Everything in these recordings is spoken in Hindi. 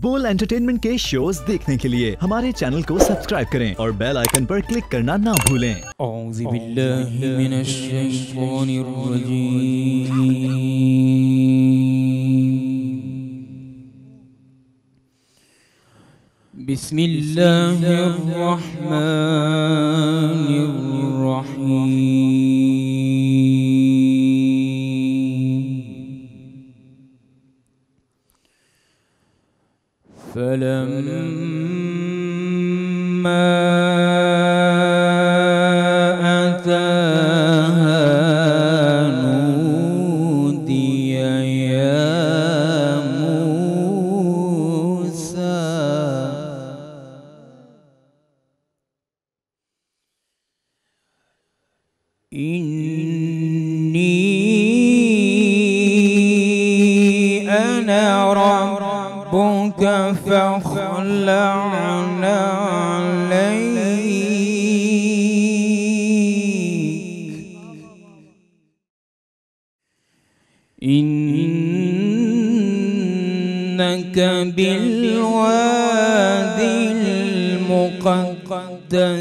बोल एंटरटेनमेंट के शोज देखने के लिए हमारे चैनल को सब्सक्राइब करें और बेल आइकन पर क्लिक करना ना भूलें बिस्मिल्लाहिर्रहमानिर्रहीम فلما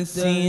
seen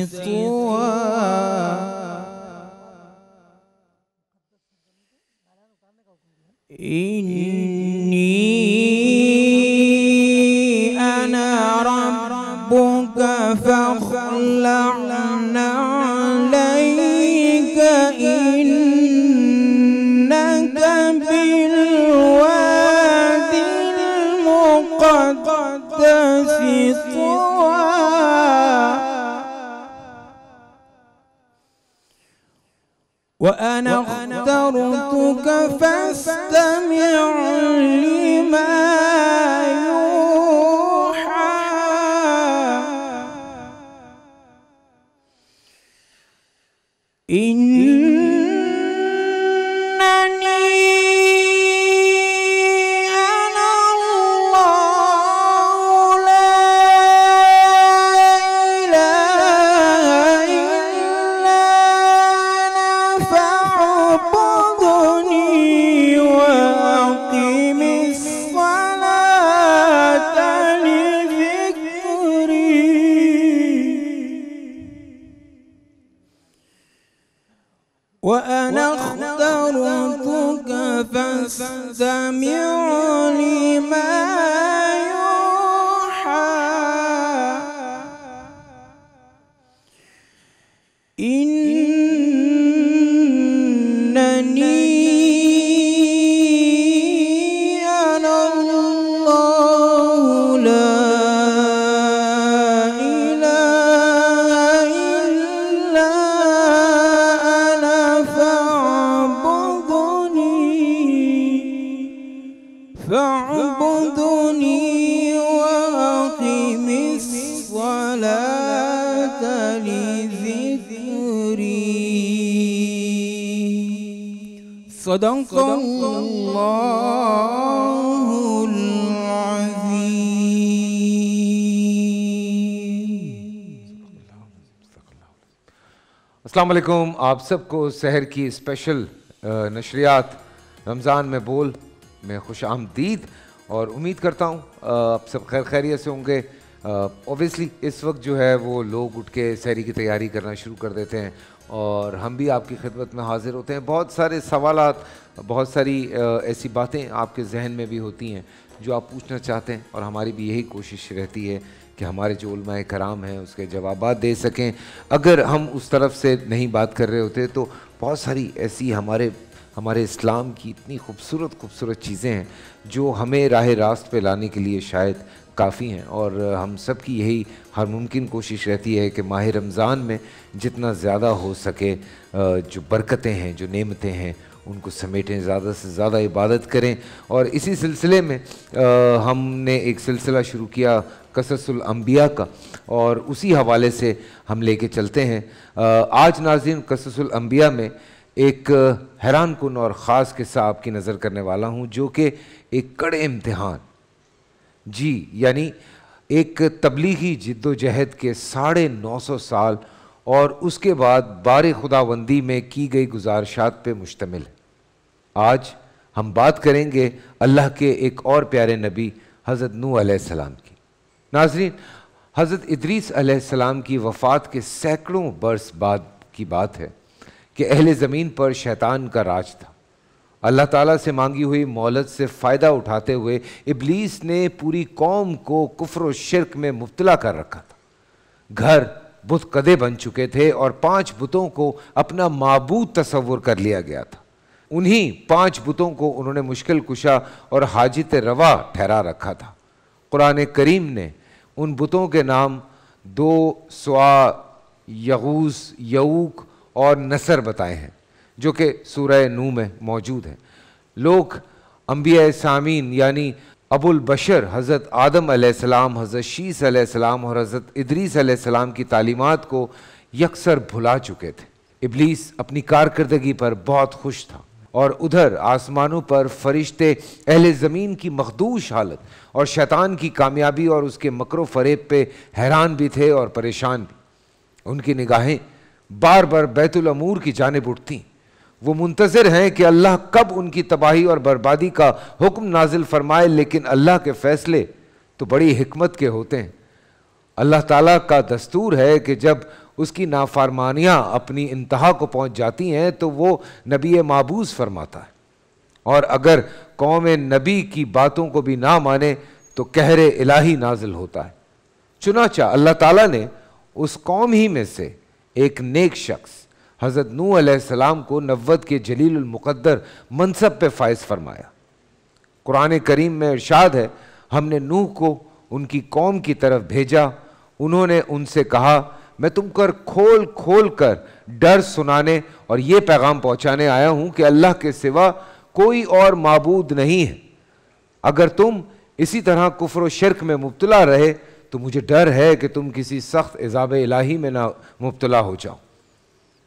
صدق الله असलम आप सबको शहर की स्पेशल नशरियात रमज़ान में बोल मैं खुश आमदीद और उम्मीद करता हूँ आप सब खैर खैरियत से होंगे ऑब्वियसली इस वक्त जो है वो लोग उठ के सहरी की तैयारी करना शुरू कर देते हैं और हम भी आपकी खिदमत में हाजिर होते हैं बहुत सारे सवाल बहुत सारी ऐसी बातें आपके जहन में भी होती हैं जो आप पूछना चाहते हैं और हमारी भी यही कोशिश रहती है कि हमारे जो उलमाए कराम हैं उसके जवाब दे सकें अगर हम उस तरफ से नहीं बात कर रहे होते तो बहुत सारी ऐसी हमारे हमारे इस्लाम की इतनी खूबसूरत खूबसूरत चीज़ें हैं जो हमें राह रास्त पे लाने के लिए शायद काफ़ी हैं और हम सब की यही हर मुमकिन कोशिश रहती है कि माह रमज़ान में जितना ज़्यादा हो सके जो बरकतें हैं जो नेमतें हैं उनको समेटें ज़्यादा से ज़्यादा इबादत करें और इसी सिलसिले में आ, हमने एक सिलसिला शुरू किया कससुलम्बिया का और उसी हवाले से हम लेके चलते हैं आ, आज नाजिन कससुलम्बिया में एक हैरान कन और ख़ास किस्सा आपकी नज़र करने वाला हूँ जो कि एक कड़े इम्तहान जी यानी एक तबलीगी जिद्दोजहद के साढ़े नौ सौ साल और उसके बाद बार खुदाबंदी में की गई गुजारशात पे मुश्तमिल है आज हम बात करेंगे अल्लाह के एक और प्यारे नबी हज़रत नू आसमाम की नाजरीन हज़रत इदरीस आसमाम की वफ़ात के सैकड़ों बरस बाद की बात है कि अहल ज़मीन पर शैतान का राज था अल्लाह ताला से मांगी हुई मोहलत से फ़ायदा उठाते हुए इबलीस ने पूरी कौम को कुफर व शिरक में मुबतला कर रखा था घर बुत कदे बन चुके थे और पांच बुतों को अपना मबूद तस्वुर कर लिया गया था उन्हीं पांच बुतों को उन्होंने मुश्किल कुशा और हाजित रवा ठहरा रखा था कुरान करीम ने उन बुतों के नाम दो स्वा यगूस यऊक और नसर बताए हैं जो कि सूरह नू में मौजूद है लोग अम्बिया सामीन यानी अबुल बशर हज़रत आदम आसमाम हज़रत शीस आसमाम और हज़रत इदरीस आसमाम की तालीमत को यकसर भुला चुके थे इबलीस अपनी कारकर्दगी पर बहुत खुश था और उधर आसमानों पर फरिश्ते अहल ज़मीन की मखदूश हालत और शैतान की कामयाबी और उसके मकर फरेब पे हैरान भी थे और परेशान भी उनकी निगाहें बार बार बैतुलमूर की जानब उठती वो मुंतज़र हैं कि अल्लाह कब उनकी तबाही और बर्बादी का हुक्म नाजिल फरमाए लेकिन अल्लाह के फ़ैसले तो बड़ी हमत के होते हैं अल्लाह ताला का दस्तूर है कि जब उसकी नाफारमानियाँ अपनी इंतहा को पहुँच जाती हैं तो वो नबी मबूज़ फरमाता है और अगर कौम नबी की बातों को भी ना माने तो कहर इलाही नाजिल होता है चुनाचा अल्लाह ताला ने उस कौम ही में से एक नेक शख्स हज़रत नू सलाम को नवद के जलीलमक़दर मनसब पर फायज़ फरमाया कुरान करीम में इर्शाद है हमने नूह को उनकी कौम की तरफ भेजा उन्होंने उनसे कहा मैं तुम कर खोल खोल कर डर सुनाने और ये पैगाम पहुँचाने आया हूँ कि अल्लाह के सिवा कोई और मबूद नहीं है अगर तुम इसी तरह कुफर शर्क में मुबतला रहे तो मुझे डर है कि तुम किसी सख्त इजाब इलाही में ना मुबतला हो जाओ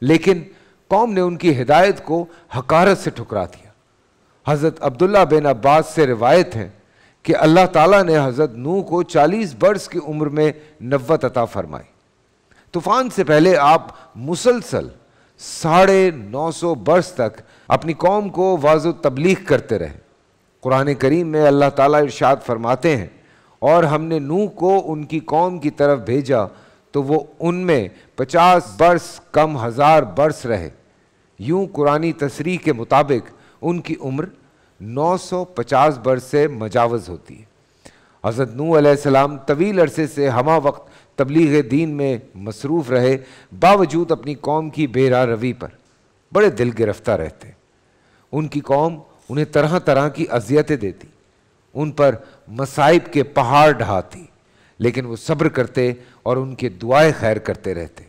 लेकिन कौम ने उनकी हिदायत को हकारत से ठुकरा दिया हज़रत अब्दुल्ला बिन अब्बास से रिवायत है कि अल्लाह ताला ने हज़रत नू को 40 वर्ष की उम्र में नवत अता फरमाई तूफ़ान से पहले आप मुसलसल साढ़े नौ सौ वर्ष तक अपनी कौम को वाज तबलीग करते रहे कुरान करीम में अल्लाह ताला इरशाद फरमाते हैं और हमने नू को उनकी कौम की तरफ भेजा तो वो उनमें पचास बरस कम हज़ार बरस रहे यूं कुरानी तस्री के मुताबिक उनकी उम्र 950 बरस से मजावज होती है हज़रत नू सलाम तवील अरसे से हमा वक्त तबलीग दीन में मसरूफ़ रहे बावजूद अपनी कौम की बेरा रवि पर बड़े दिल गिरफ्तार रहते उनकी कौम उन्हें तरह तरह की अजियतें देती उन पर मसाइब के पहाड़ ढहाती लेकिन वो सब्र करते और उनके दुआएं खैर करते रहते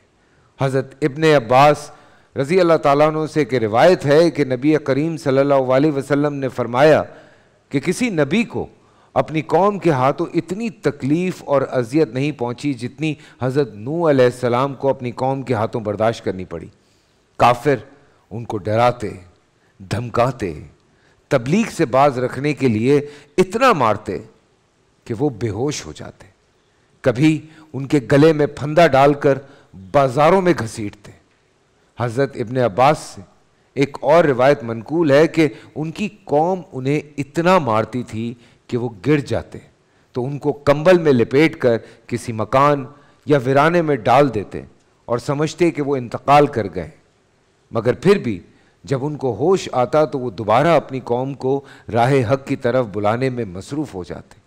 हज़रत इब्ने अब्बास रज़ी अल्लाह तु से कि रिवायत है कि नबी करीम सल्लल्लाहु अलैहि वसल्लम ने फरमाया कि किसी नबी को अपनी कौम के हाथों इतनी तकलीफ़ और अजियत नहीं पहुँची जितनी हज़रत नू आसमाम को अपनी कौम के हाथों बर्दाश्त करनी पड़ी काफिर उनको डराते धमकाते तबलीग से बाज रखने के लिए इतना मारते कि वो बेहोश हो जाते कभी उनके गले में फंदा डालकर बाजारों में घसीटते हजरत इबन अब्बास से एक और रिवायत मनकूल है कि उनकी कौम उन्हें इतना मारती थी कि वो गिर जाते तो उनको कंबल में लपेट कर किसी मकान या वीराने में डाल देते और समझते कि वो इंतकाल कर गए मगर फिर भी जब उनको होश आता तो वो दोबारा अपनी कौम को राह हक की तरफ बुलाने में मसरूफ़ हो जाते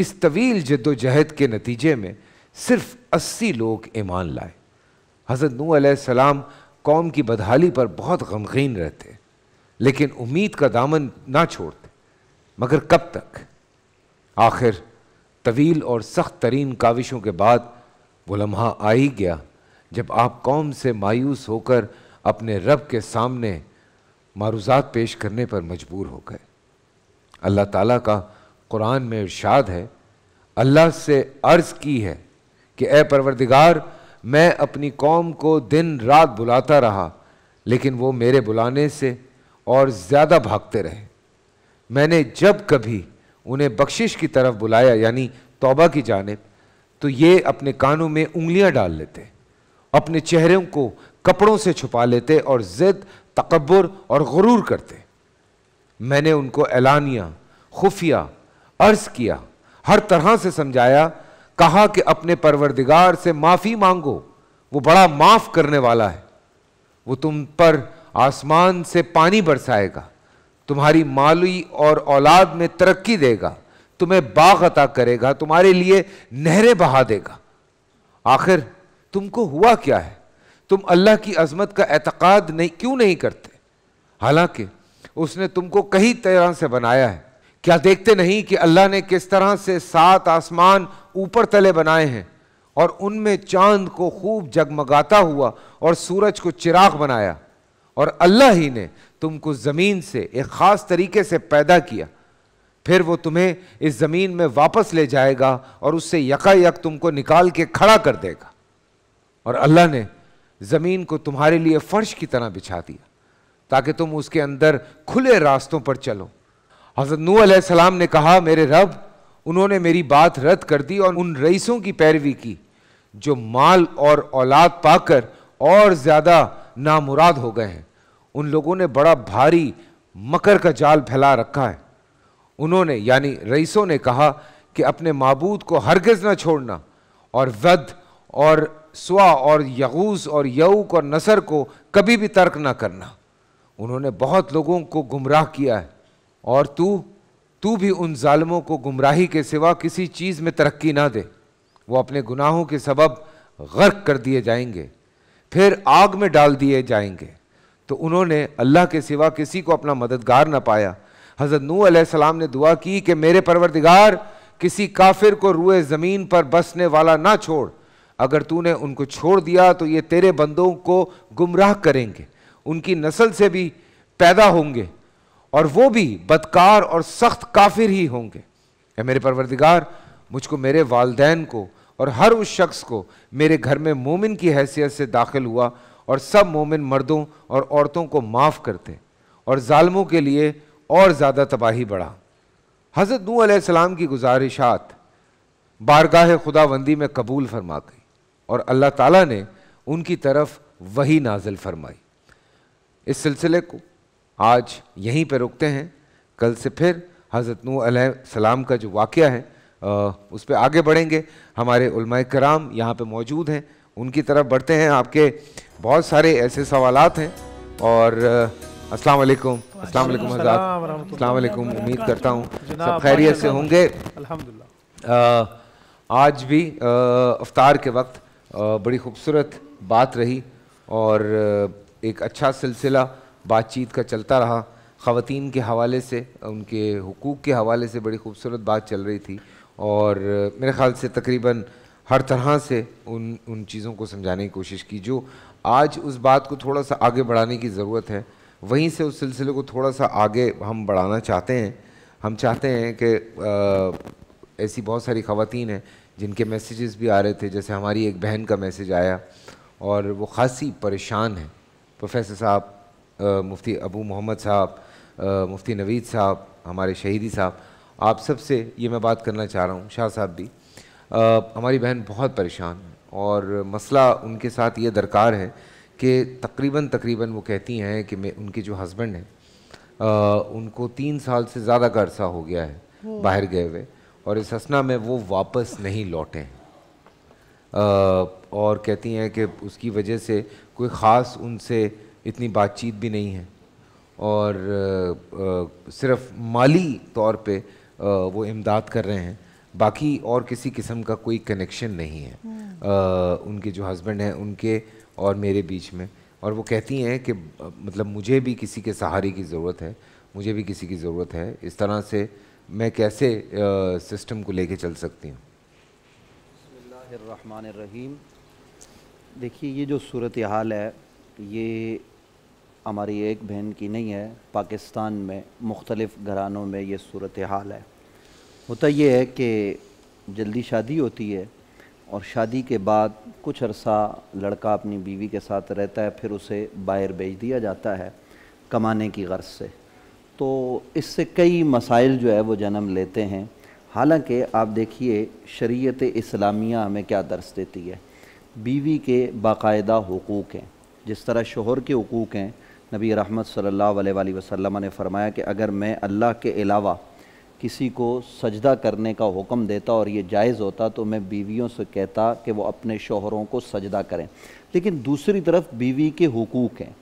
इस तवील जद्दोजहद के नतीजे में सिर्फ अस्सी लोग ईमान लाए हज़रत नू सलाम कौम की बदहाली पर बहुत गमगीन रहते लेकिन उम्मीद का दामन ना छोड़ते मगर कब तक आखिर तवील और सख्त तरीन काविशों के बाद वो लम्हा आ ही गया जब आप कौम से मायूस होकर अपने रब के सामने मारूजात पेश करने पर मजबूर हो गए अल्लाह ताला का कुरान में इरशाद है अल्लाह से अर्ज़ की है कि ए परवरदिगार मैं अपनी कौम को दिन रात बुलाता रहा लेकिन वो मेरे बुलाने से और ज़्यादा भागते रहे मैंने जब कभी उन्हें बख्शिश की तरफ बुलाया यानी तौबा की जानब तो ये अपने कानों में उंगलियां डाल लेते अपने चेहरों को कपड़ों से छुपा लेते और ज़िद तकबर और गुरूर करते मैंने उनको ऐलानिया खुफिया अर्ज़ किया हर तरह से समझाया कहा कि अपने परवरदिगार से माफ़ी मांगो वो बड़ा माफ़ करने वाला है वो तुम पर आसमान से पानी बरसाएगा तुम्हारी माली और औलाद में तरक्की देगा तुम्हें बाग अता करेगा तुम्हारे लिए नहरें बहा देगा आखिर तुमको हुआ क्या है तुम अल्लाह की अजमत का एतक़ाद नहीं क्यों नहीं करते हालांकि उसने तुमको कई तरह से बनाया है क्या देखते नहीं कि अल्लाह ने किस तरह से सात आसमान ऊपर तले बनाए हैं और उनमें चांद को खूब जगमगाता हुआ और सूरज को चिराग बनाया और अल्लाह ही ने तुमको ज़मीन से एक ख़ास तरीके से पैदा किया फिर वो तुम्हें इस ज़मीन में वापस ले जाएगा और उससे यकायक तुमको निकाल के खड़ा कर देगा और अल्लाह ने ज़मीन को तुम्हारे लिए फ़र्श की तरह बिछा दिया ताकि तुम उसके अंदर खुले रास्तों पर चलो हज़रत नू सलाम ने कहा मेरे रब उन्होंने मेरी बात रद्द कर दी और उन रईसों की पैरवी की जो माल और औलाद पाकर और ज़्यादा नामुराद हो गए हैं उन लोगों ने बड़ा भारी मकर का जाल फैला रखा है उन्होंने यानी रईसों ने कहा कि अपने मबूद को हरगज़ ना छोड़ना और वध और स्वा और यगूस और यऊक और नसर को कभी भी तर्क ना करना उन्होंने बहुत लोगों को गुमराह किया है और तू तू भी उन ालमों को गुमराही के सिवा किसी चीज़ में तरक्की ना दे वो अपने गुनाहों के सबब गर्क कर दिए जाएंगे फिर आग में डाल दिए जाएंगे तो उन्होंने अल्लाह के सिवा किसी को अपना मददगार ना पाया हज़रत नू सलाम ने दुआ की कि मेरे परवरदिगार किसी काफिर को रुए ज़मीन पर बसने वाला ना छोड़ अगर तूने उनको छोड़ दिया तो ये तेरे बंदों को गुमराह करेंगे उनकी नस्ल से भी पैदा होंगे और वो भी बदकार और सख्त काफिर ही होंगे ए मेरे परवरदिगार मुझको मेरे वालदेन को और हर उस शख्स को मेरे घर में मोमिन की हैसियत से दाखिल हुआ और सब मोमिन मर्दों और औरतों को माफ़ करते और ालमों के लिए और ज़्यादा तबाही बढ़ा हज़रत नू आसमाम की गुजारिशात बारगाह खुदाबंदी में कबूल फरमा गई और अल्लाह ताला ने उनकी तरफ वही नाजिल फरमाई इस सिलसिले को आज यहीं पर रुकते हैं कल से फिर हज़रत नू सलाम का जो वाक़ है उस पर आगे बढ़ेंगे हमारे कराम यहाँ पर मौजूद हैं उनकी तरफ बढ़ते हैं आपके बहुत सारे ऐसे सवाल हैं और अस्सलाम वालेकुम अस्सलाम वालेकुम हजरत अस्सलाम वालेकुम उम्मीद करता हूँ सब खैरियत से होंगे अल्हम्दुलिल्लाह आज भी अफ्तार के वक्त बड़ी खूबसूरत बात रही और एक अच्छा सिलसिला बातचीत का चलता रहा ख़वान के हवाले से उनके हकूक़ के हवाले से बड़ी खूबसूरत बात चल रही थी और मेरे ख़्याल से तकरीबन हर तरह से उन उन चीज़ों को समझाने की कोशिश की जो आज उस बात को थोड़ा सा आगे बढ़ाने की ज़रूरत है वहीं से उस सिलसिले को थोड़ा सा आगे हम बढ़ाना चाहते हैं हम चाहते हैं कि ऐसी बहुत सारी ख़वान हैं जिनके मैसेजेस भी आ रहे थे जैसे हमारी एक बहन का मैसेज आया और वो खासी परेशान है प्रोफेसर साहब मुफ्ती अबू मोहम्मद साहब मुफ्ती नवीद साहब हमारे शहीदी साहब आप सब से ये मैं बात करना चाह रहा हूँ शाह साहब भी आ, हमारी बहन बहुत परेशान है और मसला उनके साथ ये दरकार है कि तकरीबन तकरीबन वो कहती हैं कि मैं उनके जो हस्बैंड हैं उनको तीन साल से ज़्यादा का अरसा हो गया है बाहर गए हुए और इस हसना में वो वापस नहीं लौटे हैं और कहती हैं कि उसकी वजह से कोई ख़ास उनसे इतनी बातचीत भी नहीं है और सिर्फ माली तौर पे वो इमदाद कर रहे हैं बाकी और किसी किस्म का कोई कनेक्शन नहीं है हम्म। उनके जो हस्बैंड हैं उनके और मेरे बीच में और वो कहती हैं कि मतलब मुझे भी किसी के सहारे की ज़रूरत है मुझे भी किसी की ज़रूरत है इस तरह से मैं कैसे सिस्टम को लेके चल सकती हूँ रहीम देखिए ये जो सूरत हाल है ये हमारी एक बहन की नहीं है पाकिस्तान में मुख्तलिफ़ घरानों में ये सूरत हाल है होता ये है कि जल्दी शादी होती है और शादी के बाद कुछ अरसा लड़का अपनी बीवी के साथ रहता है फिर उसे बाहर भेज दिया जाता है कमाने की गर्ज से तो इससे कई मसाइल जो है वो जन्म लेते हैं हालांकि आप देखिए शरीयत इस्लामिया हमें क्या दर्स देती है बीवी के बाकायदा हकूक़ हैं जिस तरह शोहर के हकूक़ हैं नबी रहमत सल्लल्लाहु अलैहि वसल्लम ने फरमाया कि अगर मैं अल्लाह के अलावा किसी को सजदा करने का हुक्म देता और ये जायज़ होता तो मैं बीवियों से कहता कि वो अपने शोहरों को सजदा करें लेकिन दूसरी तरफ बीवी के हकूक़ हैं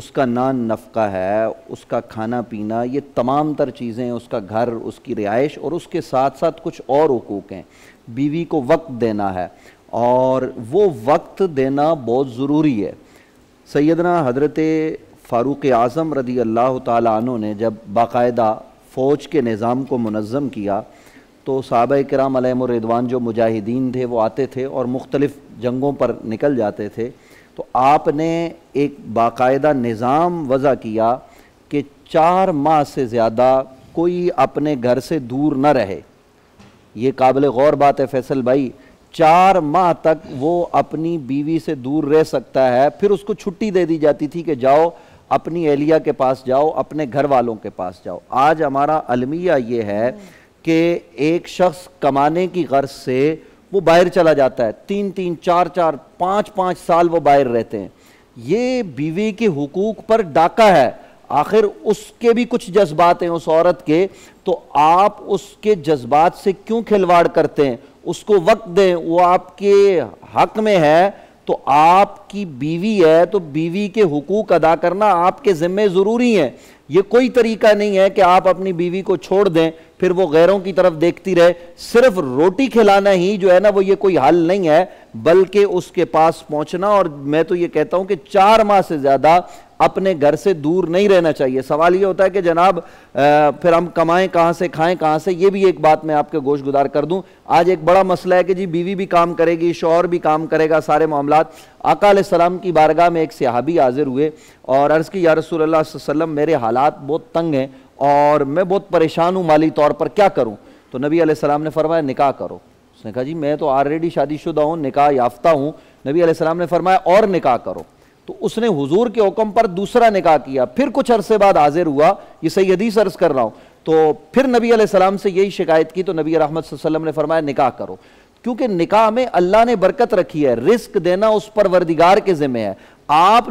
उसका नान नफ़का है उसका खाना पीना ये तमाम तर चीज़ें उसका घर उसकी रिहाइश और उसके साथ साथ कुछ और हकूक़ हैं बीवी को वक्त देना है और वो वक्त देना बहुत ज़रूरी है सैदना हजरत फ़ारूक आज़म रदी अल्लाह तु ने जब बाकायदा फ़ौज के निज़ाम को मनज़म किया तो सब कराम रिदवान जो मुजाहिदीन थे वो आते थे और मुख्तलफ़ जंगों पर निकल जाते थे तो आपने एक बाकायदा निज़ाम वज़ा किया कि चार माह से ज़्यादा कोई अपने घर से दूर न रहे ये काबिल गौर बात है फैसल भाई चार माह तक वो अपनी बीवी से दूर रह सकता है फिर उसको छुट्टी दे दी जाती थी कि जाओ अपनी एहलिया के पास जाओ अपने घर वालों के पास जाओ आज हमारा अलमिया ये है कि एक शख्स कमाने की गर्ज से वो बाहर चला जाता है तीन तीन चार चार पाँच पाँच साल वो बाहर रहते हैं ये बीवी के हकूक पर डाका है आखिर उसके भी कुछ जज्बात हैं उस औरत के तो आप उसके जज्बात से क्यों खिलवाड़ करते हैं उसको वक्त दें वो आपके हक में है तो आपकी बीवी है तो बीवी के हुकूक अदा करना आपके ज़िम्मे ज़रूरी है ये कोई तरीका नहीं है कि आप अपनी बीवी को छोड़ दें फिर वो गैरों की तरफ देखती रहे सिर्फ रोटी खिलाना ही जो है ना वो ये कोई हल नहीं है बल्कि उसके पास पहुंचना और मैं तो ये कहता हूं कि चार माह से ज़्यादा अपने घर से दूर नहीं रहना चाहिए सवाल ये होता है कि जनाब फिर हम कमाएं कहाँ से खाएं कहाँ से ये भी एक बात मैं आपके गोश गुजार कर दूं आज एक बड़ा मसला है कि जी बीवी भी काम करेगी शोर भी काम करेगा सारे मामला अकाल सलाम की बारगाह में एक सिहाबी हाजिर हुए और अर्ज़ की या रसूल मेरे हालात बहुत तंग हैं और मैं बहुत परेशान हूँ माली तौर पर क्या करूँ तो नबी आसमाम ने फरमाया निका करो उसने कहा जी मैं तो ऑलरेडी शादीशुदा हूँ निकाह याफ्ता हूँ नबी आसमाम ने फरमाया और निका करो तो उसने हुजूर के हुक्म पर दूसरा निकाह किया फिर कुछ अरसे बाद हाजिर हुआ ये सही हदीस अर्ज कर रहा हूँ तो फिर नबी सलाम से यही शिकायत की तो नबी रहमत वसल्लम ने फरमाया निकाह करो क्योंकि निकाह में अल्लाह ने बरकत रखी है रिस्क देना उस पर वर्दिगार के ज़िम्मे है आप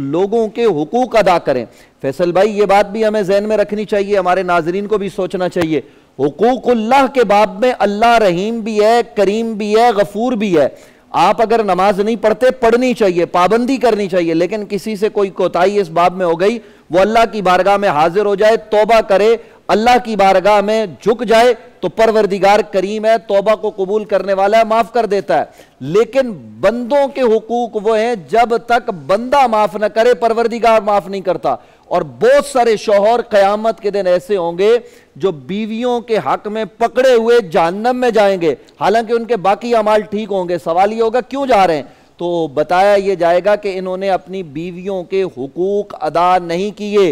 लोगों के हुकूक अदा करें फैसल भाई ये बात भी हमें जहन में रखनी चाहिए हमारे नाजरीन को भी सोचना चाहिए हकूकुल्लाह के बाब में अल्लाह रहीम भी है करीम भी है गफूर भी है आप अगर नमाज नहीं पढ़ते पढ़नी चाहिए पाबंदी करनी चाहिए लेकिन किसी से कोई कोताही इस बाब में हो गई वो अल्लाह की बारगाह में हाजिर हो जाए तोबा करे अल्लाह की बारगाह में झुक जाए तो परवरदिगार करीम है तोबा को कबूल करने वाला है माफ कर देता है लेकिन बंदों के हकूक वो हैं जब तक बंदा माफ ना करे परवरदिगार माफ नहीं करता और बहुत सारे शोहर कयामत के दिन ऐसे होंगे जो बीवियों के हक में पकड़े हुए जानम में जाएंगे हालांकि उनके बाकी अमाल ठीक होंगे सवाल ये होगा क्यों जा रहे हैं तो बताया यह जाएगा कि इन्होंने अपनी बीवियों के हकूक अदा नहीं किए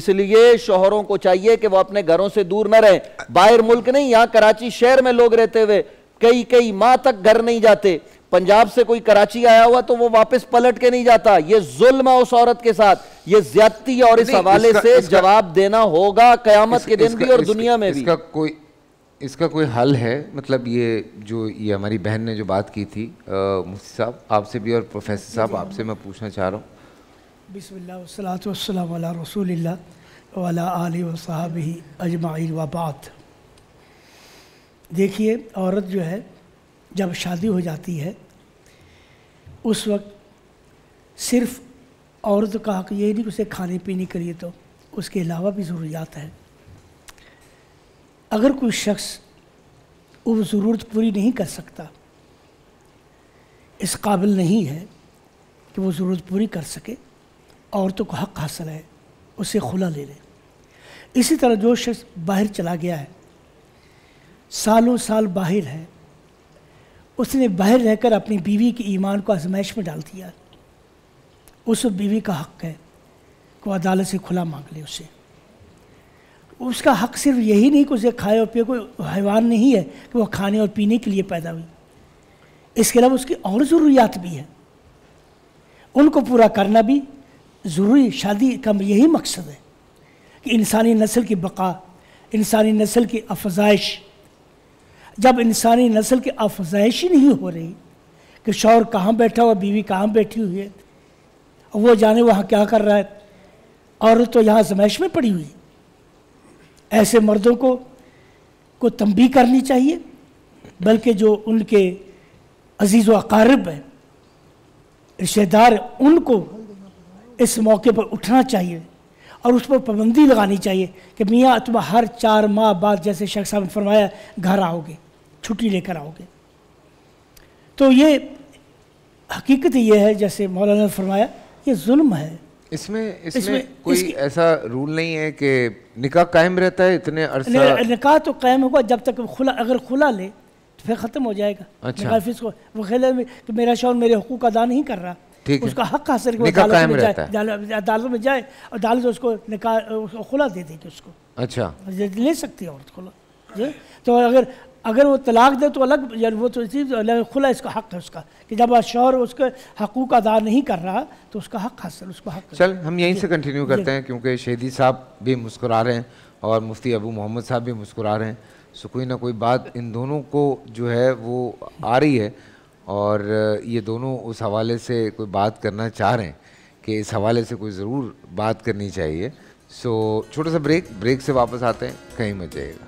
इसलिए शोहरों को चाहिए कि वह अपने घरों से दूर न रहें बाहर मुल्क नहीं यहाँ कराची शहर में लोग रहते हुए कई कई माह तक घर नहीं जाते पंजाब से कोई कराची आया हुआ तो वो वापस पलट के नहीं जाता ये जुल्म है उस औरत के साथ ये ज्यादती और इस हवाले से जवाब देना होगा कयामत इस, के दिन इसका, भी और दुनिया में इसका भी इसका कोई इसका कोई हल है मतलब ये जो ये हमारी बहन ने जो बात की थी मुफ्ती साहब आपसे भी और प्रोफेसर साहब आपसे मैं पूछना चाह रहा हूँ बिसमीम रसूल वाला आल ही अजमाइल वबात देखिए औरत जो है जब शादी हो जाती है उस वक्त सिर्फ औरत का हक ये नहीं कि उसे खाने पीने के लिए तो उसके अलावा भी ज़रूरियात है अगर कोई शख्स वो ज़रूरत पूरी नहीं कर सकता इस काबिल नहीं है कि वो ज़रूरत पूरी कर सके औरतों को हक़ हासिल है उसे खुला ले लें इसी तरह जो शख्स बाहर चला गया है सालों साल बाहर है उसने बाहर रहकर अपनी बीवी के ईमान को आजमाइश में डाल दिया उस बीवी का हक़ है को अदालत से खुला मांग ले उसे उसका हक सिर्फ यही नहीं कि उसे खाए और पिए कोई हैवान नहीं है कि वो खाने और पीने के लिए पैदा हुई इसके अलावा उसकी और ज़रूरियात भी है उनको पूरा करना भी ज़रूरी शादी का यही मकसद है कि इंसानी नस्ल की बका इंसानी नस्ल की अफजाइश जब इंसानी नस्ल की अफजाइश ही नहीं हो रही कि शौहर कहाँ बैठा हुआ बीवी कहाँ बैठी हुई है वो जाने वहाँ क्या कर रहा है औरत तो यहाँ जमैश में पड़ी हुई है ऐसे मर्दों को को तंबी करनी चाहिए बल्कि जो उनके अजीज़ अकारब हैं रिश्तेदार उनको इस मौके पर उठना चाहिए और उस पर पाबंदी लगानी चाहिए कि मियाँ तुम हर चार माह बाद जैसे शख्स साहब ने फरमाया घर आओगे छुट्टी लेकर आओगे तो ये हकीकत ये है जैसे मौलाना ने फरमाया ये जुल्म है इसमें इसमें, इसमें कोई इसकी... ऐसा रूल नहीं है कि निकाह कायम रहता है इतने अरसा निकाह तो कायम होगा जब तक खुला अगर खुला ले तो फिर ख़त्म हो जाएगा अच्छा हाफिज को वो खेल में कि मेरा शौर मेरे हकूक अदा नहीं कर रहा ठीक उसका हक हासिल अदालत में जाए अदालत उसको निकाह खुला दे देगी उसको अच्छा ले सकती है औरत खुला तो अगर अगर वो तलाक दे तो अलग वो तो खुला इसका हक है उसका कि जब शोहर उसके हकूक अदा नहीं कर रहा तो उसका हक हासिल उसका हक चल हम यहीं से कंटिन्यू करते हैं क्योंकि शहीदी साहब भी मुस्कुरा रहे हैं और मुफ्ती अबू मोहम्मद साहब भी मुस्कुरा रहे हैं सो कोई ना कोई बात इन दोनों को जो है वो आ रही है और ये दोनों उस हवाले से कोई बात करना चाह रहे हैं कि इस हवाले से कोई ज़रूर बात करनी चाहिए सो छोटा सा ब्रेक ब्रेक से वापस आते हैं कहीं मत जाइएगा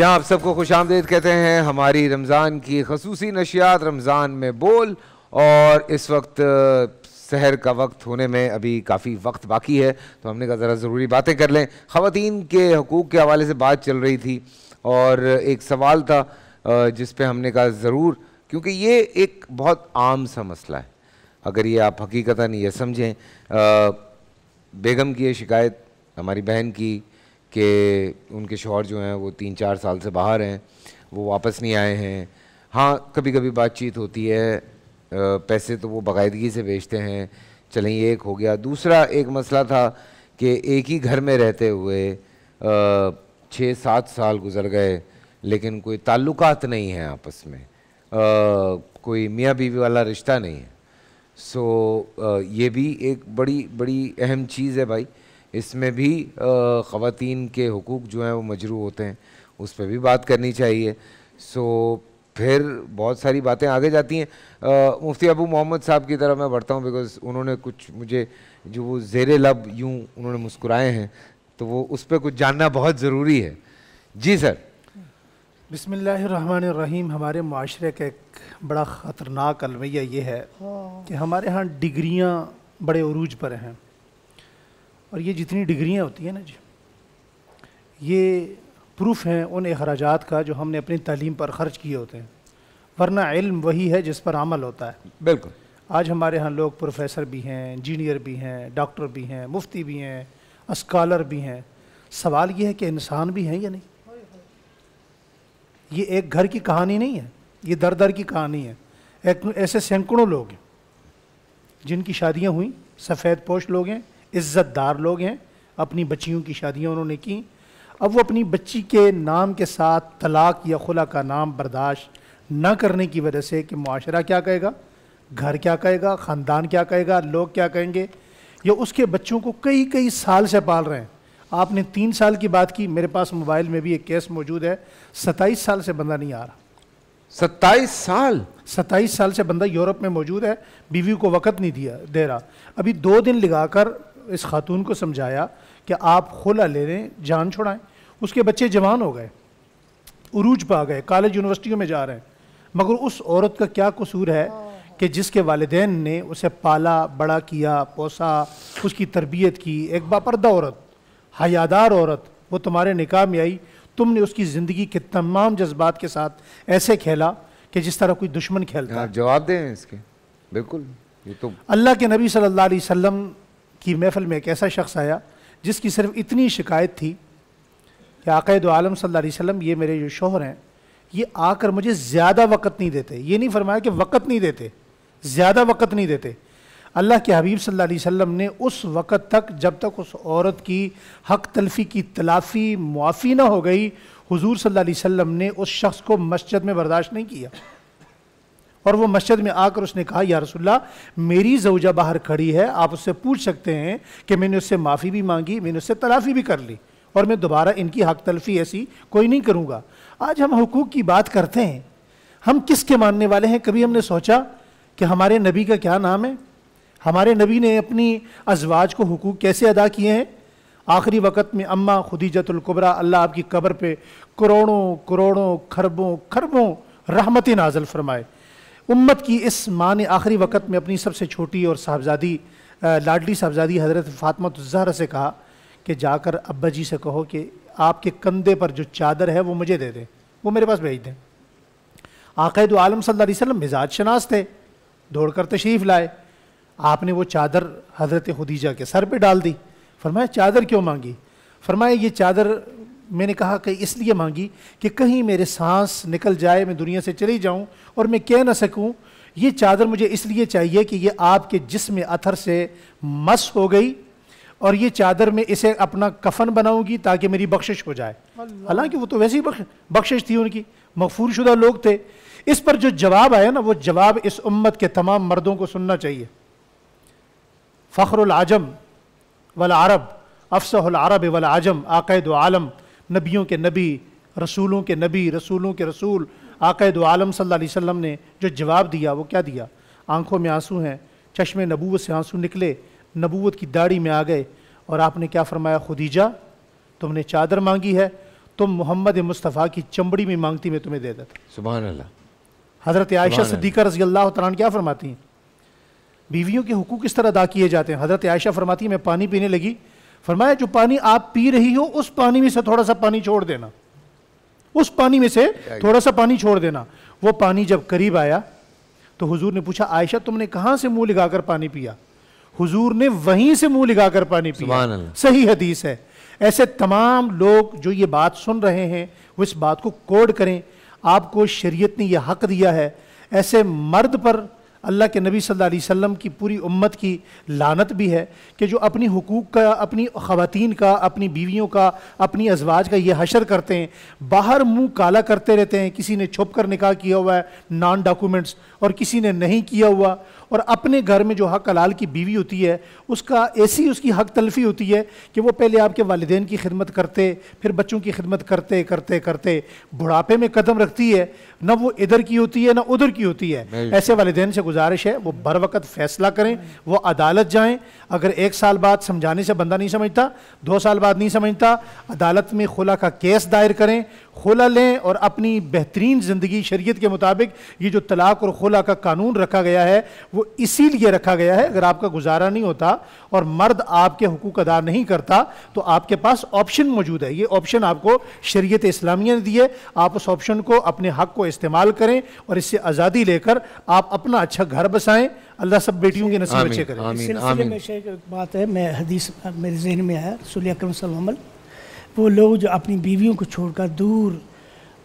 जहाँ आप सबको खुश आमदेद कहते हैं हमारी रमज़ान की खसूसी नशियात रमज़ान में बोल और इस वक्त शहर का वक्त होने में अभी काफ़ी वक्त बाकी है तो हमने कहा ज़रा ज़रूरी बातें कर लें ख़वान के हकूक़ के हवाले से बात चल रही थी और एक सवाल था जिस पे हमने कहा ज़रूर क्योंकि ये एक बहुत आम सा मसला है अगर ये आप हकीकता ये समझें बेगम की ये शिकायत हमारी बहन की कि उनके शोहर जो हैं वो तीन चार साल से बाहर हैं वो वापस नहीं आए हैं हाँ कभी कभी बातचीत होती है पैसे तो वो बाकायदगी से भेजते हैं चलें ये एक हो गया दूसरा एक मसला था कि एक ही घर में रहते हुए छः सात साल गुजर गए लेकिन कोई ताल्लुकात नहीं हैं आपस में आ, कोई मियाँ बीवी वाला रिश्ता नहीं है सो आ, ये भी एक बड़ी बड़ी अहम चीज़ है भाई इसमें भी ख़वान के हकूक़ जो हैं वो मजरू होते हैं उस पर भी बात करनी चाहिए सो फिर बहुत सारी बातें आगे जाती हैं मुफ्ती अबू मोहम्मद साहब की तरफ मैं बढ़ता हूँ बिकॉज उन्होंने कुछ मुझे जो वो जेर लब यूँ उन्होंने मुस्कुराए हैं तो वो उस पर कुछ जानना बहुत ज़रूरी है जी सर बसमीम हमारे माशरे का एक बड़ा ख़तरनाक अलवैया ये है हाँ। कि हमारे यहाँ डिग्रियाँ बड़े अरूज पर हैं और ये जितनी डिग्रियाँ होती हैं ना जी ये प्रूफ हैं उन अखराज का जो हमने अपनी तलीम पर ख़र्च किए होते हैं वरना इल्म वही है जिस पर अमल होता है बिल्कुल आज हमारे यहाँ लोग प्रोफेसर भी हैं इंजीनियर भी हैं डॉक्टर भी हैं मुफ्ती भी हैं स्कॉलर भी हैं सवाल ये है कि इंसान भी हैं या नहीं ये एक घर की कहानी नहीं है ये दर दर की कहानी है एक ऐसे सैकड़ों लोग हैं जिनकी शादियाँ हुई सफ़ेद पोश लोग हैं इज़्ज़तदार लोग हैं अपनी बच्चियों की शादियाँ उन्होंने की अब वो अपनी बच्ची के नाम के साथ तलाक या खुला का नाम बर्दाश्त न करने की वजह से कि माशरा क्या कहेगा घर क्या कहेगा ख़ानदान क्या कहेगा लोग क्या कहेंगे या उसके बच्चों को कई कई साल से पाल रहे हैं आपने तीन साल की बात की मेरे पास मोबाइल में भी एक केस मौजूद है सत्ताईस साल से बंदा नहीं आ रहा सत्ताईस साल सत्ताईस साल से बंदा यूरोप में मौजूद है बीवी को वक्त नहीं दिया दे रहा अभी दो दिन लगाकर इस खातून को समझाया कि आप खुला ले लें जान छुड़ाएं उसके बच्चे जवान हो गए उरूज पा गए कॉलेज यूनिवर्सिटियों में जा रहे हैं मगर उस औरत का क्या कसूर है हाँ। कि जिसके वालदेन ने उसे पाला बड़ा किया पोसा उसकी तरबियत की एक बापरदा औरत हयादार औरत वो तुम्हारे निकाह में आई तुमने उसकी ज़िंदगी के तमाम जज्बात के साथ ऐसे खेला कि जिस तरह कोई दुश्मन खेलता जवाब दें इसके बिल्कुल ये तो अल्लाह के नबी सल्लल्लाहु अलैहि वसल्लम कि महफल में एक ऐसा शख्स आया जिसकी सिर्फ इतनी शिकायत थी कि आक़द आलम सल्लल्लाहु ये मेरे जो शोहर हैं ये आकर मुझे ज़्यादा वक़्त नहीं देते ये नहीं फरमाया कि वक़्त नहीं देते ज़्यादा वक़्त नहीं देते अल्लाह के हबीब सल्लल्लाहु अलैहि ने उस वक़्त तक जब तक उस औरत की हक तलफी की तलाफ़ी मुआफ़ी ना हो गई हज़ूर सल्ला अलैहि ने उस शख्स को मस्जिद में बर्दाश्त नहीं किया और वो मस्जिद में आकर उसने कहा या रसुल्ला मेरी जवजा बाहर खड़ी है आप उससे पूछ सकते हैं कि मैंने उससे माफ़ी भी मांगी मैंने उससे तलाफ़ी भी कर ली और मैं दोबारा इनकी हक तलफी ऐसी कोई नहीं करूँगा आज हम हकूक़ की बात करते हैं हम किसके मानने वाले हैं कभी हमने सोचा कि हमारे नबी का क्या नाम है हमारे नबी ने अपनी अजवाज को हकूक़ कैसे अदा किए हैं आखिरी वक्त में अम्मा खुदीजतुल्कुबरा अल्लाह आपकी कब्र पे करोड़ों करोड़ों खरबों खरबों रहमत नाजल फरमाए उम्मत की इस माँ ने आखिरी वक्त में अपनी सबसे छोटी और साहबजादी लाडली साहबजादी हज़रत फ़ातमत जहरा से कहा कि जाकर अब्बा जी से कहो कि आपके कंधे पर जो चादर है वो मुझे दे दें वो मेरे पास भेज दें आकद तो आलम सल्ला वसम मिजाज शनास थे दौड़ कर तशरीफ़ लाए आपने वो चादर हज़रत खदीजा के सर पर डाल दी फरमाया चादर क्यों मांगी फरमाया ये चादर मैंने कहा कि इसलिए मांगी कि कहीं मेरे सांस निकल जाए मैं दुनिया से चली जाऊं और मैं कह ना सकूं ये चादर मुझे इसलिए चाहिए कि ये आपके जिसम अथर से मस हो गई और ये चादर में इसे अपना कफन बनाऊंगी ताकि मेरी बख्शिश हो जाए हालांकि वो तो वैसे ही बख्शिश थी उनकी शुदा लोग थे इस पर जो जवाब आया ना वो जवाब इस उम्मत के तमाम मर्दों को सुनना चाहिए फ़खरुल आजम वल अरब अफसहुल अरब वल आजम आकद आलम नबियों के नबी रसूलों के नबी रसूलों के रसूल आकद आलम सल्ला वसल्लम ने जो जवाब दिया वो क्या दिया आंखों में आंसू हैं चश्मे नबूत से आंसू निकले नबूत की दाढ़ी में आ गए और आपने क्या फरमाया खुदीजा तुमने चादर मांगी है तुम मोहम्मद मुस्तफ़ा की चमड़ी में मांगती मैं तुम्हें दे देता सुबह अल्लाह हज़रत आयशा सिद्दीक़ा रजी अल्लाह तन क्या फरमाती हैं बीवियों के हकूक़ किस तरह अदा किए जाते हैं हज़रत आयशा फरमाती है मैं पानी पीने लगी फरमाया जो पानी आप पी रही हो उस पानी में से थोड़ा सा पानी छोड़ देना उस पानी में से थोड़ा सा पानी छोड़ देना वो पानी जब करीब आया तो हुजूर ने पूछा आयशा तुमने कहां से मुंह लगाकर पानी पिया हुजूर ने वहीं से मुंह लगाकर पानी पिया सही हदीस है ऐसे तमाम लोग जो ये बात सुन रहे हैं वो इस बात को कोड करें आपको शरीयत ने यह हक दिया है ऐसे मर्द पर अल्लाह के नबी सल्लल्लाहु अलैहि वसल्लम की पूरी उम्मत की लानत भी है कि जो अपनी हकूक़ का अपनी ख़वातीन का अपनी बीवियों का अपनी अजवाज का ये हशर करते हैं बाहर मुंह काला करते रहते हैं किसी ने छुप कर निकाह किया हुआ है नॉन डॉक्यूमेंट्स और किसी ने नहीं किया हुआ और अपने घर में जो हक हलाल की बीवी होती है उसका ऐसी उसकी हक तलफी होती है कि वो पहले आपके वालदेन की खिदमत करते फिर बच्चों की खिदमत करते करते करते बुढ़ापे में कदम रखती है ना वो इधर की होती है ना उधर की होती है ऐसे वालदेन से गुजारिश है वो बर वक्त फैसला करें वो अदालत जाएँ अगर एक साल बाद समझाने से बंदा नहीं समझता दो साल बाद नहीं समझता अदालत में खुला का केस दायर करें खोला लें और अपनी बेहतरीन ज़िंदगी शरीयत के मुताबिक ये जो तलाक और खोला का कानून रखा गया है वो इसीलिए रखा गया है अगर आपका गुजारा नहीं होता और मर्द आपके हकूक अदा नहीं करता तो आपके पास ऑप्शन मौजूद है ये ऑप्शन आपको शरीयत इस्लामिया ने दिए आप उस ऑप्शन को अपने हक को इस्तेमाल करें और इससे आज़ादी लेकर आप अपना अच्छा घर बसाएं अल्लाह सब बेटियों के नसीब अच्छे करें बात है मैं हदीस मेरे जहन में आया रसूल अक्रम वो लोग जो अपनी बीवियों को छोड़कर दूर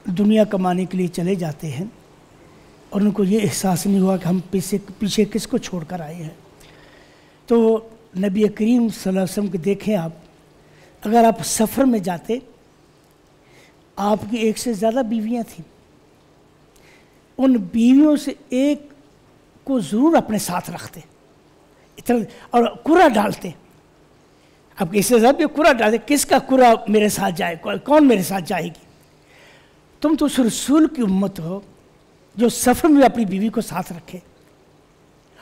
दुनिया कमाने के लिए चले जाते हैं और उनको ये एहसास नहीं हुआ कि हम पीछे पीछे किस को छोड़ कर आए हैं तो नबी करीम वसम के देखें आप अगर आप सफ़र में जाते आपकी एक से ज़्यादा बीवियाँ थीं उन बीवियों से एक को ज़रूर अपने साथ रखते इतना और कुरा डालते अब किसी साहब ये कुरा डाले किसका कुरा मेरे साथ जाए कौन मेरे साथ जाएगी तुम तो उस रसूल की उम्मत हो जो सफ़र में अपनी बीवी को साथ रखे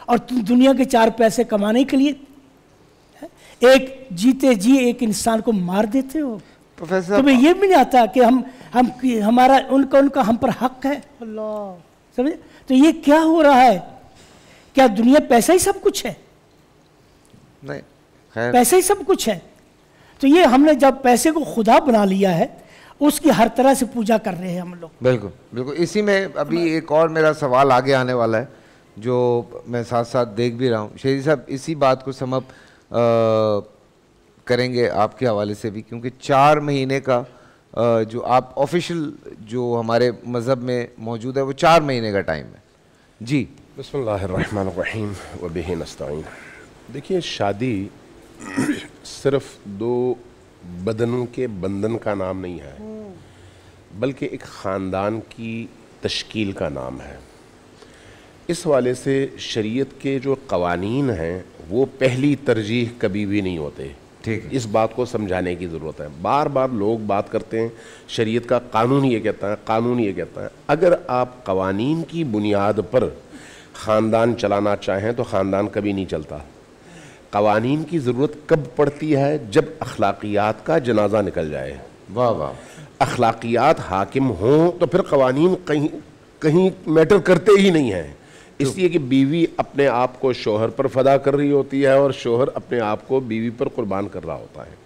और तुम दुनिया के चार पैसे कमाने के लिए एक जीते जी एक इंसान को मार देते हो प्रोफेसर तुम्हें ये भी नहीं आता कि हम हम हमारा उनका उनका हम पर हक है समझे तो ये क्या हो रहा है क्या दुनिया पैसा ही सब कुछ है नहीं पैसे ही सब कुछ है तो ये हमने जब पैसे को खुदा बना लिया है उसकी हर तरह से पूजा कर रहे हैं हम लोग बिल्कुल बिल्कुल इसी में अभी हम्म। एक और मेरा सवाल आगे आने वाला है जो मैं साथ साथ देख भी रहा हूँ शेरी साहब इसी बात को समप करेंगे आपके हवाले से भी क्योंकि चार महीने का आ, जो आप ऑफिशियल जो हमारे मज़हब में मौजूद है वो चार महीने का टाइम है जी बसमीम वबी देखिए शादी सिर्फ दो बदन के बंधन का नाम नहीं है बल्कि एक ख़ानदान की तश्कील का नाम है इस वाले से शरीयत के जो कवानीन हैं वो पहली तरजीह कभी भी नहीं होते ठीक इस बात को समझाने की ज़रूरत है बार बार लोग बात करते हैं शरीयत का कानून ये कहता है कानून ये कहता है अगर आप कवानीन की बुनियाद पर ख़ानदान चलाना चाहें तो ख़ानदान कभी नहीं चलता कवानीन की ज़रूरत कब पड़ती है जब अखलाकियात का जनाजा निकल जाए वाह वाह अखलाकियात हाकिम हों तो फिर कवानीन कहीं कहीं मैटर करते ही नहीं हैं इसलिए कि बीवी अपने आप को शोहर पर फदा कर रही होती है और शोहर अपने आप को बीवी पर कुर्बान कर रहा होता है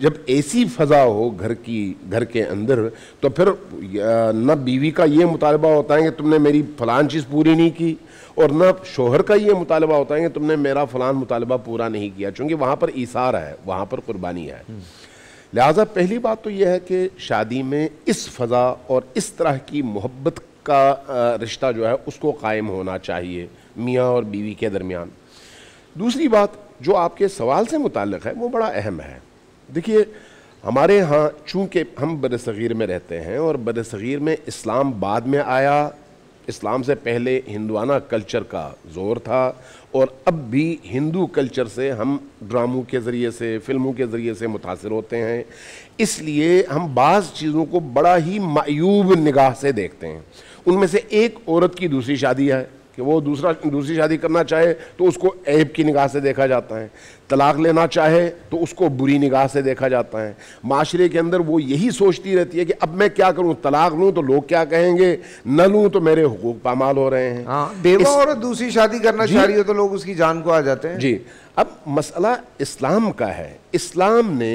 जब ऐसी फजा हो घर की घर के अंदर तो फिर न बीवी का ये मुतालबा होता है कि तुमने मेरी फलान चीज़ पूरी नहीं की और ना शोहर का ये मुतालबा होता है कि तुमने मेरा फ़लान मुतालबा पूरा नहीं किया चूँकि वहाँ पर इसार है वहाँ पर कुर्बानी है हम्म। लिहाजा पहली बात तो यह है कि शादी में इस फ़ज़ा और इस तरह की मोहब्बत का रिश्ता जो है उसको कायम होना चाहिए मियाँ और बीवी के दरमियान दूसरी बात जो आपके सवाल से मुतक़ है वो बड़ा अहम है देखिए हमारे यहाँ चूँकि हम बर में रहते हैं और बरसीर में इस्लाम बाद में आया इस्लाम से पहले हिंदुआना कल्चर का ज़ोर था और अब भी हिंदू कल्चर से हम ड्रामों के ज़रिए से फिल्मों के ज़रिए से मुतासर होते हैं इसलिए हम बाज़ चीज़ों को बड़ा ही मायूब निगाह से देखते हैं उनमें से एक औरत की दूसरी शादी है कि वो दूसरा दूसरी शादी करना चाहे तो उसको ऐब की निगाह से देखा जाता है तलाक लेना चाहे तो उसको बुरी निगाह से देखा जाता है माशरे के अंदर वो यही सोचती रहती है कि अब मैं क्या करूं तलाक लूँ तो लोग क्या कहेंगे न लूँ तो मेरे हकूक पामाल हो रहे हैं हाँ, इस... और दूसरी शादी करना चाह रही हो तो लोग उसकी जान को आ जाते हैं जी अब मसला इस्लाम का है इस्लाम ने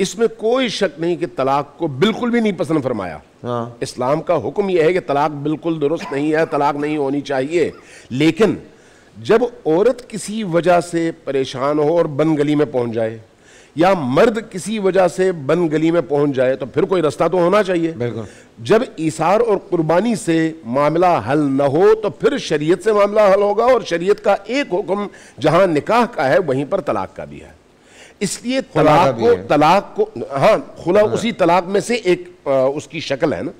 इसमें कोई शक नहीं कि तलाक को बिल्कुल भी नहीं पसंद फरमाया हाँ। इस्लाम का हुक्म यह है कि तलाक बिल्कुल दुरुस्त नहीं है तलाक नहीं होनी चाहिए लेकिन जब औरत किसी वजह से परेशान हो और बन गली में पहुंच जाए या मर्द किसी वजह से बन गली में पहुंच जाए तो फिर कोई रास्ता तो होना चाहिए जब इशार और कुर्बानी से मामला हल न हो तो फिर शरीयत से मामला हल होगा और शरीयत का एक हुक्म जहां निकाह का है वहीं पर तलाक का भी है इसलिए तलाक को तलाक को हाँ खुला हाँ। उसी तलाक में से एक आ, उसकी शक्ल है ना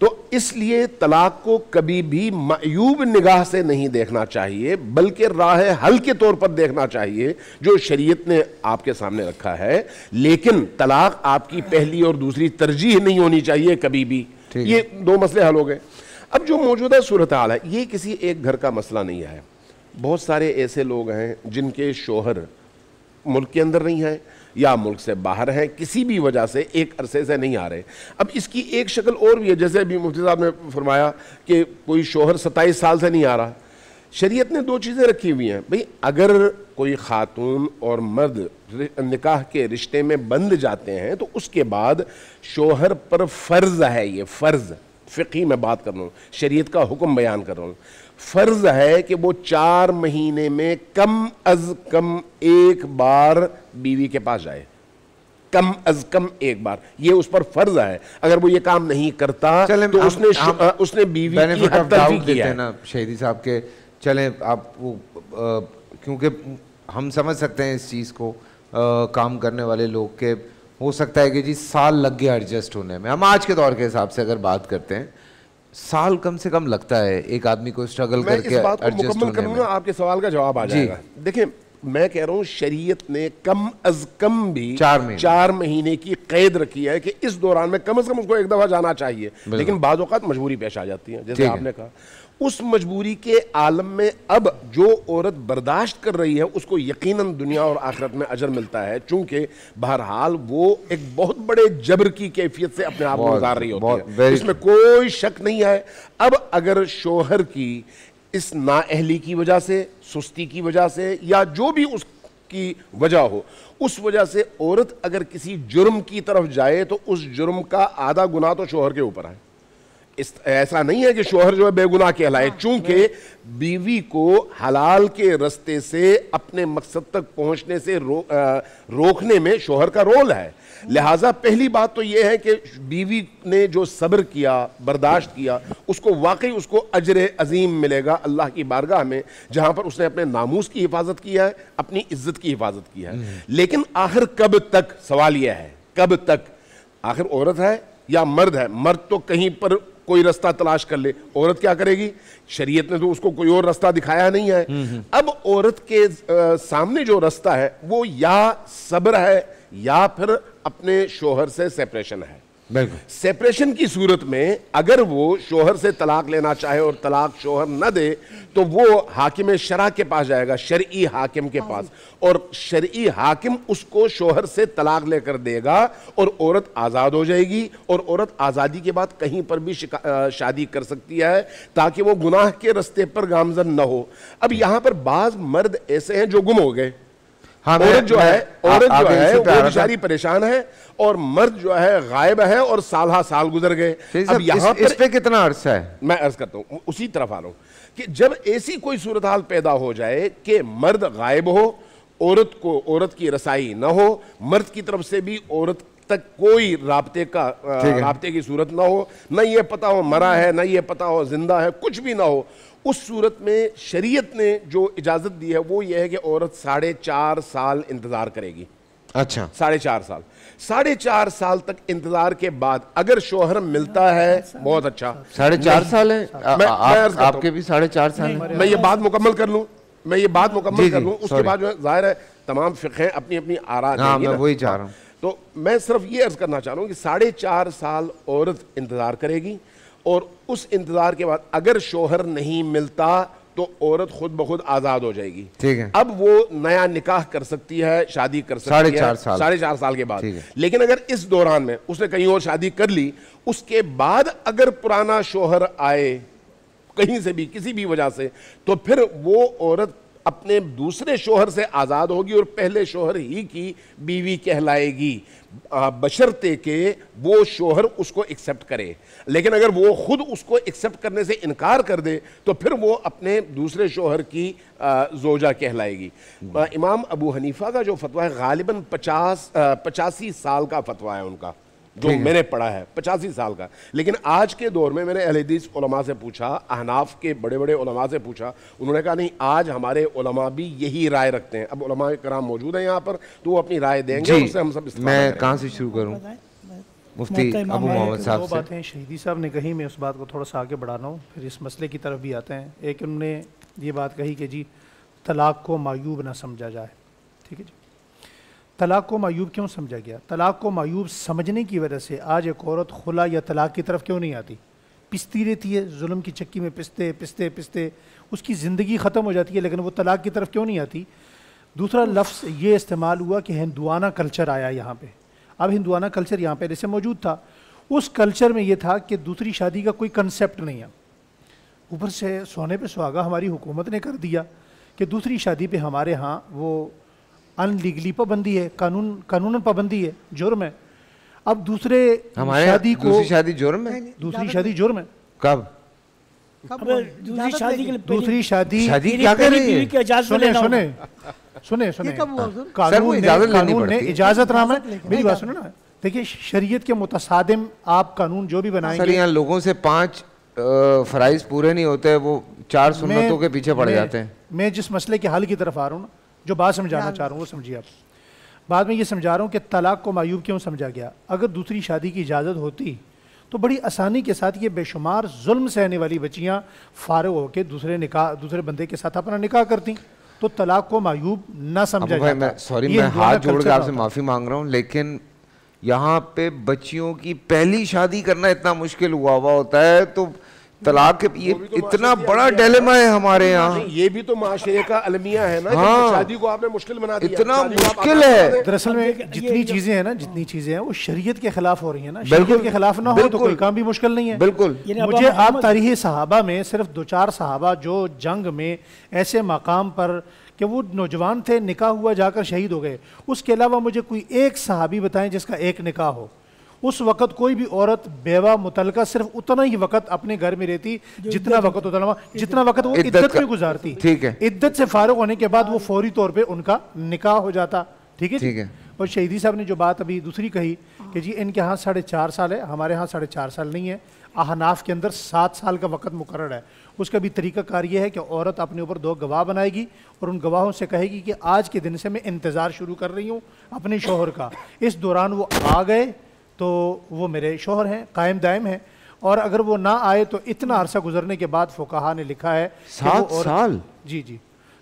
तो इसलिए तलाक को कभी भी मयूब निगाह से नहीं देखना चाहिए बल्कि राह हल के तौर पर देखना चाहिए जो शरीयत ने आपके सामने रखा है लेकिन तलाक आपकी पहली और दूसरी तरजीह नहीं होनी चाहिए कभी भी ये दो मसले हल हो गए अब जो मौजूदा सूरत हाल है ये किसी एक घर का मसला नहीं है बहुत सारे ऐसे लोग हैं जिनके शोहर मुल्क के अंदर नहीं है या मुल्क से बाहर हैं किसी भी वजह से एक अरसे से नहीं आ रहे अब इसकी एक शक्ल और भी है जैसे अभी मुफ्ती साहब ने फरमाया कि कोई शोहर सत्ताईस साल से नहीं आ रहा शरीयत ने दो चीज़ें रखी हुई हैं भाई अगर कोई ख़ातून और मर्द निकाह के रिश्ते में बंध जाते हैं तो उसके बाद शोहर पर फ़र्ज़ है ये फ़र्ज़ फ़िकी में बात कर रहा हूँ शरीयत का हुक्म बयान कर रहा हूँ फर्ज है कि वो चार महीने में कम अज कम एक बार बीवी के पास जाए कम अज कम एक बार ये उस पर फर्ज है अगर वो ये काम नहीं करता तो उसने आप, आ, उसने बीवी की देते है। ना शहीदी साहब के चले आप वो क्योंकि हम समझ सकते हैं इस चीज़ को आ, काम करने वाले लोग के हो सकता है कि जी साल लग गया एडजस्ट होने में हम आज के दौर के हिसाब से अगर बात करते हैं साल कम से कम लगता है एक आदमी को स्ट्रगल करके मुकम्मल करूंगा आपके सवाल का जवाब आ जाएगा देखिए मैं कह रहा हूं शरीयत ने कम अज कम भी चार महीने चार महीने की कैद रखी है कि इस दौरान में कम अज कम उसको एक दफा जाना चाहिए लेकिन बाद मजबूरी पेश आ जाती है जैसे आपने कहा उस मजबूरी के आलम में अब जो औरत बर्दाश्त कर रही है उसको यकीनन दुनिया और आखिरत में अजर मिलता है चूंकि बहरहाल वो एक बहुत बड़े जबर की कैफियत से अपने आप को गुजार रही होती है इसमें कोई शक नहीं है अब अगर शोहर की इस नाअहली की वजह से सुस्ती की वजह से या जो भी उस की वजह हो उस वजह से औरत अगर किसी जुर्म की तरफ जाए तो उस जुर्म का आधा गुना तो शोहर के ऊपर है इस ऐसा नहीं है कि शोहर जो है बेगुनाह कहलाए हाँ, चूंकि बीवी को हलाल के रस्ते से अपने मकसद तक पहुंचने से रो, आ, रोकने में शोहर का रोल है लिहाजा पहली बात तो यह है कि बीवी ने जो सब्र किया बर्दाश्त किया उसको वाकई उसको अजर अजीम मिलेगा अल्लाह की बारगाह में जहां पर उसने अपने नामूस की हिफाजत किया है अपनी इज्जत की हिफाजत किया है हम्म। लेकिन आखिर कब तक सवाल यह है कब तक आखिर औरत है या मर्द है मर्द तो कहीं पर कोई रास्ता तलाश कर ले औरत क्या करेगी शरीयत ने तो उसको कोई और रास्ता दिखाया नहीं है हम्म, हम्म। अब औरत के आ, सामने जो रास्ता है वो या सब्र है या फिर अपने शोहर से सेपरेशन है सेपरेशन की सूरत में अगर वो शोहर से तलाक लेना चाहे और तलाक शोहर न दे तो वो हाकिम शरा के पास जाएगा शर्ई हाकिम के पास हाँ। और शर्ई हाकिम उसको शोहर से तलाक लेकर देगा और औरत आज़ाद हो जाएगी और औरत आज़ादी के बाद कहीं पर भी शादी कर सकती है ताकि वो गुनाह के रस्ते पर गामजन न हो अब यहाँ पर बाज़ मर्द ऐसे हैं जो गुम हो गए हाँ औरत जो है औरत जो है वो बेचारी परेशान है और मर्द जो है गायब है और साल हा साल गुजर गए अब यहाँ इस, पे कितना अर्ज है मैं अर्ज करता हूँ उसी तरफ आ रहा हूँ कि जब ऐसी कोई सूरत हाल पैदा हो जाए कि मर्द गायब हो औरत को औरत की रसाई ना हो मर्द की तरफ से भी औरत तक कोई रबते का रबते की सूरत ना हो ना ये पता हो मरा है ना ये पता हो जिंदा है कुछ भी ना हो उस सूरत में शरीयत ने जो इजाज़त दी है वो ये है कि औरत साढ़े चार साल इंतज़ार करेगी अच्छा साढ़े चार साल साढ़े चार साल तक इंतजार के बाद अगर शोहर मिलता है बहुत अच्छा साढ़े चार साल है आ, मैं, आ, मैं आप, आपके भी साढ़े चार साल है मैं ये बात मुकम्मल कर लू मैं ये बात मुकम्मल कर लू उसके बाद जो है जाहिर है तमाम फ़िकें अपनी अपनी आरा हाँ, वही चाह रहा हूँ तो मैं सिर्फ ये अर्ज़ करना चाह रहा हूँ कि साढ़े चार साल औरत इंतज़ार करेगी और उस इंतज़ार के बाद अगर शोहर नहीं मिलता तो औरत खुद ब खुद आज़ाद हो जाएगी ठीक है अब वो नया निकाह कर सकती है शादी कर सकती साढ़े चार साल साढ़े चार साल के बाद लेकिन अगर इस दौरान में उसने कहीं और शादी कर ली उसके बाद अगर पुराना शोहर आए कहीं से भी किसी भी वजह से तो फिर वो औरत अपने दूसरे शोहर से आज़ाद होगी और पहले शोहर ही की बीवी कहलाएगी बशर्ते के वो शोहर उसको एक्सेप्ट करे लेकिन अगर वो ख़ुद उसको एक्सेप्ट करने से इनकार कर दे तो फिर वो अपने दूसरे शोहर की जोजा कहलाएगी इमाम अबू हनीफा का जो फतवा है गालिबा पचास पचासी साल का फतवा है उनका जो मैंने पढ़ा है पचासी साल का लेकिन आज के दौर में मैंने अलहदीस उलमा से पूछा अहनाफ के बड़े बड़े उलमा से पूछा उन्होंने कहा नहीं आज हमारे उलमा भी यही राय रखते हैं अब उलमा कराम मौजूद है यहाँ पर तो वो अपनी राय देंगे उससे हम सब मैं कहाँ से शुरू करूँ मुफ्ती तो अबू मोहम्मद साहब से बातें शहीदी साहब ने कही मैं उस बात को थोड़ा सा आगे बढ़ा रहा हूँ फिर इस मसले की तरफ भी आते हैं एक उन्होंने ये बात कही कि जी तलाक को मायूब ना समझा जाए ठीक है जी तलाक को मायूब क्यों समझा गया तलाक को मायूब समझने की वजह से आज एक औरत खुला या तलाक की तरफ क्यों नहीं आती पिसती रहती है जुल्म की चक्की में पिसते पिसते पिसते उसकी ज़िंदगी ख़त्म हो जाती है लेकिन वो तलाक की तरफ क्यों नहीं आती दूसरा लफ्ज़ ये इस्तेमाल हुआ कि हिंदुआना कल्चर आया यहाँ पर अब हिंदुआना कल्चर यहाँ पहले से मौजूद था उस कल्चर में ये था कि दूसरी शादी का कोई कंसेप्ट नहीं है ऊपर से सोने पे सुहागा हमारी हुकूमत ने कर दिया कि दूसरी शादी पे हमारे यहाँ वो अनलीगली पाबंदी है कानून कानूनन पाबंदी है जुर्म है अब दूसरे हमारे शादी को दूसरी शादी जुर्म है दूसरी शादी जुर्म है कब दूसरी शादी के लिए दूसरी शादी शादी क्या कर रही है सुने सुने सुने सुने कानून कानून ने इजाजत नाम है मेरी बात सुनो ना देखिए शरीयत के मुतसादिम आप कानून जो भी बनाएंगे सर यहाँ लोगों से पांच फराइज पूरे नहीं होते वो चार सुन्नतों के पीछे पड़ जाते हैं मैं जिस मसले के हल की तरफ आ रहा हूँ ना जो बात समझाना चाह रहा हूँ वो समझिए आप बाद में ये समझा रहा हूँ कि तलाक को मायूब क्यों समझा गया अगर दूसरी शादी की इजाज़त होती तो बड़ी आसानी के साथ ये बेशुमार जुल्म सहने वाली बच्चियाँ फारग होकर दूसरे निकाह दूसरे बंदे के साथ अपना निकाह करती तो तलाक को मायूब ना समझा जाता मैं सॉरी मैं हाथ जोड़ कर आपसे माफ़ी मांग रहा हूँ लेकिन यहाँ पे बच्चियों की पहली शादी करना इतना मुश्किल हुआ हुआ होता है तो तलाक ये तो इतना बड़ा डेलेमा है हमारे यहाँ ये भी तो माशरे का अलमिया है ना हाँ, शादी को आपने मुश्किल बना दिया इतना मुश्किल है दरअसल में जितनी चीजें हैं ना जितनी चीजें हैं वो शरीयत के खिलाफ हो रही है ना बिल्कुल के खिलाफ ना हो तो कोई काम भी मुश्किल नहीं है बिल्कुल मुझे आप तारीख सहाबा में सिर्फ दो चार सहाबा जो जंग में ऐसे मकाम पर कि वो नौजवान थे निकाह हुआ जाकर शहीद हो गए उसके अलावा मुझे कोई एक सहाबी बताएं जिसका एक निकाह हो उस वक़्त कोई भी औरत बेवा मुतलका सिर्फ उतना ही वक़्त अपने घर में रहती जितना वक़्त होता जितना वक़्त वो इद्दत में गुजारती ठीक है इद्दत से फारग होने के बाद वो फौरी तौर पर उनका निकाह हो जाता ठीक है ठीक है और शहीदी साहब ने जो बात अभी दूसरी कही कि जी इनके यहाँ साढ़े चार साल है हमारे यहाँ साढ़े चार साल नहीं है अहनाफ के अंदर सात साल का वक़्त मुकर है उसका भी तरीक़ाकार ये है कि औरत अपने ऊपर दो गवाह बनाएगी और उन गवाहों से कहेगी कि आज के दिन से मैं इंतज़ार शुरू कर रही हूँ अपने शोहर का इस दौरान वो आ गए तो वो मेरे शोहर हैं कायम दायम हैं और अगर वो ना आए तो इतना अरसा गुजरने के बाद फोकहा ने लिखा है सात साल जी जी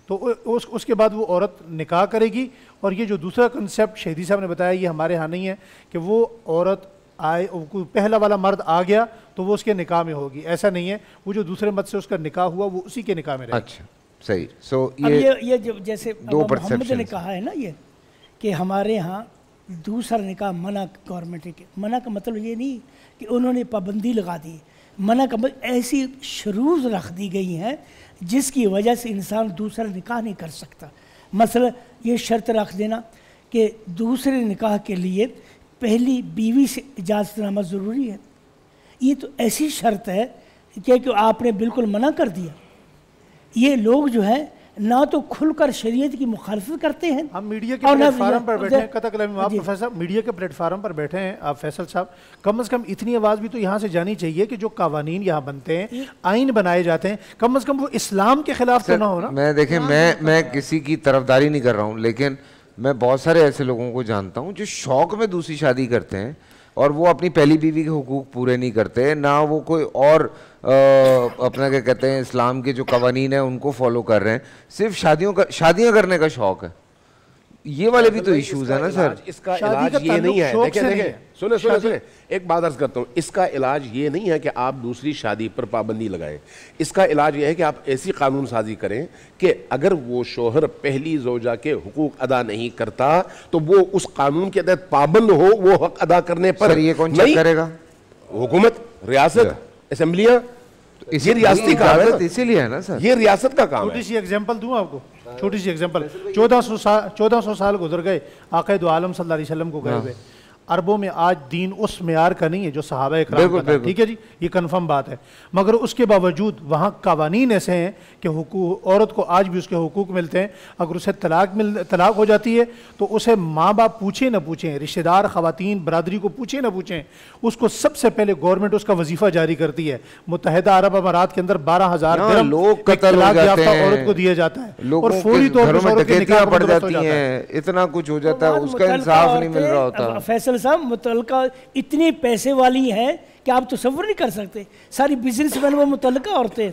तो उस उसके बाद वो औरत निकाह करेगी और ये जो दूसरा कंसेप्ट शहीदी साहब ने बताया ये हमारे यहाँ नहीं है कि वो औरत आए पहला वाला मर्द आ गया तो वो उसके निकाह में होगी ऐसा नहीं है वो जो दूसरे मर्द से उसका निकाह हुआ वो उसी के निकाह में अच्छा सही सो so, ये, ये ये जैसे दो मोहम्मद ने कहा है ना ये कि हमारे यहाँ दूसरा ने कहा मना गवर्नमेंट के मना का मतलब ये नहीं कि उन्होंने पाबंदी लगा दी मना का मतलब ऐसी शरूज रख दी गई हैं जिसकी वजह से इंसान दूसरा निकाह नहीं कर सकता मसल ये शर्त रख देना कि दूसरे निकाह के लिए पहली बीवी से इजाज़तनामा ज़रूरी है ये तो ऐसी शर्त है कि, आपने बिल्कुल मना कर दिया ये लोग जो हैं ना तो खुलकर शरीयत की मुखालफत करते हैं हम मीडिया के प्लेटफार्म पर बैठे हैं कतक आप प्रोफेसर मीडिया के प्लेटफार्म पर बैठे हैं आप फैसल साहब कम से कम इतनी आवाज़ भी तो यहाँ से जानी चाहिए कि जो कवानीन यहाँ बनते हैं आइन बनाए जाते हैं कम से कम वो इस्लाम के खिलाफ तो ना हो ना मैं देखें मैं मैं किसी की तरफदारी नहीं कर रहा हूँ लेकिन मैं बहुत सारे ऐसे लोगों को जानता हूँ जो शौक में दूसरी शादी करते हैं और वो अपनी पहली बीवी के हकूक़ पूरे नहीं करते ना वो कोई और आ, अपना क्या कहते हैं इस्लाम के जो कवानीन है उनको फॉलो कर रहे हैं सिर्फ शादियों का शादियाँ करने का शौक़ है ये वाले भी तो इश्यूज है ना सर इसका इलाज ये नहीं है सुने सुने सुने एक बात अर्ज करता हूँ इसका इलाज ये नहीं है कि आप दूसरी शादी पर पाबंदी लगाएं इसका इलाज ये है कि आप ऐसी कानून साजी करें कि अगर वो शोहर पहली जोजा के हकूक अदा नहीं करता तो वो उस कानून के तहत पाबंद हो वो हक अदा करने पर ये कौन नहीं करेगा हुकूमत रियासत असम्बलियाँ तो ये रियासती काम है इसीलिए है ना सर ये रियासत का काम है एग्जाम्पल दूँ आपको छोटी सी एग्जाम्पल चौदह सौ साल चौदह सौ साल गुजर गए आकद तो आलम सल्ला वसलम को गए हुए अरबों में आज दीन उस मैार का नहीं है जो सहाबा कर ठीक है जी ये कन्फर्म बात है मगर उसके बावजूद वहाँ कवानीन ऐसे हैं कि औरत को आज भी उसके हकूक़ मिलते हैं अगर उसे तलाक मिल तलाक हो जाती है तो उसे माँ बाप पूछें ना पूछें रिश्तेदार ख़वान बरदरी को पूछें ना पूछें उसको सबसे पहले गवर्नमेंट उसका वजीफ़ा जारी करती है मुतहदा अरब अमारात के अंदर बारह हज़ार हाँ, औरत को दिया जाता है और फौरी तौर पर इतना कुछ हो जाता है उसका इंसाफ नहीं मिल रहा होता फैसल मुतल मुतलका इतनी पैसे वाली हैं कि आप तस्वर नहीं कर सकते सारी बिजनेस मैन वो मुतलका औरतें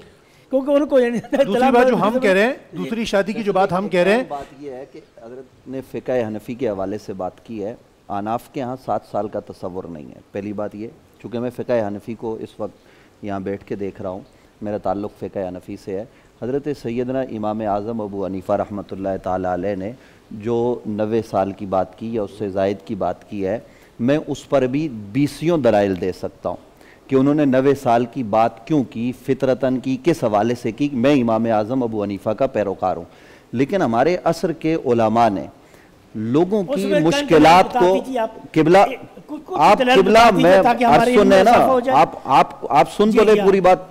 क्योंकि उनको दूसरी बात जो हम कह रहे हैं दूसरी शादी की जो बात हम कह रहे हैं बात यह है कि हजरत ने फ़िका हनफी के हवाले से बात की है अनाफ के यहाँ सात साल का तस्वर नहीं है पहली बात ये चूँकि मैं फ़िका हनफी को इस वक्त यहाँ बैठ के देख रहा हूँ मेरा ताल्लुक़ फ़िका हनफी से है हज़रत सैदना इमाम आज़म अबू अनीफ़ा रहमत ला ने जो नबे साल की बात की या उससे जायद की बात की है मैं उस पर भी बीसियों दलाइल दे सकता हूँ कि उन्होंने नवे साल की बात क्यों की फितरतन की किस हवाले से की मैं इमाम आज़म अबू अनीफा का पैरोकार हूँ लेकिन हमारे असर के ओलामा ने लोगों की मुश्किल को किबला आप किबला मैं सुन है ना आप आप आप सुन तो ले हाँ। पूरी बात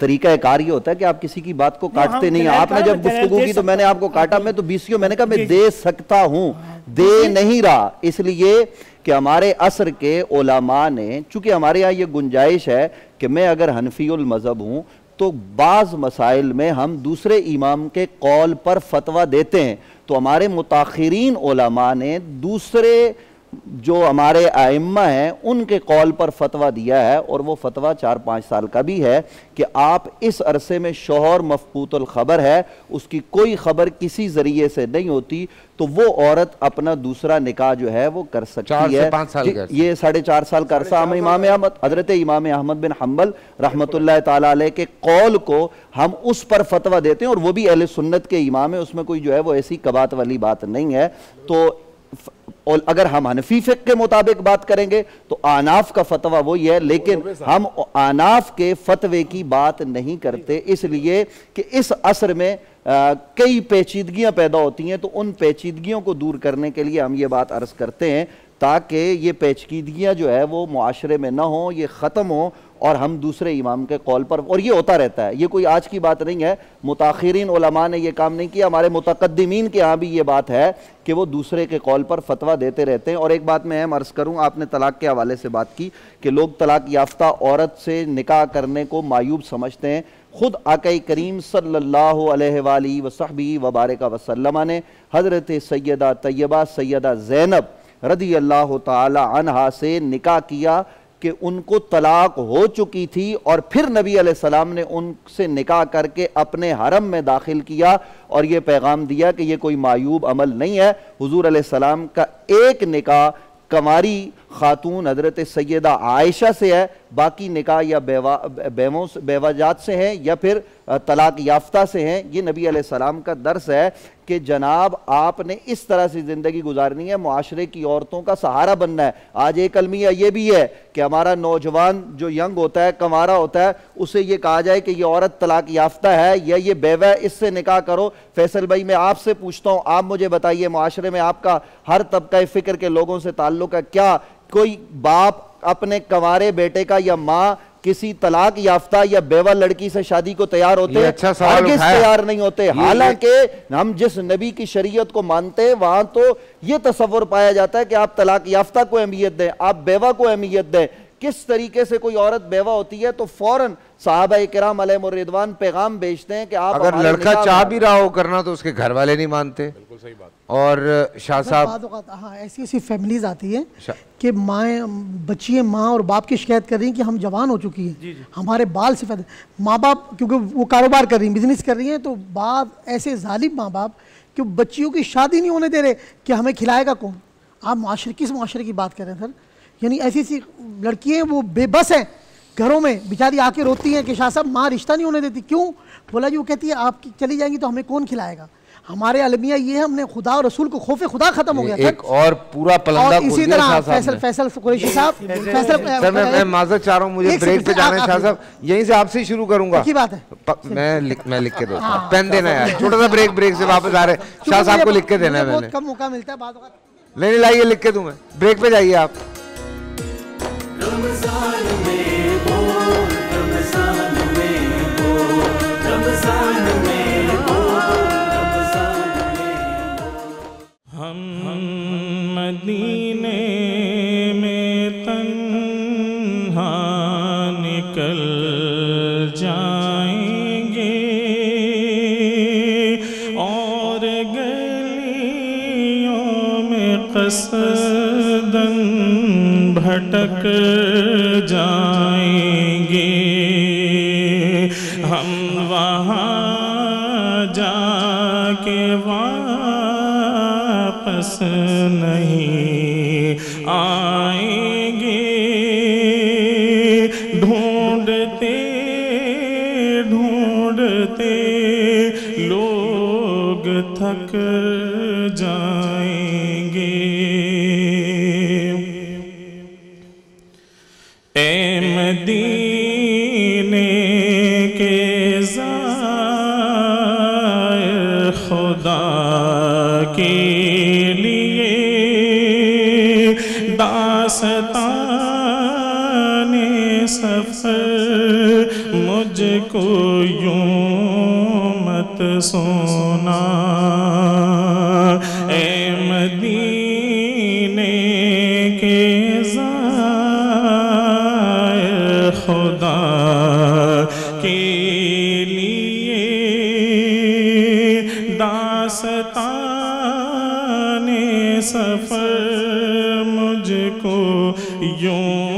तरीका कार ये होता है कि आप किसी की बात को काटते नहीं आपने जब गुफ्तु की तो मैंने आपको काटा मैं तो बीसियों मैंने कहा मैं दे सकता हूं हाँ। दे नहीं रहा इसलिए कि हमारे असर के ओलामा ने चूँकि हमारे यहाँ ये गुंजाइश है कि मैं अगर हनफील मज़हब हूँ तो बाज़ मसाइल में हम दूसरे इमाम के कौल पर फतवा देते हैं तो हमारे मुताखरीन ओलामा ने दूसरे जो हमारे आइम्मा हैं उनके कॉल पर फतवा दिया है और वो फतवा चार पाँच साल का भी है कि आप इस अरसे में शोहर मफबूतल ख़बर है उसकी कोई ख़बर किसी ज़रिए से नहीं होती तो वो औरत अपना दूसरा निकाह जो है वो कर सकती है साल ये साढ़े चार साल का अरसा हम इमाम अहमद हजरत इमाम अहमद बिन हम्बल रहमत ताल के कौल को हम उस पर फतवा देते हैं और वो भी अहल सुन्नत के इमाम है उसमें कोई जो है वो ऐसी कबात वाली बात नहीं है तो और अगर हम हनफी फिक के मुताबिक बात करेंगे तो आनाफ का फतवा वही है लेकिन हम आनाफ के फतवे की बात नहीं करते इसलिए कि इस असर में कई पेचीदगियां पैदा होती हैं तो उन पेचीदगियों को दूर करने के लिए हम ये बात अर्ज करते हैं ताकि ये पेचीदगियां जो है वो माशरे में ना हो ये ख़त्म हो और हम दूसरे इमाम के कॉल पर और ये होता रहता है ये कोई आज की बात नहीं है मुताखरीन ने यह काम नहीं किया हमारे मुतकदमीन के यहाँ भी ये बात है कि वो दूसरे के कॉल पर फतवा देते रहते हैं और एक बात मैं अहम अर्ज़ करूँ आपने तलाक के हवाले से बात की कि लोग तलाक याफ्ता औरत से निकाह करने को मायूब समझते हैं ख़ुद आकई करीम सल्ला वसहबी वबारक वसलमा ने हज़रत सैदा तय्यबा सैदा ज़ैनब रदी अल्लाह तला से निका किया कि उनको तलाक हो चुकी थी और फिर नबी सलाम ने उनसे निकाह करके अपने हरम में दाखिल किया और ये पैगाम दिया कि ये कोई मायूब अमल नहीं है हुजूर सलाम का एक निकाह कमारी खातून हजरत सैदा आयशा से है बाकी निका या बेवा बेवाजात से हैं या फिर तलाक याफ्ता से हैं ये नबी आसमाम का दर्स है कि जनाब आपने इस तरह से ज़िंदगी गुजारनी है माशरे की औरतों का सहारा बनना है आज एक अलमिया ये भी है कि हमारा नौजवान जो यंग होता है कंवारा होता है उसे ये कहा जाए कि ये औरत तलाक याफ्ता है या ये बेवा इससे निकाह करो फैसल भाई मैं आपसे पूछता हूँ आप मुझे बताइए माशरे में आपका हर तबका फ़िक्र के लोगों से ताल्लुक है क्या कोई बाप अपने कंवारे बेटे का या माँ किसी तलाक याफ्ता या बेवा लड़की से शादी को तैयार होते अच्छा तैयार नहीं होते हालांकि हम जिस नबी की शरीयत को मानते हैं वहां तो यह तस्वर पाया जाता है कि आप तलाक याफ्ता को अहमियत दें आप बेवा को अहमियत दें किस तरीके से कोई औरत बेवा होती है तो फौरन साहब कराम रिदवान पैगाम भेजते हैं कि आप अगर लड़का चाह भी रहा हो करना तो उसके घर वाले नहीं मानते बिल्कुल सही बात और शाह साहब हाँ ऐसी ऐसी फैमिलीज आती है कि माएँ बच्चिए माँ और बाप की शिकायत कर रही हैं कि हम जवान हो चुकी हैं हमारे बाल सफेद माँ बाप क्योंकि वो कारोबार कर रही हैं बिजनेस कर रही हैं तो बाप ऐसे जालिब माँ बाप क्यों बच्चियों की शादी नहीं होने दे रहे कि हमें खिलाएगा कौन आप माशरे किस माशरे की बात कर रहे हैं सर यानी ऐसी ऐसी लड़की हैं वो बेबस हैं घरों में बेचारी आके रोती हैं कि शाह साहब माँ रिश्ता नहीं होने देती क्यों बोला जी वो कहती है आपकी चली जाएंगी तो हमें कौन खिलाएगा हमारे अलमिया ये है हमने खुदा और रसूल को खोफे खुदा खत्म हो गया एक और पूरा पलंदा और इसी तरह फैसल फैसल कुरैशी साहब फैसल सर मैं मैं माजर चाह रहा हूँ मुझे ब्रेक पे जाना है शाह साहब यहीं से आपसे शुरू करूंगा की बात है मैं लिख मैं लिख के दो हाँ। पेन देना यार छोटा सा ब्रेक ब्रेक से हाँ। वापस आ रहे शाह साहब को लिख के देना है बहुत कम मौका मिलता है बात नहीं लाइए लिख के दूँ मैं ब्रेक पे जाइए आप रमजान में बोल रमजान में बोल रमजान में बोल रमजान में हम मदीने में तन्हा निकल जाएंगे और गलियों में कसदन भटक जाएंगे हम वहाँ जाके वापस नहीं आएंगे ढूंढते ढूंढते लोग थक एम दीने के ज़ायर खुदा के लिए दासताने सफ़र मुझको यूं मत सुना सफ़र मुझको यूं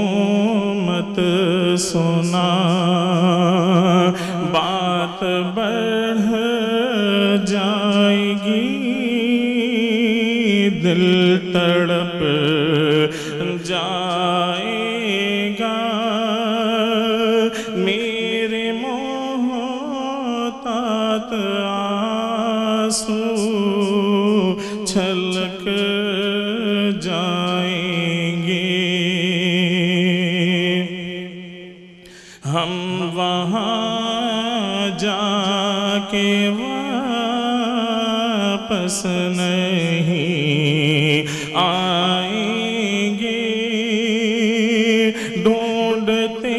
मत सुना बात बढ़ जाएगी दिल तक पास नहीं आएंगे ढूंढते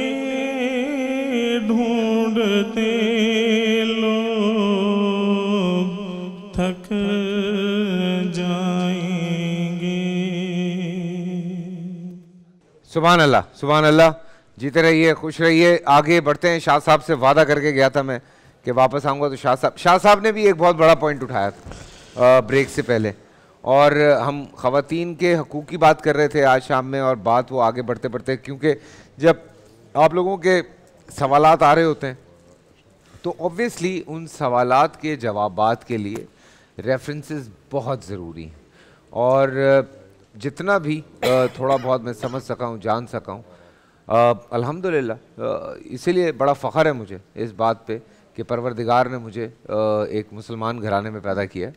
ढूंढते लोग थक जाएंगे सुबह अल्लाह सुबह अल्लाह जीते रहिए खुश रहिए आगे बढ़ते हैं शाह साहब से वादा करके गया था मैं कि वापस आऊँगा तो शाह साहब शाह साहब ने भी एक बहुत बड़ा पॉइंट उठाया था ब्रेक से पहले और हम ख़वान के हकूक़ की बात कर रहे थे आज शाम में और बात वो आगे बढ़ते बढ़ते क्योंकि जब आप लोगों के सवाल आ रहे होते हैं तो ऑब्वियसली उन सवाल के जवाब के लिए रेफरेंसेस बहुत ज़रूरी हैं और जितना भी थोड़ा बहुत मैं समझ सका हूँ जान सका हूँ अल्हम्दुलिल्लाह इसीलिए बड़ा फ़ख्र है मुझे इस बात पे कि परवरदिगार ने मुझे एक मुसलमान घराने में पैदा किया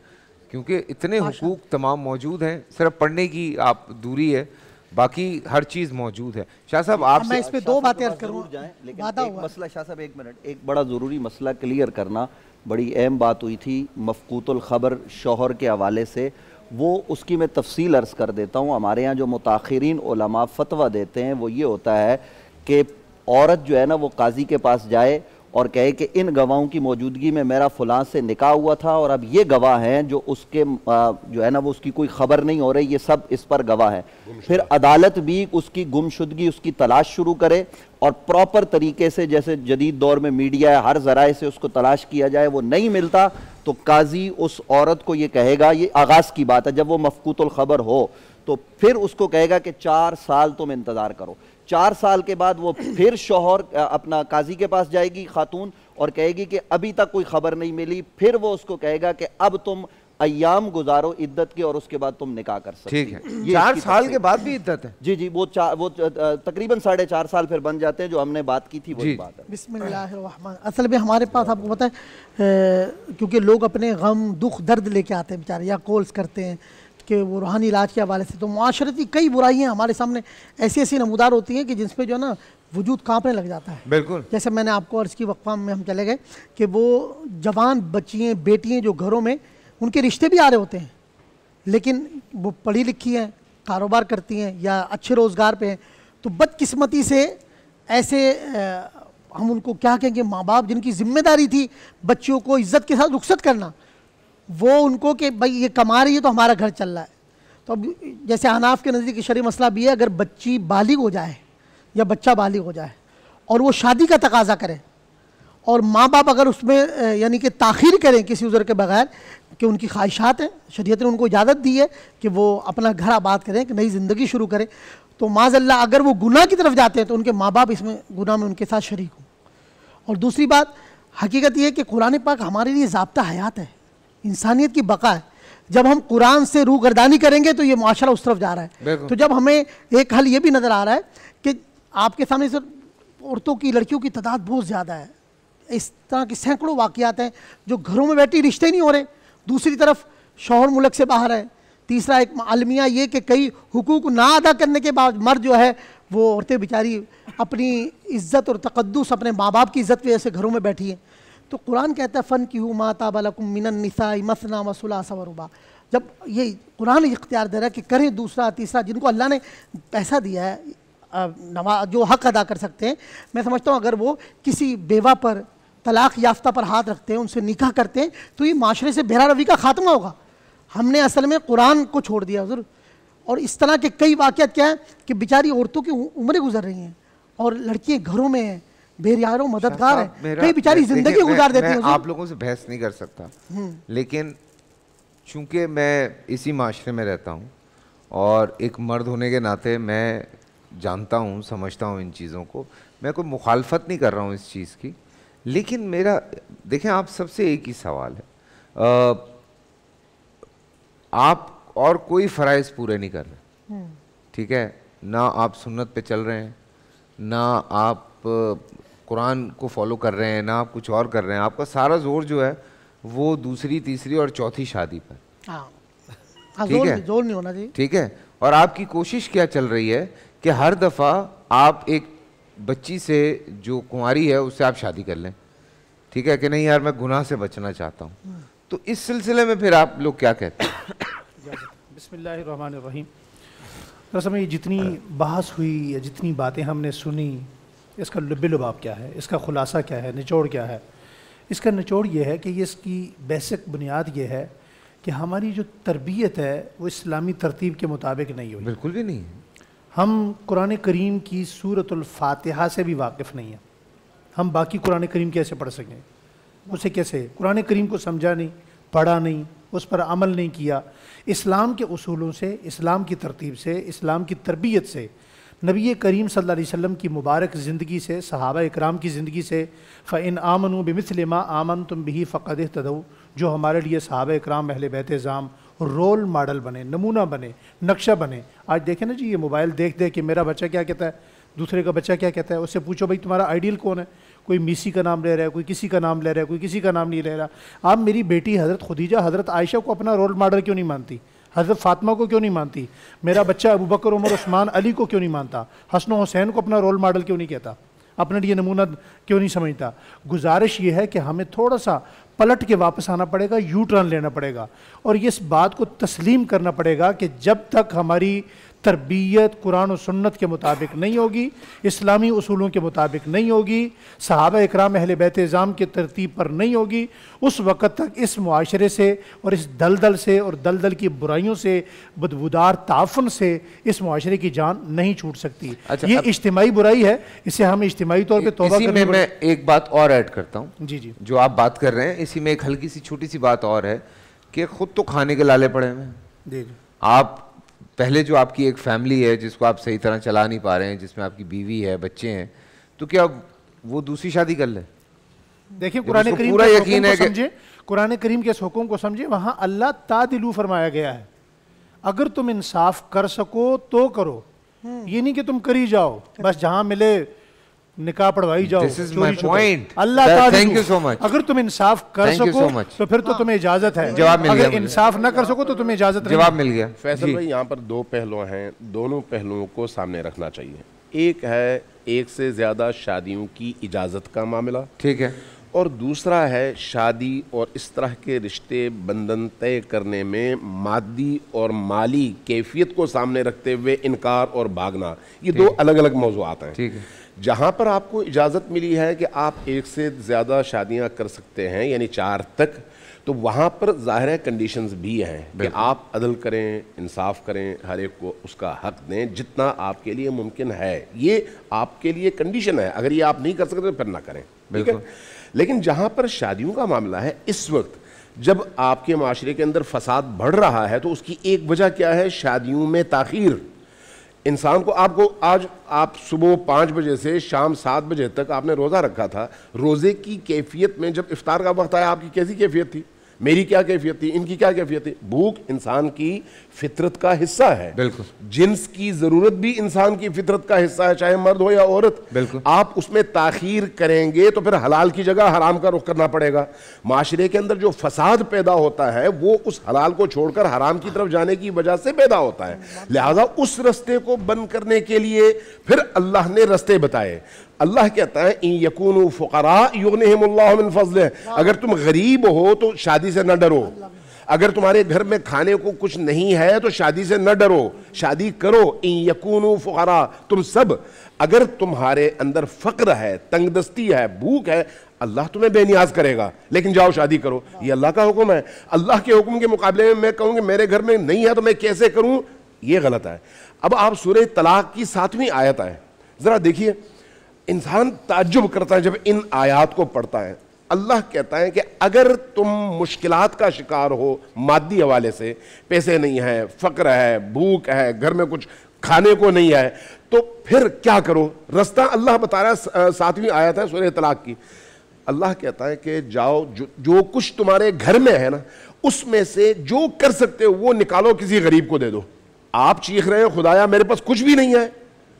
क्योंकि इतने हकूक़ तमाम मौजूद हैं सिर्फ पढ़ने की आप दूरी है बाकी हर चीज़ मौजूद है शाह साहब आप मैं इस पे दो बातें अर्ज करूँ लेकिन एक मसला शाह साहब एक मिनट एक बड़ा ज़रूरी मसला क्लियर करना बड़ी अहम बात हुई थी मफकूतुल ख़बर शोहर के हवाले से वो उसकी मैं तफसील अर्ज़ कर देता हूँ हमारे यहाँ जो मुताखरीन फ़तवा देते हैं वो ये होता है कि औरत जो है ना वो काजी के पास जाए और कहे कि इन गवाहों की मौजूदगी में मेरा फलां से निकाह हुआ था और अब ये गवाह हैं जो उसके जो है ना वो उसकी कोई खबर नहीं हो रही ये सब इस पर गवाह है फिर अदालत भी उसकी गुमशुदगी उसकी तलाश शुरू करे और प्रॉपर तरीके से जैसे जदीद दौर में मीडिया है हर ज़राए से उसको तलाश किया जाए वो नहीं मिलता तो काजी उस औरत को ये कहेगा ये आगाज़ की बात है जब वो मफकूतुल खबर हो तो फिर उसको कहेगा कि चार साल तुम इंतज़ार करो चार साल के बाद वो फिर शोहर अपना काजी के पास जाएगी खातून और कहेगी कि अभी तक कोई खबर नहीं मिली फिर वो उसको कहेगा कि अब तुम अयाम गुजारो इद्दत के और उसके बाद तुम निकाह कर सकते ठीक है चार साल के बाद भी इद्दत है जी जी वो चार वो तकरीबन साढ़े चार साल फिर बन जाते हैं जो हमने बात की थी वही बात है बिस्मिल्लाह असल में हमारे पास आपको पता है क्योंकि लोग अपने गम दुख दर्द लेके आते हैं बेचारे या कॉल्स करते हैं कि वो रूहानी इलाज के हवाले से तो माशरती कई बुराइयाँ हमारे सामने ऐसी ऐसी नमूदार होती हैं कि जिसमें जो है ना वजूद कांपने लग जाता है बिल्कुल जैसे मैंने आपको अर्ज़ की वक्फा में हम चले गए कि वो जवान बच्चियाँ बेटियाँ जो घरों में उनके रिश्ते भी आ रहे होते हैं लेकिन वो पढ़ी लिखी हैं कारोबार करती हैं या अच्छे रोज़गार पर हैं तो बदकस्मती से ऐसे आ, हम उनको क्या कहेंगे माँ बाप जिनकी जिम्मेदारी थी बच्चियों को इज़्ज़त के साथ रुखसत करना वो उनको कि भाई ये कमा रही है तो हमारा घर चल रहा है तो अब जैसे अनाफ के नज़दीक शरी मसला भी है अगर बच्ची बालिग हो जाए या बच्चा बालिग हो जाए और वो शादी का तकाजा करे और माँ बाप अगर उसमें यानी कि ताखिर करें किसी उज़र के बगैर कि उनकी ख्वाहिशात हैं शरीयत ने उनको इजाज़त दी है कि वो अपना घर आबाद करें कि नई ज़िंदगी शुरू करें तो माजल्ला अगर वो गुना की तरफ जाते हैं तो उनके माँ बाप इसमें गुना में उनके साथ शरीक हों और दूसरी बात हकीकत यह है कि कुरान पाक हमारे लिए जबता हयात है इंसानियत की बका है जब हम कुरान से रू गर्दानी करेंगे तो ये माशरा उस तरफ जा रहा है तो जब हमें एक हल ये भी नज़र आ रहा है कि आपके सामने सर औरतों की लड़कियों की तादाद बहुत ज़्यादा है इस तरह के सैकड़ों वाकियात हैं जो घरों में बैठी रिश्ते नहीं हो रहे दूसरी तरफ शोहर मुल्क से बाहर है तीसरा एक अलमिया ये कि कई हुकूक ना अदा करने के बाद मर्द जो है वो औरतें बेचारी अपनी इज्जत और तकदस अपने माँ बाप की इज्जत की वजह से घरों में बैठी हैं तो कुरान कहता है फ़न की हूँ माता बलकुम मिनन निसाई मसना वसुला सवरुबा जब ये कुरान इख्तियार दे रहा है कि करें दूसरा तीसरा जिनको अल्लाह ने पैसा दिया है नवा जो हक अदा कर सकते हैं मैं समझता हूँ अगर वो किसी बेवा पर तलाक़ याफ्ता पर हाथ रखते हैं उनसे निकाह करते हैं तो ये माशरे से बहरा रवी का खात्मा होगा हमने असल में कुरान को छोड़ दिया हजूर और इस तरह के कई वाक़ क्या हैं कि बेचारी औरतों की उम्रें गुजर रही हैं और लड़कियाँ घरों में हैं बेरियारों मददगार हैं कई बेचारी जिंदगी गुजार देती हैं आप लोगों से बहस नहीं कर सकता हम्म। लेकिन चूंकि मैं इसी माशरे में रहता हूँ और एक मर्द होने के नाते मैं जानता हूँ समझता हूँ इन चीज़ों को मैं कोई मुखालफत नहीं कर रहा हूँ इस चीज़ की लेकिन मेरा देखें आप सबसे एक ही सवाल है आ, आप और कोई फ़रज़ पूरे नहीं कर रहे हम्म। ठीक है ना आप सुन्नत पे चल रहे हैं ना आप कुरान को फॉलो कर रहे हैं ना आप कुछ और कर रहे हैं आपका सारा जोर जो है वो दूसरी तीसरी और चौथी शादी पर हाँ। हाँ, ठीक है जोर नहीं होना चाहिए ठीक है और आपकी कोशिश क्या चल रही है कि हर दफ़ा आप एक बच्ची से जो कुंवारी है उससे आप शादी कर लें ठीक है कि नहीं यार मैं गुनाह से बचना चाहता हूँ हम्म। तो इस सिलसिले में फिर आप लोग क्या कहते हैं बसमीम दरअसल ये जितनी बहस हुई या जितनी बातें हमने सुनी इसका लुबाब क्या है इसका ख़ुलासा क्या है निचोड़ क्या है इसका निचोड़ ये है कि ये इसकी बेसिक बुनियाद ये है कि हमारी जो तरबियत है वो इस्लामी तरतीब के मुताबिक नहीं हुई बिल्कुल भी नहीं हम कुरान करीम की सूरतफातहा से भी वाकिफ़ नहीं हैं हम बाकी कुरान करीम कैसे पढ़ सकें उसे कैसे कुरान करीम को समझा नहीं पढ़ा नहीं उस पर अमल नहीं किया इस्लाम के असूलों से इस्लाम की तरतीब से इस्लाम की तरबियत से नबी करीम सल्लल्लाहु अलैहि वसल्लम की मुबारक ज़िंदगी से सहाबा इकराम की ज़िंदगी से फ़िन आमनु बमिसलिमा आमन तुम भी फ़क़द तदऊ जो हमारे लिए सहाबा इकराम अहल बैतज़ाम रोल मॉडल बने नमूना बने नक्शा बने आज देखें ना जी ये मोबाइल देख दे कि मेरा बच्चा क्या कहता है दूसरे का बच्चा क्या कहता है उससे पूछो भाई तुम्हारा आइडियल कौन है कोई मीसी का नाम ले रहा है कोई किसी का नाम ले रहा है कोई किसी का नाम नहीं ले रहा आप मेरी बेटी हज़रत खुदीजा हज़रत आयशा को अपना रोल मॉडल क्यों नहीं मानती हज़रत फातिमा को क्यों नहीं मानती मेरा बच्चा अबू बकर उमर उस्मान अली को क्यों नहीं मानता हसन हुसैन को अपना रोल मॉडल क्यों नहीं कहता अपने लिए नमूना क्यों नहीं समझता गुजारिश ये है कि हमें थोड़ा सा पलट के वापस आना पड़ेगा यू टर्न लेना पड़ेगा और इस बात को तस्लीम करना पड़ेगा कि जब तक हमारी तरबियत कुरान और सुन्नत के मुताबिक नहीं होगी इस्लामी असूलों के मुताबिक नहीं होगी सहाबा इकराम अहल बैत इज़ाम के तरतीब पर नहीं होगी उस वक़्त तक इस माशरे से और इस दलदल से और दलदल की बुराइयों से बदबूदार ताफन से इस माशरे की जान नहीं छूट सकती अच्छा, ये इज्तमाही बुराई है इसे हम इज्तमाही तौर पर तोबा मैं एक बात और ऐड करता हूँ जी जी जो आप बात कर रहे हैं इसी में एक हल्की सी छोटी सी बात और है कि खुद तो खाने के लाले पड़े हुए हैं आप पहले जो आपकी एक फैमिली है जिसको आप सही तरह चला नहीं पा रहे हैं जिसमें आपकी बीवी है बच्चे हैं तो क्या वो दूसरी शादी कर ले देखिए कुरान करीम पूरा यकीन है समझे कुरान करीम के हुक्म को समझे वहां अल्लाह तादिलू फरमाया गया है अगर तुम इंसाफ कर सको तो करो हम्म। ये नहीं कि तुम करी जाओ बस जहां मिले निकाह पढ़वाई जाओ Allah thank you so much अगर तुम इंसाफ कर सको so तो फिर तो तुम्हें इजाजत है जवाब मिल गया इंसाफ ना कर सको तो तुम्हें इजाजत जवाब मिल गया फैसल भाई यहाँ पर दो पहलू हैं दोनों पहलुओं को सामने रखना चाहिए एक है एक से ज्यादा शादियों की इजाजत का मामला ठीक है और दूसरा है शादी और इस तरह के रिश्ते बंधन तय करने में मादी और माली कैफियत को सामने रखते हुए इनकार और भागना ये दो अलग अलग मौजूद हैं ठीक है जहाँ पर आपको इजाज़त मिली है कि आप एक से ज़्यादा शादियाँ कर सकते हैं यानी चार तक तो वहाँ पर ज़ाहिर कंडीशन भी हैं कि आप अदल करें इंसाफ करें हर एक को उसका हक दें जितना आपके लिए मुमकिन है ये आपके लिए कंडीशन है अगर ये आप नहीं कर सकते तो फिर ना करें ठीक है लेकिन जहाँ पर शादियों का मामला है इस वक्त जब आपके माशरे के अंदर फसाद बढ़ रहा है तो उसकी एक वजह क्या है शादियों में ताखीर इंसान को आपको आज आप सुबह पाँच बजे से शाम सात बजे तक आपने रोज़ा रखा था रोज़े की कैफियत में जब इफ्तार का वक्त आया आपकी कैसी कैफियत थी मेरी क्या कैफियत थी इनकी क्या कैफियत थी भूख इंसान की फितरत का हिस्सा है बिल्कुल जिन्स की जरूरत भी इंसान की फितरत का हिस्सा है चाहे मर्द हो या औरत बिल्कुल आप उसमें ताखीर करेंगे तो फिर हलाल की जगह हराम का रुख करना पड़ेगा माशरे के अंदर जो फसाद पैदा होता है वो उस हलाल को छोड़कर हराम की तरफ जाने की वजह से पैदा होता है लिहाजा उस रस्ते को बंद करने के लिए फिर अल्लाह ने रस्ते बताए अल्लाह कहता है इन यकून फ़ुकरा युगन फजल अगर तुम गरीब हो तो शादी से ना डरो अगर तुम्हारे घर में खाने को कुछ नहीं है तो शादी से न डरो शादी करो इन यकून फ़करा तुम सब अगर तुम्हारे अंदर फ़क्र है तंगदस्ती है भूख है अल्लाह तुम्हें बेनियाज करेगा लेकिन जाओ शादी करो ये अल्लाह का हुक्म है अल्लाह के हुक्म के मुकाबले में मैं कहूँगी मेरे घर में नहीं है तो मैं कैसे करूँ ये गलत है अब आप सूर्य तलाक की सातवीं आयत आए ज़रा देखिए इंसान ताजुब करता है जब इन आयात को पढ़ता है अल्लाह कहता है कि अगर तुम मुश्किल का शिकार हो मादी हवाले से पैसे नहीं है फ़क्र है भूख है घर में कुछ खाने को नहीं है तो फिर क्या करो रास्ता अल्लाह बता रहा है सातवीं आयत है सोरे तलाक की अल्लाह कहता है कि जाओ जो, जो कुछ तुम्हारे घर में है ना उसमें से जो कर सकते हो वो निकालो किसी गरीब को दे दो आप चीख रहे हो खुदाया मेरे पास कुछ भी नहीं है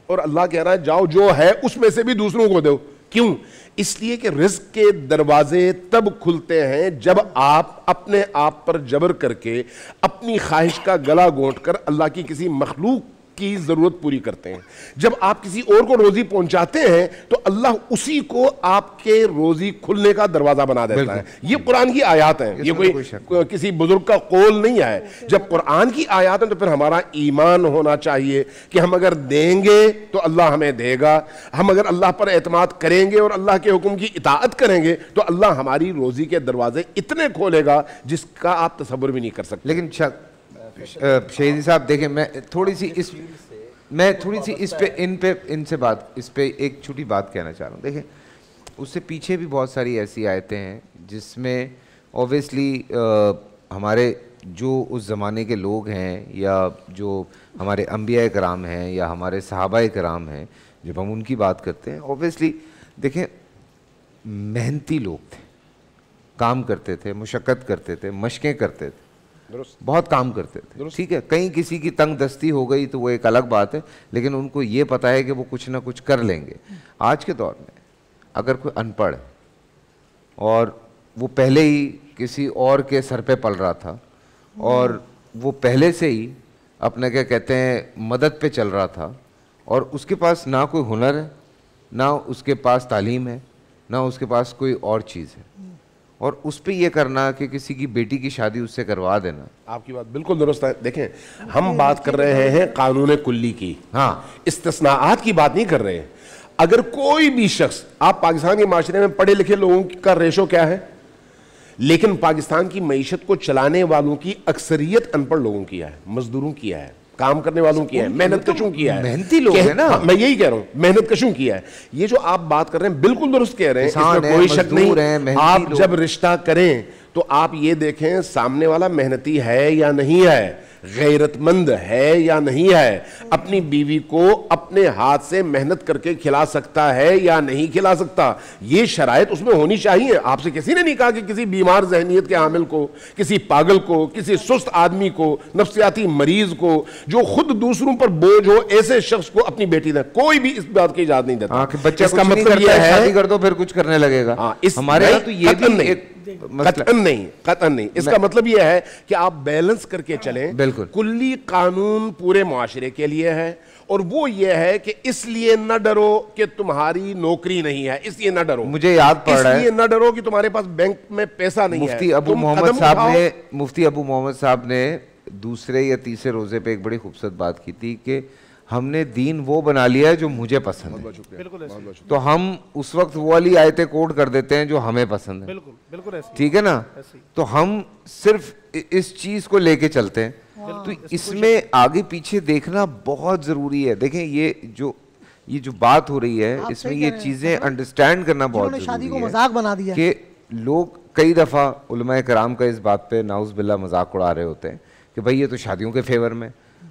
और अल्लाह कह रहा है जाओ जो है उसमें से भी दूसरों को दो क्यों इसलिए कि रिस्क के दरवाजे तब खुलते हैं जब आप अपने आप पर जबर करके अपनी ख्वाहिश का गला घोंट कर अल्लाह की किसी मखलूक की ज़रूरत पूरी करते हैं जब आप किसी और को रोज़ी पहुंचाते हैं तो अल्लाह उसी को आपके रोज़ी खुलने का दरवाज़ा बना देता है ये कुरान की आयत है ये कोई, तो किसी बुज़ुर्ग का कौल नहीं है जब कुरान की आयात है तो फिर हमारा ईमान होना चाहिए कि हम अगर देंगे तो अल्लाह हमें देगा हम अगर अल्लाह पर एतमाद करेंगे और अल्लाह के हुक्म की इताअत करेंगे तो अल्लाह हमारी रोज़ी के दरवाज़े इतने खोलेगा जिसका आप तस्वुर भी नहीं कर सकते लेकिन शक शहीद साहब देखें मैं थोड़ी सी इस मैं थोड़ी सी इस पे इन पे इनसे बात इस पे एक छोटी बात कहना चाह रहा हूँ देखें उससे पीछे भी बहुत सारी ऐसी आयतें हैं जिसमें ऑब्वियसली हमारे जो उस ज़माने के लोग हैं या जो हमारे अम्बिया कराम हैं या हमारे सहाबा कराम हैं जब हम उनकी बात करते हैं ऑब्वियसली देखें मेहनती लोग थे काम करते थे मुशक्क़त करते थे मशक़ें करते थे बहुत काम करते थे ठीक है कहीं किसी की तंग दस्ती हो गई तो वो एक अलग बात है लेकिन उनको ये पता है कि वो कुछ ना कुछ कर लेंगे आज के दौर में अगर कोई अनपढ़ है और वो पहले ही किसी और के सर पे पल रहा था और वो पहले से ही अपने क्या कहते हैं मदद पे चल रहा था और उसके पास ना कोई हुनर है ना उसके पास तालीम है ना उसके पास कोई और चीज़ है और उस पर यह करना कि किसी की बेटी की शादी उससे करवा देना आपकी बात बिल्कुल दुरुस्त है देखें हम बात कर रहे हैं कानून कुल्ली की हाँ इस्तना की बात नहीं कर रहे हैं अगर कोई भी शख्स आप पाकिस्तान के माशरे में पढ़े लिखे लोगों का रेशो क्या है लेकिन पाकिस्तान की मीशत को चलाने वालों की अक्सरियत अनपढ़ लोगों की है मजदूरों की है काम करने वालों की है तो मेहनत कशू मतलब किया है मेहनती लोग ना मैं यही कह रहा हूँ मेहनत कशू किया है ये जो आप बात कर रहे हैं बिल्कुल दुरुस्त कह रहे हैं कोई शक नहीं आप जब रिश्ता करें तो आप ये देखें सामने वाला मेहनती है या नहीं है गैरतमंद है या नहीं है अपनी बीवी को अपने हाथ से मेहनत करके खिला सकता है या नहीं खिला सकता ये शराय तो उसमें होनी चाहिए आपसे किसी ने नहीं कहा कि किसी बीमार जहनीत के हामिल को किसी पागल को किसी सुस्त आदमी को नफ्सियाती मरीज को जो खुद दूसरों पर बोझ हो ऐसे शख्स को अपनी बेटी दें कोई भी इस बात की इजाजत नहीं देता हाँ, बच्चा इसका मतलब यह है कर दो फिर कुछ करने लगेगा हाँ, हमारे तो ये भी एक मतलब- कतन नहीं कतन नहीं इसका मतलब यह है कि आप बैलेंस करके चलें बिल्कुल कुल्ली कानून पूरे माशरे के लिए है और वो ये है कि इसलिए न डरो कि तुम्हारी नौकरी नहीं है इसलिए न डरो मुझे याद पड़ रहा है इसलिए न डरो कि तुम्हारे पास बैंक में पैसा नहीं मुफ्ती है अबू मोहम्मद साहब ने मुफ्ती अबू मोहम्मद साहब ने दूसरे या तीसरे रोजे पे एक बड़ी खूबसूरत बात की थी कि हमने दीन वो बना लिया है जो मुझे पसंद है तो हम उस वक्त वो वाली आयतें कोड कर देते हैं जो हमें पसंद है ठीक है ना तो हम सिर्फ इस चीज को लेके चलते हैं हाँ। तो इसमें आगे पीछे देखना बहुत जरूरी है देखें ये जो ये जो बात हो रही है इसमें ये चीजें अंडरस्टैंड हाँ। करना बहुत जरूरी को मजाक बना दिया कि लोग कई दफ़ा कराम का इस बात पे नाउज बिल्ला मजाक उड़ा रहे होते हैं कि भाई ये तो शादियों के फेवर में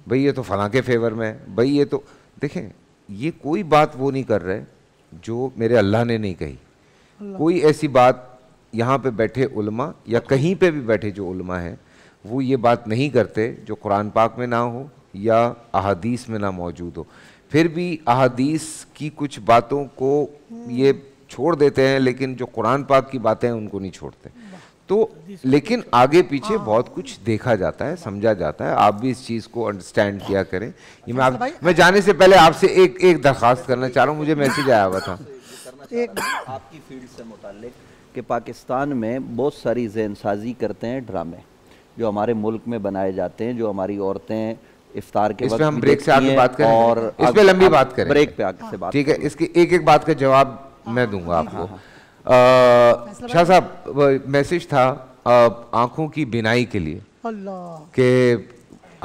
भाई ये तो फलां के फेवर में है भाई ये तो देखें ये कोई बात वो नहीं कर रहे जो मेरे अल्लाह ने नहीं कही कोई ऐसी बात यहाँ पे बैठे उलमा या कहीं पे भी बैठे जो उलमा हैं वो ये बात नहीं करते जो कुरान पाक में ना हो या अहादीस में ना मौजूद हो फिर भी अहादीस की कुछ बातों को ये छोड़ देते हैं लेकिन जो कुरान पाक की बातें हैं उनको नहीं छोड़ते तो लेकिन आगे पीछे बहुत कुछ देखा जाता है समझा जाता है आप भी इस चीज़ को अंडरस्टैंड किया करें ये मैं आप अच्छा मैं जाने से पहले आपसे एक एक दरखास्त करना चाह रहा हूँ मुझे मैसेज आया हुआ था आपकी फील्ड से मुतल कि पाकिस्तान में बहुत सारी जहन साजी करते हैं ड्रामे जो हमारे मुल्क में बनाए जाते हैं जो हमारी औरतें इफ्तार के इस वक्त हम ब्रेक से आगे बात करें और इस पे लंबी बात करें ब्रेक पे आगे से बात ठीक है इसकी एक एक बात का जवाब मैं दूंगा हाँ, आपको हाँ, हाँ। शाह साहब मैसेज था आंखों की बिनाई के लिए कि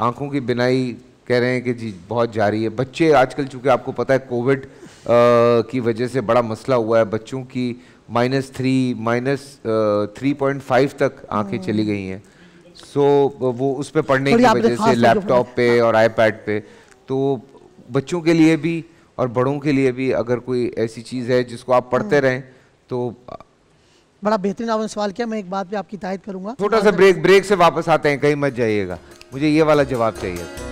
आंखों की बिनाई कह रहे हैं कि जी बहुत जारी है बच्चे आजकल चूंकि आपको पता है कोविड की वजह से बड़ा मसला हुआ है बच्चों की minus three minus three point five तक आंखें हम्म। चली गई हैं सो वो उस पर पढ़ने की वजह से लैपटॉप पे और आईपैड पे तो बच्चों के लिए भी और बड़ों के लिए भी अगर कोई ऐसी चीज़ है जिसको आप पढ़ते हम्म। रहें तो बड़ा बेहतरीन आपने सवाल किया मैं एक बात पे आपकी तायद करूंगा छोटा सा ब्रेक ब्रेक से वापस आते हैं कहीं मत जाइएगा मुझे ये वाला जवाब चाहिए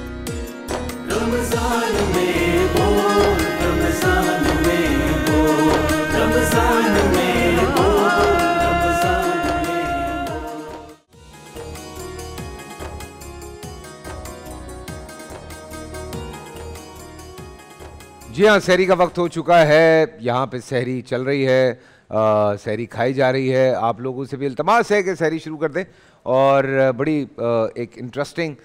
जी हाँ शहरी का वक्त हो चुका है यहाँ पे शहरी चल रही है सैरी खाई जा रही है आप लोगों से भी अल्तमास है कि सैरी शुरू कर दें और बड़ी एक इंटरेस्टिंग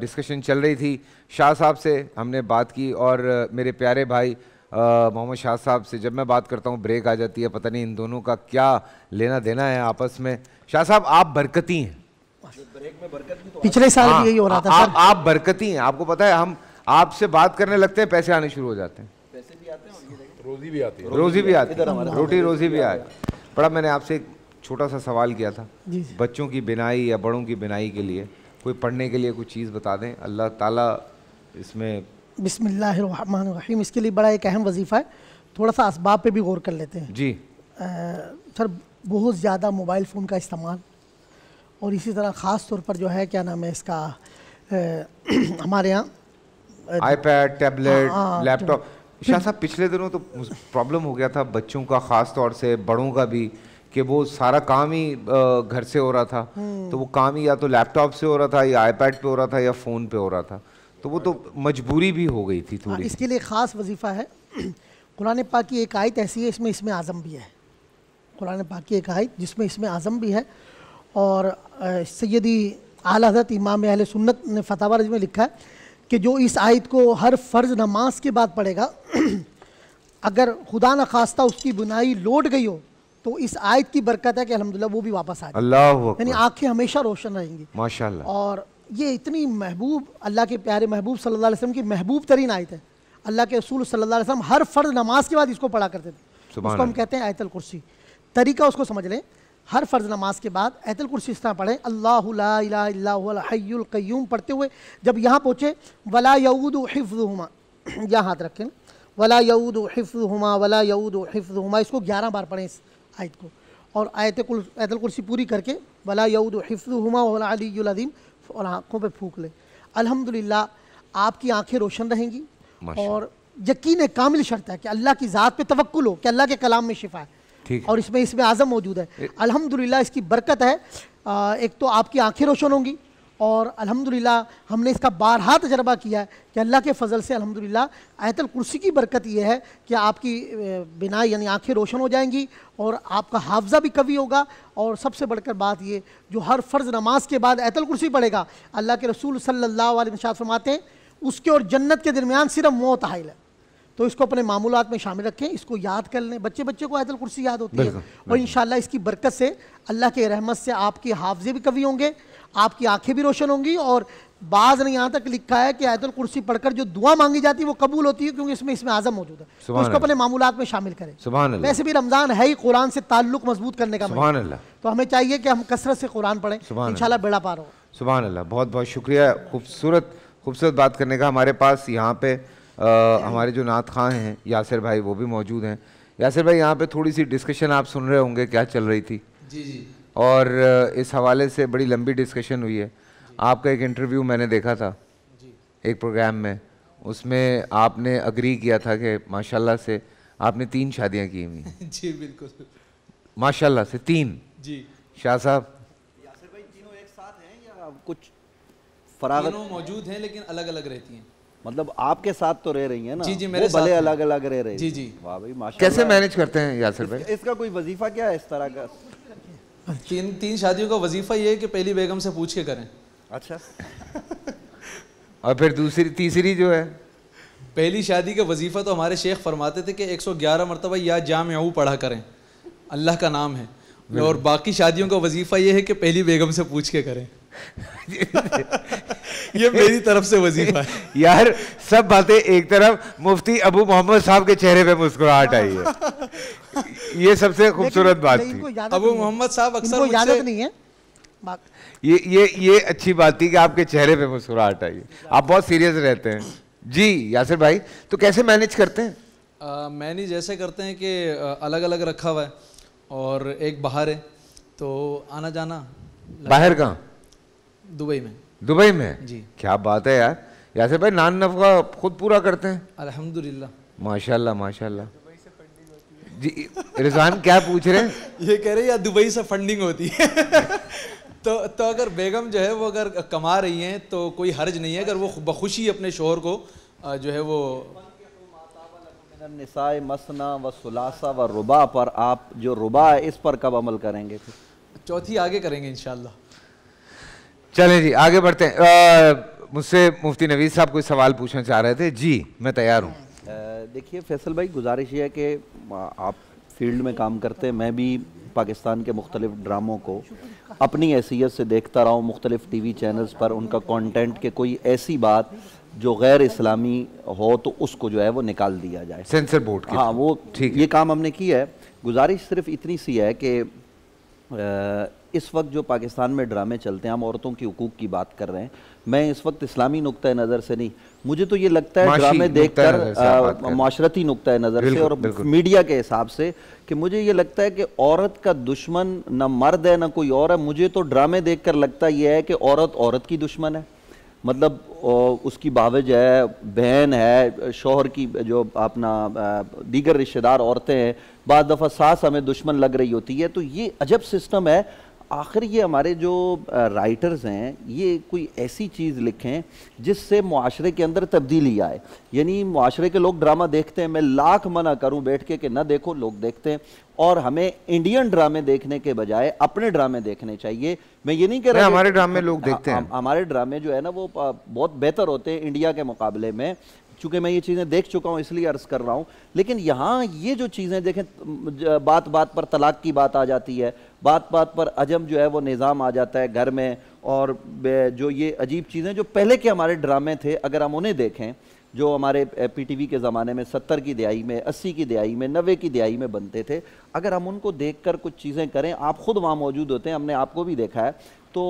डिस्कशन चल रही थी शाह साहब से हमने बात की और मेरे प्यारे भाई मोहम्मद शाह साहब से जब मैं बात करता हूँ ब्रेक आ जाती है पता नहीं इन दोनों का क्या लेना देना है आपस में शाह साहब आप बरकती हैं पिछले साल हाँ, भी यही हो रहा था आप बरकती हैं आपको पता है हम आपसे बात करने लगते हैं पैसे आने शुरू हो जाते हैं रोजी भी आती है रोजी भी आती है रोटी रोजी भी आए बड़ा मैंने आपसे एक छोटा सा सवाल किया था बच्चों की बिनाई या बड़ों की बिनाई के लिए कोई पढ़ने के लिए कोई चीज़ बता दें अल्लाह ताला इसमें बिसमीम इसके लिए बड़ा एक अहम वजीफ़ा है थोड़ा सा इसबाब पे भी गौर कर लेते हैं जी आ, सर बहुत ज़्यादा मोबाइल फ़ोन का इस्तेमाल और इसी तरह ख़ास तौर पर जो है क्या नाम है इसका आ, हमारे यहाँ आईपैड टैबलेट लैपटॉप शाह साहब पिछले दिनों तो प्रॉब्लम हो गया था बच्चों का ख़ास तौर से बड़ों का भी कि वो सारा काम ही घर से हो रहा था हम्म। तो वो काम ही या तो लैपटॉप से हो रहा था या आईपैड पे हो रहा था या फ़ोन पे हो रहा था तो वो तो मजबूरी भी हो गई थी थोड़ी हाँ, इसके लिए ख़ास वजीफ़ा है कुरान पाक की एक आयत ऐसी है इसमें इसमें आज़म भी है कुरान पाक की एक आयत जिसमें इसमें आज़म भी है और सैदी आला हजरत इमाम अहल सुन्नत ने फतावा रज में लिखा है कि जो इस आयत को हर फ़र्ज नमाज के बाद पढ़ेगा अगर खुदा न खास्ता उसकी बुनाई लौट गई हो तो इस आयत की बरकत है कि अलहमदिल्ला वो भी वापस आए अल्लाह यानी आंखें हमेशा रोशन रहेंगी माशाल्लाह और ये इतनी महबूब अल्लाह के प्यारे महबूब सल्लल्लाहु अलैहि वसल्लम की महबूब तरीन आयत है अल्लाह के रसूल सल्लल्लाहु अलैहि वसल्लम हर फर्ज नमाज के बाद इसको पढ़ा करते थे उसको हम कहते हैं आयतल कुर्सी तरीका उसको समझ लें हर फ़र्ज़ नमाज के बाद ऐतल कुर्सी इस तरह पढ़ें अल्लाहयूम पढ़ते हुए जब यहाँ पहुँचे वला यऊद हम यहाँ हाथ रखें वला यऊद हिफ्जुमा वला यऊद हम इसको ग्यारह बार पढ़ें इस आयत को और आयत ऐतल कुर्सी पूरी करके वला यऊद हिफ्जुमा वला और आँखों पर फूक लें अलहमदिल्ला आपकी आँखें रोशन रहेंगी और यकीन कामिल शर्त है कि अल्लाह की ज़ात पे तवक्ल हो कि अल्लाह के कलाम में शिफा है ठीक और इसमें इसमें आज़म मौजूद है अलहमदिल्ला इसकी बरकत है एक तो आपकी आंखें रोशन होंगी और अलहमदिल्ला हमने इसका बारहा तजर्बा किया है कि अल्लाह के फ़जल से अलहमदिल्ला आयतल कुर्सी की बरकत यह है कि आपकी बिना यानी आंखें रोशन हो जाएंगी और आपका हाफजा भी कवी होगा और सबसे बढ़कर बात ये जो हर फ़र्ज़ नमाज के बाद आयतल कुर्सी पड़ेगा अल्लाह के रसूल सल्ला फरमाते हैं उसके और जन्नत के दरमियान सिर्फ मौत हाइल है तो इसको अपने मामूलات में शामिल रखें इसको याद कर लें बच्चे बच्चे को आयतल कुर्सी याद होती है और इन इसकी बरकत से अल्लाह के रहमत से आपके हाफजे भी कवी होंगे आपकी आंखें भी रोशन होंगी और बाज ने यहाँ तक लिखा है कि आयतल कुर्सी पढ़कर जो दुआ मांगी जाती है वो कबूल होती है क्योंकि इसमें इसमें आजम मौजूद है तो उसको अपने मामूलات में शामिल करें वैसे भी रमजान है ही कुरान से ताल्लुक मजबूत करने का तो हमें चाहिए कि हम कसरत से कुरान पढ़े इनशाला बेड़ा पा रहा हूँ सुबह अल्लाह बहुत बहुत शुक्रिया खूबसूरत खूबसूरत बात करने का हमारे पास यहाँ पे आ, हमारे जो नात खां हैं यासिर भाई वो भी मौजूद हैं यासिर भाई यहाँ पे थोड़ी सी डिस्कशन आप सुन रहे होंगे क्या चल रही थी जी जी और इस हवाले से बड़ी लंबी डिस्कशन हुई है आपका एक इंटरव्यू मैंने देखा था एक प्रोग्राम में उसमें आपने अग्री किया था कि माशाल्लाह से आपने तीन शादियाँ की हुई जी बिल्कुल माशाल्लाह से तीन जी शाह साहब यासिर भाई तीनों एक साथ हैं या कुछ फरागत मौजूद हैं लेकिन अलग अलग रहती हैं मतलब आपके साथ तो रह रही है ना जी जी मेरे भले अलग अलग रह रहे जी जी वाह भाई माशा कैसे मैनेज करते हैं यासर भाई इसका कोई वजीफा क्या है इस तरह का तीन तीन शादियों का वजीफा ये है कि पहली बेगम से पूछ के करें अच्छा और फिर दूसरी तीसरी जो है पहली शादी का वजीफ़ा तो हमारे शेख फरमाते थे कि 111 मरतबा या जाम पढ़ा करें अल्लाह का नाम है और बाकी शादियों का वजीफ़ा ये है कि पहली बेगम से पूछ के करें ये मेरी तरफ से वजीफा है यार सब बातें एक तरफ मुफ्ती अबू मोहम्मद साहब के चेहरे पे मुस्कुराहट आई है ये सबसे खूबसूरत बात थी अबू मोहम्मद साहब अक्सर यादत नहीं है ये ये ये अच्छी बात थी कि आपके चेहरे पे मुस्कुराहट आई आप बहुत सीरियस रहते हैं जी यासिर भाई तो कैसे मैनेज करते हैं मैनेज ऐसे करते हैं कि अलग अलग रखा हुआ है और एक बाहर है तो आना जाना बाहर कहाँ दुबई में दुबई में जी क्या बात है यार यासिर भाई नान नफका खुद पूरा करते हैं अल्हम्दुलिल्लाह माशाल्लाह माशाल्लाह जी रिजवान क्या पूछ रहे हैं ये कह रहे यार दुबई से फंडिंग होती है तो तो अगर बेगम जो है वो अगर कमा रही हैं तो कोई हर्ज नहीं है अगर वो बखुशी अपने शोहर को जो है वो निसाए मसना व सुलासा व रुबा पर आप जो रुबा है इस पर कब अमल करेंगे चौथी आगे करेंगे इन चले जी आगे बढ़ते हैं मुझसे मुफ्ती नवीद साहब कोई सवाल पूछना चाह रहे थे जी मैं तैयार हूँ देखिए फैसल भाई गुजारिश ये है कि आप फील्ड में काम करते हैं मैं भी पाकिस्तान के मुख्तलिफ ड्रामों को अपनी हैसियत से देखता रहा हूँ मुख्तलिफ टी वी चैनल्स पर उनका कॉन्टेंट के कोई ऐसी बात जो गैर इस्लामी हो तो उसको जो है वो निकाल दिया जाए सेंसर बोर्ड हाँ वो ठीक ये काम हमने किया है गुजारिश सिर्फ इतनी सी है कि इस वक्त जो पाकिस्तान में ड्रामे चलते हैं हम औरतों के हकूक़ की बात कर रहे हैं मैं इस वक्त इस्लामी नुक़ नज़र से नहीं मुझे तो ये लगता है ड्रामे देख कर माशरती नुक़ नज़र से और मीडिया के हिसाब से कि मुझे ये लगता है कि औरत का दुश्मन ना मर्द है ना कोई और है मुझे तो ड्रामे देख कर लगता यह है कि औरत औरत की दुश्मन है मतलब उसकी बावज है बहन है शोहर की जो अपना दीगर रिश्तेदार औरतें हैं बाद दफ़ा सास हमें दुश्मन लग रही होती है तो ये अजब सिस्टम है आखिर ये हमारे जो राइटर्स हैं ये कोई ऐसी चीज़ लिखें जिससे माशरे के अंदर तब्दीली आए यानी माशरे के लोग ड्रामा देखते हैं मैं लाख मना करूं बैठ के कि ना देखो लोग देखते हैं और हमें इंडियन ड्रामे देखने के बजाय अपने ड्रामे देखने चाहिए मैं ये नहीं कह रहा हमारे ड्रामे लोग हाँ, देखते हैं हमारे ड्रामे जो है ना वो बहुत बेहतर होते हैं इंडिया के मुकाबले में चूँकि मैं ये चीज़ें देख चुका हूँ इसलिए अर्ज़ कर रहा हूँ लेकिन यहाँ ये जो चीज़ें देखें बात बात पर तलाक की बात आ जाती है बात बात पर अजम जो है वो निज़ाम आ जाता है घर में और जो ये अजीब चीज़ें जो पहले के हमारे ड्रामे थे अगर हम उन्हें देखें जो हमारे पीटीवी के ज़माने में सत्तर की दिहाई में अस्सी की दिहाई में नबे की दिहाई में बनते थे अगर हम उनको देखकर कुछ चीज़ें करें आप ख़ुद वहाँ मौजूद होते हैं हमने आपको भी देखा है तो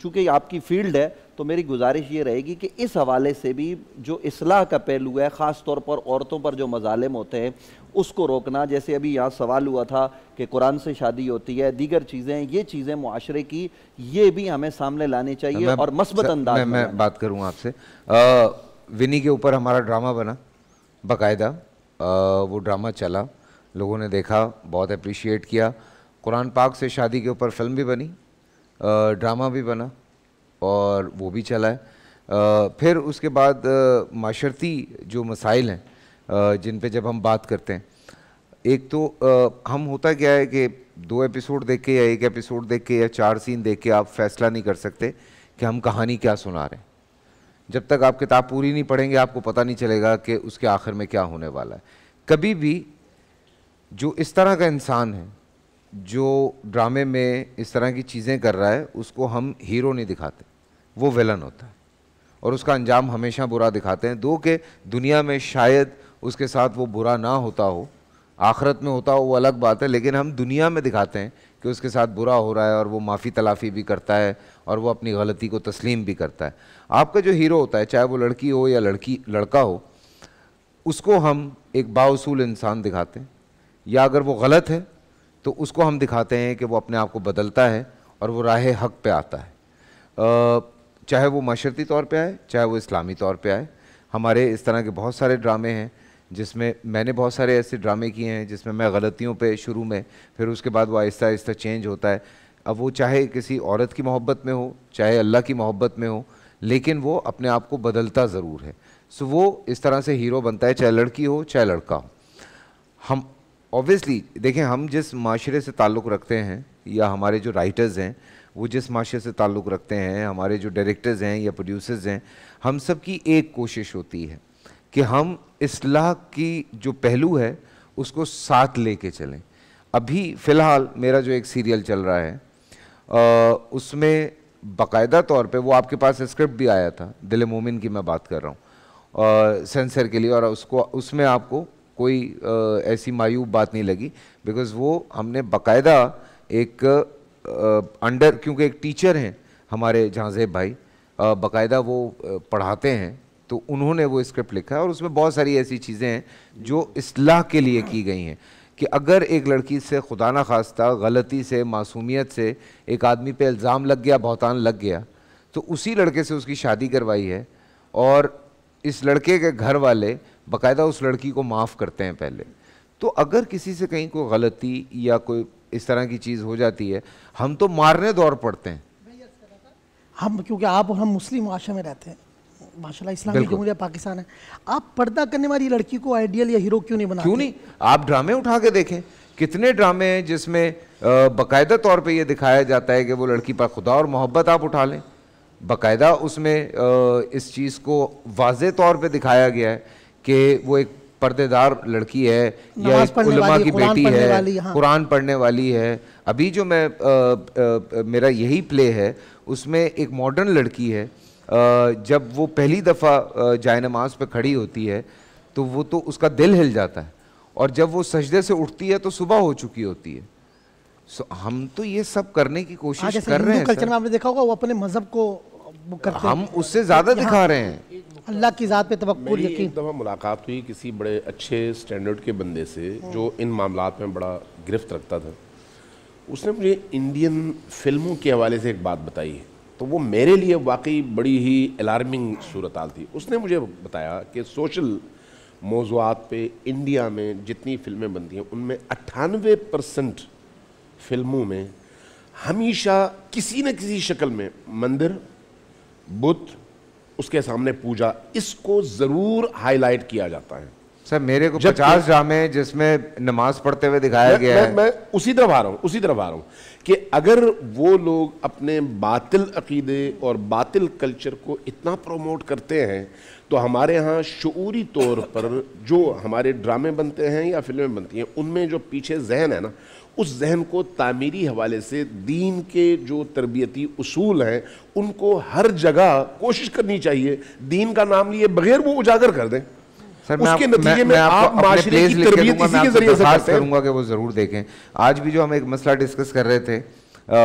चूँकि आपकी फील्ड है तो मेरी गुजारिश ये रहेगी कि इस हवाले से भी जो असलाह का पहलू है ख़ास तौर पर औरतों पर जो मजालम होते हैं उसको रोकना जैसे अभी यहाँ सवाल हुआ था कि कुरान से शादी होती है दीगर चीज़ें ये चीज़ें माशरे की ये भी हमें सामने लानी चाहिए और मस्बत अंदाज मैं, मैं बात करूँ आपसे विनी के ऊपर हमारा ड्रामा बना बाकायदा वो ड्रामा चला लोगों ने देखा बहुत अप्रिशिएट किया कुरान पाक से शादी के ऊपर फिल्म भी बनी ड्रामा भी बना और वो भी चला है फिर उसके बाद माशरती जो मसाइल हैं जिन पे जब हम बात करते हैं एक तो आ, हम होता क्या है कि दो एपिसोड देख के या एक एपिसोड देख के या चार सीन देख के आप फैसला नहीं कर सकते कि हम कहानी क्या सुना रहे हैं जब तक आप किताब पूरी नहीं पढ़ेंगे आपको पता नहीं चलेगा कि उसके आखिर में क्या होने वाला है कभी भी जो इस तरह का इंसान है जो ड्रामे में इस तरह की चीज़ें कर रहा है उसको हम हीरो नहीं दिखाते वो विलन होता है और उसका अंजाम हमेशा बुरा दिखाते हैं दो के दुनिया में शायद उसके साथ वो बुरा ना होता हो आखरत में होता हो वो अलग बात है लेकिन हम दुनिया में दिखाते हैं कि उसके साथ बुरा हो रहा है और वो माफ़ी तलाफ़ी भी करता है और वो अपनी गलती को तस्लीम भी करता है आपका जो हीरो होता है चाहे वो लड़की हो या लड़की लड़का हो उसको हम एक बाउसूल इंसान दिखाते हैं या अगर वो गलत है तो उसको हम दिखाते हैं कि वो अपने आप को बदलता है और वो राह हक पे आता है चाहे वो माशरती तौर पे आए चाहे वो इस्लामी तौर पे आए हमारे इस तरह के बहुत सारे ड्रामे हैं जिसमें मैंने बहुत सारे ऐसे ड्रामे किए हैं जिसमें मैं गलतियों पे शुरू में फिर उसके बाद वो आहिस्ता आहिस्ता चेंज होता है अब वो चाहे किसी औरत की मोहब्बत में हो चाहे अल्लाह की मोहब्बत में हो लेकिन वो अपने आप को बदलता ज़रूर है सो वो इस तरह से हीरो बनता है चाहे लड़की हो चाहे लड़का हो हम ऑब्वियसली देखें हम जिस माशरे से ताल्लुक़ रखते हैं या हमारे जो राइटर्स हैं वो जिस माशरे से ताल्लुक़ रखते हैं हमारे जो डायरेक्टर्स हैं या प्रोड्यूसर्स हैं हम सब की एक कोशिश होती है कि हम असलाह की जो पहलू है उसको साथ ले कर चलें अभी फ़िलहाल मेरा जो एक सीरियल चल रहा है आ, उसमें बाकायदा तौर पे वो आपके पास स्क्रिप्ट भी आया था दिल मोमिन की मैं बात कर रहा हूँ सेंसर के लिए और उसको उसमें आपको कोई आ, ऐसी मायूब बात नहीं लगी बिकॉज वो हमने बाकायदा एक आ, अंडर क्योंकि एक टीचर हैं हमारे जेब भाई बाकायदा वो पढ़ाते हैं तो उन्होंने वो स्क्रिप्ट लिखा और उसमें बहुत सारी ऐसी चीज़ें हैं जो इसलाह के लिए की गई हैं कि अगर एक लड़की से खुदा न खास्ता गलती से मासूमियत से एक आदमी पे इल्ज़ाम लग गया बहुतान लग गया तो उसी लड़के से उसकी शादी करवाई है और इस लड़के के घर वाले बाकायदा उस लड़की को माफ़ करते हैं पहले तो अगर किसी से कहीं कोई गलती या कोई इस तरह की चीज़ हो जाती है हम तो मारने दौर पड़ते हैं हम क्योंकि आप और हम मुस्लिम माशरे में रहते हैं माशाल्लाह इस्लाम जमहूरिया पाकिस्तान है आप पर्दा करने वाली लड़की को आइडियल या हीरो क्यों नहीं बना क्यों नहीं आप ड्रामे उठा के देखें कितने ड्रामे हैं जिसमें बाकायदा तौर पे यह दिखाया जाता है कि वो लड़की पर खुदा और मोहब्बत आप उठा लें बाकायदा उसमें इस चीज़ को वाज तौर पर दिखाया गया है कि वो एक पर्देदार लड़की है या एक उलमा की बेटी है हाँ। कुरान पढ़ने वाली है अभी जो मैं आ, आ, मेरा यही प्ले है उसमें एक मॉडर्न लड़की है आ, जब वो पहली दफ़ा जाय नमाज पर खड़ी होती है तो वो तो उसका दिल हिल जाता है और जब वो सजदे से उठती है तो सुबह हो चुकी होती है सो हम तो ये सब करने की कोशिश हाँ, कर रहे हैं कल्चर में आपने देखा होगा वो अपने मज़हब को हम उससे ज़्यादा दिखा रहे हैं अल्लाह की ज़ात पे तवक्कुल यकीन एक दफ़ा मुलाकात हुई किसी बड़े अच्छे स्टैंडर्ड के बंदे से जो इन मामला में बड़ा गिरफ्त रखता था उसने मुझे इंडियन फिल्मों के हवाले से एक बात बताई है तो वो मेरे लिए वाकई बड़ी ही अलार्मिंग सूरत हाल थी उसने मुझे बताया कि सोशल मौजूद पे इंडिया में जितनी फिल्में बनती हैं उनमें अट्ठानवे परसेंट फिल्मों में हमेशा किसी न किसी शक्ल में मंदिर बुद्ध उसके सामने पूजा इसको ज़रूर हाईलाइट किया जाता है सर मेरे को पचास जामे जिसमें नमाज पढ़ते हुए दिखाया गया मैं, है मैं उसी तरफ आ रहा हूँ उसी तरफ आ रहा हूँ कि अगर वो लोग अपने बातिल अकीदे और बातिल कल्चर को इतना प्रमोट करते हैं तो हमारे यहाँ शूरी तौर पर जो हमारे ड्रामे बनते हैं या फिल्में बनती हैं उनमें जो पीछे जहन है ना उस जहन को तामीरी हवाले से दीन के जो तरबियती असूल हैं उनको हर जगह कोशिश करनी चाहिए दीन का नाम लिए बगैर वो उजागर कर दें सर मैं उसके नतीजे में आप माशरे की से करूंगा कि वो ज़रूर देखें आज भी जो हम एक मसला डिस्कस कर रहे थे आ,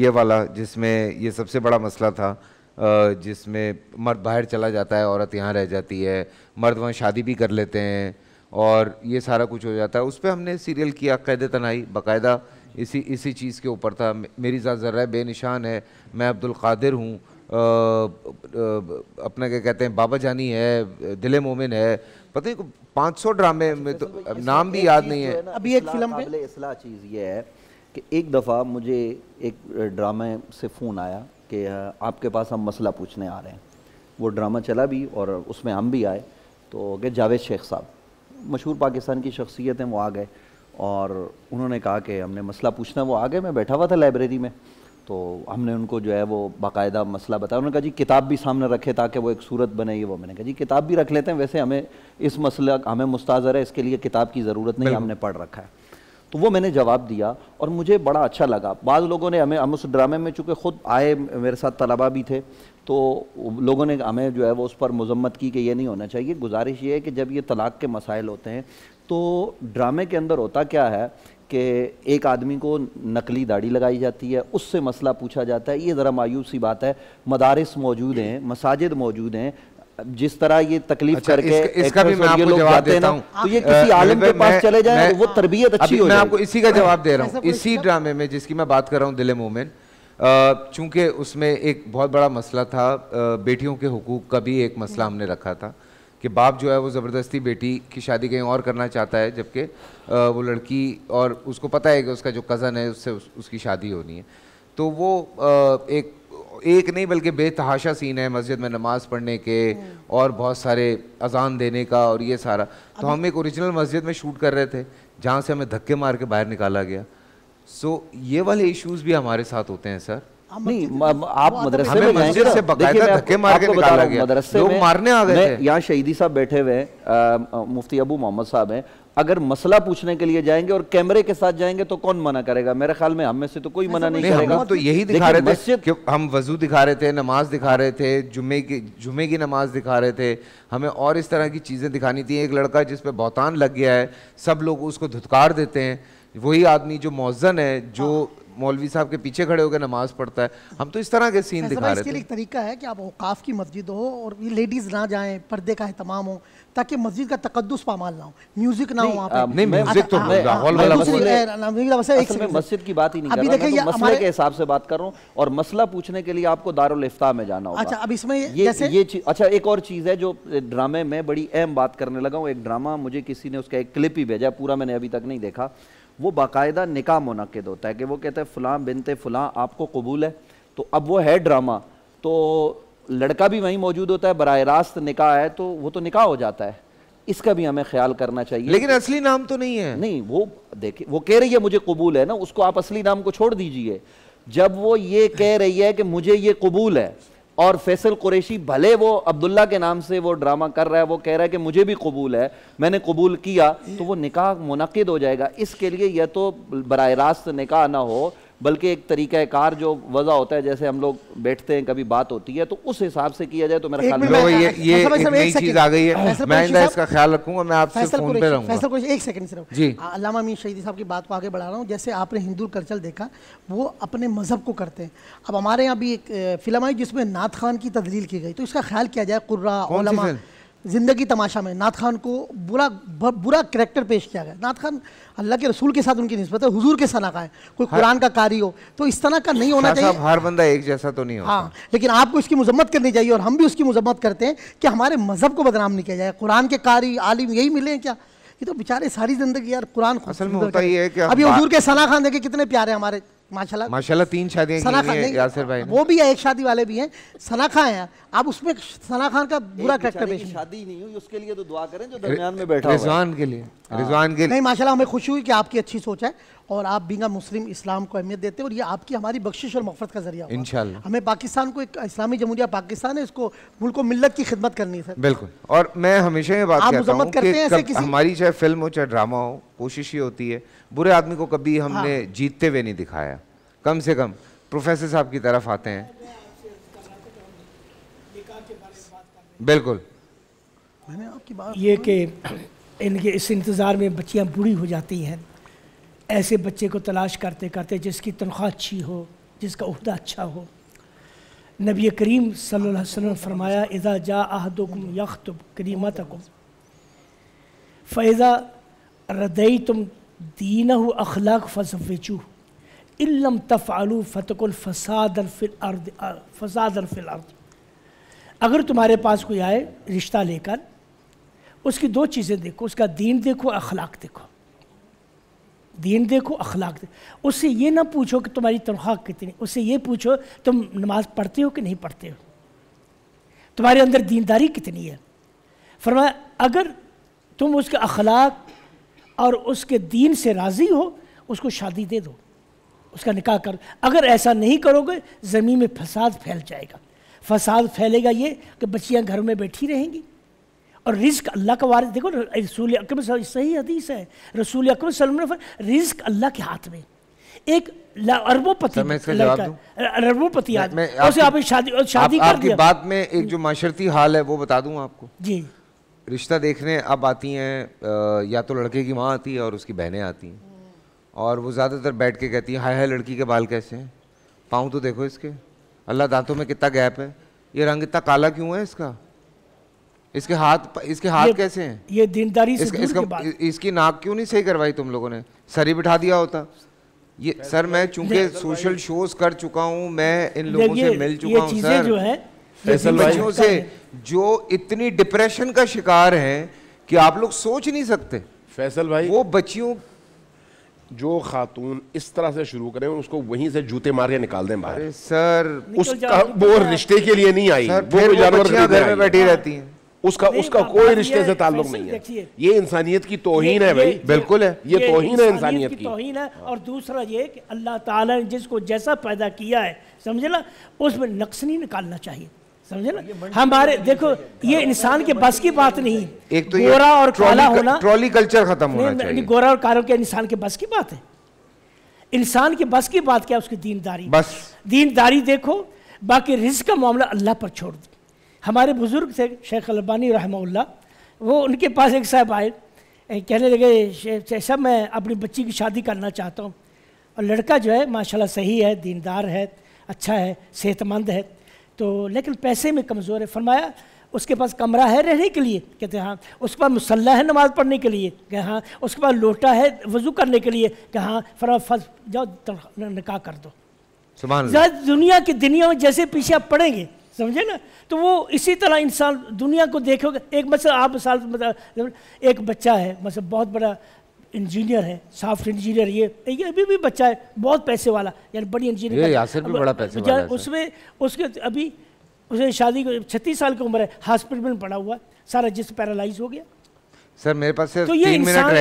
ये वाला जिसमें ये सबसे बड़ा मसला था जिसमें मर्द बाहर चला जाता है औरत यहाँ रह जाती है मर्द वहाँ शादी भी कर लेते हैं और ये सारा कुछ हो जाता है उस पर हमने सीरियल किया कैद तनाई बाकायदा इसी इसी चीज़ के ऊपर था मेरी ज़ात ज़र्रा बेनिशान है मैं अब्दुल कादिर हूँ अपना क्या कहते हैं बाबा जानी है दिले मोमिन है पता नहीं पाँच सौ ड्रामे में तो, तो नाम भी याद नहीं है अभी एक फिल्म असला चीज़ ये है कि एक दफ़ा मुझे एक ड्रामे से फ़ोन आया कि आपके पास हम मसला पूछने आ रहे हैं वो ड्रामा चला भी और उसमें हम भी आए तो गए जावेद शेख साहब मशहूर पाकिस्तान की शख्सियत हैं वो आ गए और उन्होंने कहा कि हमने मसला पूछना वो आ गए मैं बैठा हुआ था लाइब्रेरी में तो हमने उनको जो है वो बाकायदा मसला बताया उन्होंने कहा जी किताब भी सामने रखे ताकि वो एक सूरत बने ये वो मैंने कहा जी किताब भी रख लेते हैं वैसे हमें इस मसला हमें मुस्ताजर है इसके लिए किताब की ज़रूरत नहीं हमने पढ़ रखा है तो वो मैंने जवाब दिया और मुझे बड़ा अच्छा लगा बाद लोगों ने हमें हम उस ड्रामे में चूँकि ख़ुद आए मेरे साथ तलबा भी थे तो लोगों ने हमें जो है वो उस पर मजम्मत की कि ये नहीं होना चाहिए गुजारिश ये है कि जब ये तलाक के मसाइल होते हैं तो ड्रामे के अंदर होता क्या है कि एक आदमी को नकली दाढ़ी लगाई जाती है उससे मसला पूछा जाता है ये ज़रा मायूस सी बात है मदारस मौजूद हैं मसाजिद मौजूद हैं जिस तरह ये तकलीफ अच्छा, करके इसका, इसका भी मैं आपको जवाब देता हूँ तो ये किसी आलम के पास चले जाए वो तरबियत अच्छी हो मैं आपको इसी का जवाब दे रहा हूँ इसी ड्रामे में जिसकी मैं बात कर रहा हूँ दिल मोमेंट चूँकि उसमें एक बहुत बड़ा मसला था बेटियों के हकूक़ का भी एक मसला हमने रखा था कि बाप जो है वो ज़बरदस्ती बेटी की शादी कहीं और करना चाहता है जबकि वो लड़की और उसको पता है कि उसका जो कज़न है उससे उस, उसकी शादी होनी है तो वो एक एक नहीं बल्कि बेतहाशा सीन है मस्जिद में नमाज़ पढ़ने के हम्म। और बहुत सारे अजान देने का और ये सारा तो हम एक ओरिजिनल मस्जिद में शूट कर रहे थे जहाँ से हमें धक्के मार के बाहर निकाला गया सो so, ये वाले इश्यूज भी हमारे साथ होते हैं सर हाँ, नहीं आप तो मदरसे में मस्जिद से बकायदा धक्के मार के निकाला गया मदरसे लोग मारने आ गए थे यहाँ शहीदी साहब बैठे हुए हैं मुफ्ती अबू मोहम्मद साहब हैं अगर मसला पूछने के लिए जाएंगे और कैमरे के साथ जाएंगे तो कौन मना करेगा मेरे ख्याल में हम में से तो कोई मना नहीं, नहीं करेगा तो यही दिखा रहे थे कि हम वजू दिखा रहे थे नमाज दिखा रहे थे जुमे की जुमे की नमाज दिखा रहे थे हमें और इस तरह की चीज़ें दिखानी थी एक लड़का जिस पर लग गया है सब लोग उसको धुतकार देते हैं वही आदमी जो मौजन है जो हाँ। मौलवी साहब के पीछे खड़े होकर नमाज पढ़ता है हम तो इस तरह के सीन दिखा रहे थे एक तरीका है कि आप औकाफ की मस्जिद हो और लेडीज ना जाएं पर्दे का अहतमाम हो ताकि मस्जिद का तकदस पामाल ना हो म्यूजिक ना हो नहीं म्यूजिक तो वाला मस्जिद की बात ही नहीं कर रहा मसले के हिसाब से बात कर रहा हूँ और मसला पूछने के लिए आपको दारुल इफ्ता में जाना होगा अच्छा अब इसमें ये अच्छा एक और चीज़ है जो ड्रामे में बड़ी अहम बात करने लगा हूँ एक ड्रामा मुझे किसी ने उसका एक क्लिप ही भेजा पूरा मैंने अभी तक नहीं देखा वो बाकायदा निका मनद होता है कि वो कहते हैं फ़लाँ बिनते फ़लाँ आपको कबूल है तो अब वो है ड्रामा तो लड़का भी वहीं मौजूद होता है बरह रास्त निका है तो वो तो निका हो जाता है इसका भी हमें ख्याल करना चाहिए लेकिन असली नाम तो नहीं है नहीं वो देखिए वो कह रही है मुझे कबूल है ना उसको आप असली नाम को छोड़ दीजिए जब वो ये कह रही है कि मुझे ये कबूल है और फैसल कुरैशी भले वो अब्दुल्ला के नाम से वो ड्रामा कर रहा है वो कह रहा है कि मुझे भी कबूल है मैंने कबूल किया तो वो निकाह मुनद हो जाएगा इसके लिए यह तो बर रास्त निकाह ना हो बल्कि एक तरीका कार जो वजह होता है जैसे हम लोग बैठते हैं कभी बात होती है तो उस हिसाब से किया जाए तो मेरा ख्याल ये ये एक नई चीज़ आ गई है मैं इसका ख्याल रखूंगा मैं आपसे फ़ोन पे रहूंगा फैसल एक सेकंड सिर्फ जी अलामा अमीन शहीदी साहब की बात को आगे बढ़ा रहा हूँ जैसे आपने हिंदू कल्चर देखा वो अपने मज़हब को करते हैं अब हमारे यहाँ भी एक फिल्म आई जिसमें नाथ खान की तदलील की गई तो इसका ख्याल किया जाए कुर्रा ज़िंदगी तमाशा में नाथ खान को बुरा बुरा करेक्टर पेश किया गया नाथ खान अल्लाह के रसूल के साथ उनकी नस्बत है हुजूर के का है कोई कुरान का कारी हो तो इस तरह का नहीं होना चाहिए हर बंदा एक जैसा तो नहीं होता हाँ लेकिन आपको इसकी मजम्मत करनी चाहिए और हम भी उसकी मजम्मत करते हैं कि हमारे मज़हब को बदनाम नहीं किया जाए कुरान के कारी आलिम यही मिले क्या ये तो बेचारे सारी ज़िंदगी यार कुरान असल में होता ही है कि अभी हजूर के सना खान देखे कितने प्यारे हमारे माशाल्लाह माशाल्लाह तीन शादियां सना खान यासिर भाई वो भी है एक शादी वाले भी हैं सना खान है आप उसमें सना खान का बुरा करेक्टर पेश शादी नहीं हुई उसके लिए तो दुआ करें जो दरमियान में बैठा रिजवान के लिए हाँ। रिजवान के लिए नहीं माशाल्लाह हमें खुशी हुई कि आपकी अच्छी सोच है और आप बिंगा मुस्लिम इस्लाम को अहमियत देते हैं और ये आपकी हमारी बख्शिश और मफरत का जरिया इन हमें पाकिस्तान को एक इस्लामी जमहूरिया पाकिस्तान है इसको मुल्क को मिलत की खिदमत करनी है बिल्कुल और मैं हमेशा ये बात कहता हूँ करते हैं कि किसी हमारी चाहे फिल्म हो चाहे ड्रामा हो कोशिश ये होती है बुरे आदमी को कभी हमने हाँ। जीतते हुए नहीं दिखाया कम से कम प्रोफेसर साहब की तरफ आते हैं बिल्कुल मैंने आपकी बात ये कि इनके इस इंतज़ार में बच्चियाँ बूढ़ी हो जाती हैं ऐसे बच्चे को तलाश करते करते जिसकी तनख्वाह अच्छी हो जिसका उहदा अच्छा हो नबी करीम सल्लल्लाहु अलैहि वसल्लम फरमाया इज़ा जा अहदुकुम यख्तुब करीमतकुम फ़ैज़ा रदई तुम दीन अखलाक फसवचू इलम तफ़ालू फ़तकुल फ़सादर फिल अर्द फ़सादर फिल अर्द अगर तुम्हारे पास कोई आए रिश्ता लेकर उसकी दो चीज़ें देखो उसका दीन देखो अखलाक देखो दीन देखो अखलाक देखो उससे ये ना पूछो कि तुम्हारी तनख्वाह कितनी उससे ये पूछो तुम नमाज पढ़ते हो कि नहीं पढ़ते हो तुम्हारे अंदर दीनदारी कितनी है फरमा अगर तुम उसके अखलाक और उसके दीन से राज़ी हो उसको शादी दे दो उसका निकाह करो अगर ऐसा नहीं करोगे ज़मीन में फसाद फैल जाएगा फसाद फैलेगा ये कि बच्चियाँ घर में बैठी रहेंगी और रिस्क अल्लाह का वारिस देखो रसूल अकरम सही हदीस है रसूल अकरम सल्लम रिस्क अल्लाह के हाथ में एक अरबोपति अरबोपति आदमी उसे शादी शादी आप, कर आपकी बात में एक जो माशरती हाल है वो बता दूं आपको जी रिश्ता देखने अब आती हैं या तो लड़के की माँ आती है और उसकी बहनें आती हैं और वो ज़्यादातर बैठ के कहती हैं हाय हाय लड़की के बाल कैसे हैं पाँव तो देखो इसके अल्लाह दांतों में कितना गैप है ये रंग इतना काला क्यों है इसका इसके हाथ इसके हाथ ये, कैसे हैं ये दीनदारी से इस, इसका, इसकी नाक क्यों नहीं सही करवाई तुम लोगों ने सर ही बिठा दिया होता ये सर मैं चूंकि सोशल शोज कर चुका हूँ मैं इन लोगों से मिल चुका हूँ सर जो बच्चों से जो इतनी डिप्रेशन का शिकार है कि आप लोग सोच नहीं सकते फैसल भाई वो बच्चियों जो खातून इस तरह से शुरू करें उसको वहीं से जूते मार के निकाल दें बाहर सर उसका वो रिश्ते के लिए नहीं आई वो घर में बैठी रहती हैं उसका उसका कोई रिश्ते से ताल्लुक नहीं है ये इंसानियत की तोहीन है भाई बिल्कुल है ये तोहीन है इंसानियत की तोहीन है हाँ। और दूसरा ये कि अल्लाह ताला ने जिसको जैसा पैदा किया है समझे ना उसमें नक्स नहीं निकालना चाहिए समझे ना हमारे देखो ये इंसान के बस की बात नहीं एक तो गोरा और काला होना ट्रॉली कल्चर खत्म होना चाहिए गोरा और काला के इंसान के बस की बात है इंसान के बस की बात क्या उसकी दीनदारी बस दीनदारी देखो बाकी रिस्क का मामला अल्लाह पर छोड़ दो हमारे बुज़ुर्ग थे शेख अलबानी रहमल्ला वो उनके पास एक साहब आए कहने लगे साहब मैं अपनी बच्ची की शादी करना चाहता हूँ और लड़का जो है माशाल्लाह सही है दीनदार है अच्छा है सेहतमंद है तो लेकिन पैसे में कमज़ोर है फरमाया उसके पास कमरा है रहने के लिए कहते हाँ उसके पास मुसल्ला है नमाज़ पढ़ने के लिए कहे हाँ उसके पास लोटा है वज़ू करने के लिए कहे हाँ फरा फस जाओ निकाह कर दो दुनिया की दुनिया में जैसे पीछे आप पढ़ेंगे समझे ना तो वो इसी तरह इंसान दुनिया को देखोगे एक मतलब आप मिसाल मतलब एक बच्चा है मतलब बहुत बड़ा इंजीनियर है सॉफ्ट इंजीनियर ये ये अभी भी बच्चा है बहुत पैसे वाला यानी बड़ी इंजीनियर यासिर भी बड़ा पैसे वाला उसमें उसके अभी उसे शादी को छत्तीस साल की उम्र है हॉस्पिटल में पड़ा हुआ सारा जिसम पैरालाइज हो गया सर मेरे पास तो ये इंसान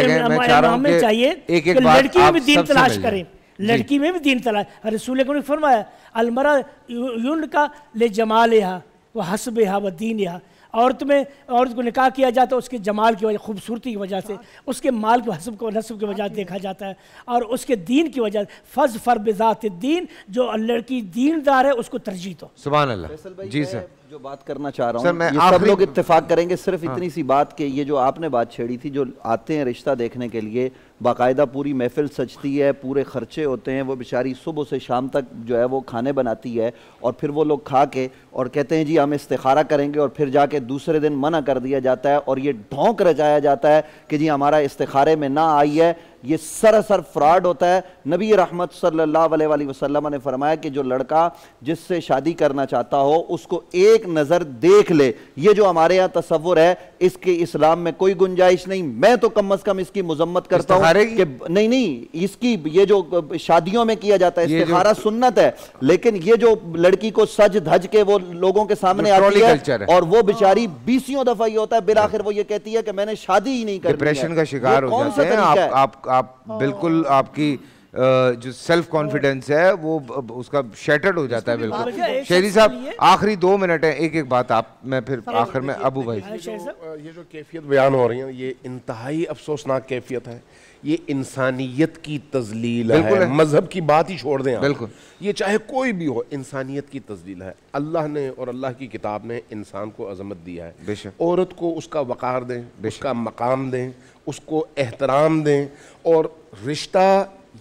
हमें चाहिए गए में दिन तलाश करें लड़की में भी दीन तलाश रसूल को फरमाया अलमरा यून का ले जमाल यहा वह हसब यहा व दीन यहा औरत में औरत को निकाह किया जाता है उसके जमाल की वजह खूबसूरती की वजह से हाँ। उसके माल के हसब को नसब की वजह से हाँ। देखा जाता है और उसके दीन की वजह फज फर बेजात दीन जो लड़की दीनदार है उसको तरजीह दो सुबह अल्लाह जी सर जो बात करना चाह रहा हूँ सब लोग इतफाक करेंगे सिर्फ हाँ। इतनी सी बात के ये जो आपने बात छेड़ी थी जो आते हैं रिश्ता देखने के लिए बाकायदा पूरी महफिल सजती है पूरे ख़र्चे होते हैं वो बेचारी सुबह से शाम तक जो है वो खाने बनाती है और फिर वो लोग खा के और कहते हैं जी हम इस्तारा करेंगे और फिर जाके दूसरे दिन मना कर दिया जाता है और ये ढोंक रचाया जाता है कि जी हमारा इस्तारे में ना आई है ये सरासर फ्रॉड होता है नबी रहमत सल्लल्लाहु अलैहि वसल्लम ने फरमाया कि जो लड़का जिससे शादी करना चाहता हो उसको एक नज़र देख ले ये जो हमारे यहाँ तस्वुर है इसके इस्लाम में कोई गुंजाइश नहीं मैं तो कम अज़ कम इसकी मजम्मत करता हूँ कि नहीं नहीं इसकी ये जो शादियों में किया जाता है इस्तारा सुन्नत है लेकिन ये जो लड़की को सज धज के वो लोगों के सामने आती है और वो बेचारी बीसियों दफ़ा ये होता है बिल आखिर वो ये कहती है कि मैंने शादी ही नहीं कर डिप्रेशन का शिकार हो जाते हैं आप आप आप बिल्कुल हाँ। आपकी जो सेल्फ कॉन्फिडेंस है वो उसका शेटर्ड हो जाता है बिल्कुल शहरी साहब आखिरी दो मिनट है एक एक बात आप मैं फिर आखिर में अबू भाई ये जो कैफियत बयान हो रही है ये इंतहाई अफसोसनाक कैफियत है ये इंसानियत की तजलील है, है। मजहब की बात ही छोड़ दें बिल्कुल ये चाहे कोई भी हो इंसानियत की तजलील है अल्लाह ने और अल्लाह की किताब ने इंसान को अजमत दिया है औरत को उसका वक़ार दें उसका मकाम दें उसको एहतराम दें और रिश्ता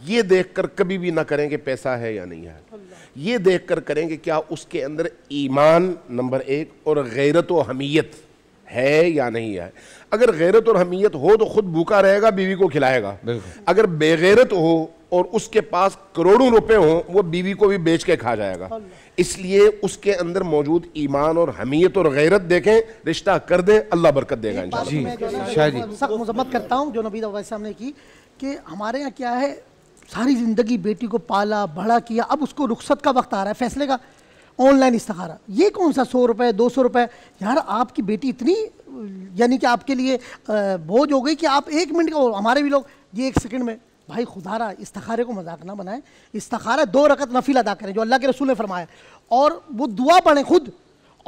ये देखकर कभी भी ना करेंगे पैसा है या नहीं है ये देखकर करेंगे क्या उसके अंदर ईमान नंबर एक और गैरत व हमीयत है या नहीं है अगर गैरत और हमीयत हो तो खुद भूखा रहेगा बीवी को खिलाएगा अगर बेगैरत हो और उसके पास करोड़ों रुपए हों वो बीवी को भी बेच के खा जाएगा इसलिए उसके अंदर मौजूद ईमान और हमीयत और गैरत देखें रिश्ता कर दे अल्लाह बरकत देगा जी सख्त करता हूँ जो नबी साहब ने की कि हमारे यहाँ क्या है सारी ज़िंदगी बेटी को पाला बड़ा किया अब उसको रुख्सत का वक्त आ रहा है फैसले का ऑनलाइन इस्तारा ये कौन सा सौ रुपये दो सौ रुपये यार आपकी बेटी इतनी यानी कि आपके लिए बोझ हो गई कि आप एक मिनट का हमारे भी लोग ये एक सेकंड में भाई खुदारा इस्तारे को मजाक ना बनाएं इस्तारा दो रकत नफील अदा करें जो अल्लाह के रसूल ने फरमाया और वो दुआ पढ़ें खुद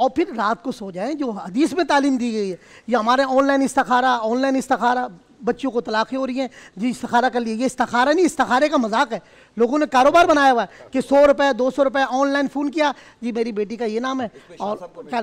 और फिर रात को सो जाएं जो हदीस में तालीम दी गई है ये हमारे ऑनलाइन इस्तारा ऑनलाइन इस्तारा बच्चियों को तलाक़ें हो रही हैं जी इस्तारा कर लिए ये इस्तारा नहीं इस्तारे का मजाक है लोगों ने कारोबार बनाया हुआ कि सौ रुपए दो सौ रुपए ऑनलाइन फ़ोन किया जी मेरी बेटी का ये नाम है और क्या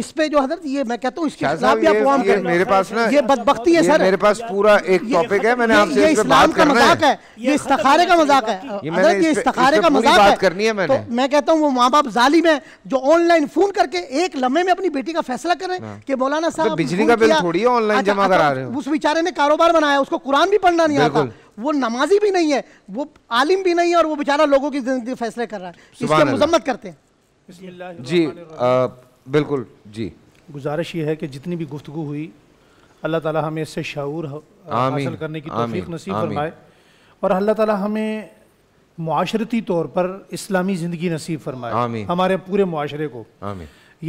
इस पे जो हजरत ये मैं कहता हूँ इसके खिलाफ भी आप करें मेरे पास ना ये बदबख्ती है सर मेरे पास पूरा एक टॉपिक है मैंने आपसे ये इस्लाम का मजाक है ये इस्तखारे का मजाक है हजरत ये इस्तखारे का मजाक है करनी है मैंने तो मैं कहता हूँ वो माँ बाप जालिम है जो ऑनलाइन फ़ोन करके एक लम्हे में अपनी बेटी का फैसला कर रहे हैं हाँ। कि मौलाना साहब बिजली का बिल थोड़ी ऑनलाइन अच्छा, जमा करा अच्छा, रहे हैं उस बेचारे ने कारोबार बनाया उसको कुरान भी पढ़ना नहीं आता वो नमाजी भी नहीं है वो आलिम भी नहीं है और वो बेचारा लोगों की जिंदगी फैसले कर रहा है इसकी मजम्मत करते हैं जी आ, बिल्कुल जी गुजारिश ये है कि जितनी भी गुफ्तु हुई अल्लाह ताला हमें इससे शूर हासिल करने की तोफीक नसीब फरमाए और अल्लाह ताला हमें माशरती तौर पर इस्लामी ज़िंदगी नसीब फरमाए हमारे पूरे माशरे को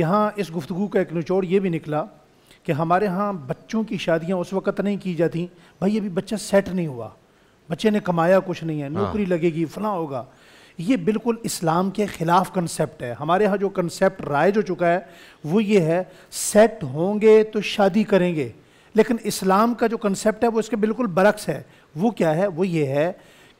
यहाँ इस गुफ्तु का एक निचोड़ ये भी निकला कि हमारे यहाँ बच्चों की शादियाँ उस वक़्त नहीं की जाती भाई अभी बच्चा सेट नहीं हुआ बच्चे ने कमाया कुछ नहीं है हाँ। नौकरी हाँ। लगेगी फला होगा ये बिल्कुल इस्लाम के ख़िलाफ़ कंसेप्ट है हमारे यहाँ जो कंसेप्ट राय जो चुका है वो ये है सेट होंगे तो शादी करेंगे लेकिन इस्लाम का जो कंसेप्ट है वो इसके बिल्कुल बरक्स है वो क्या है वो ये है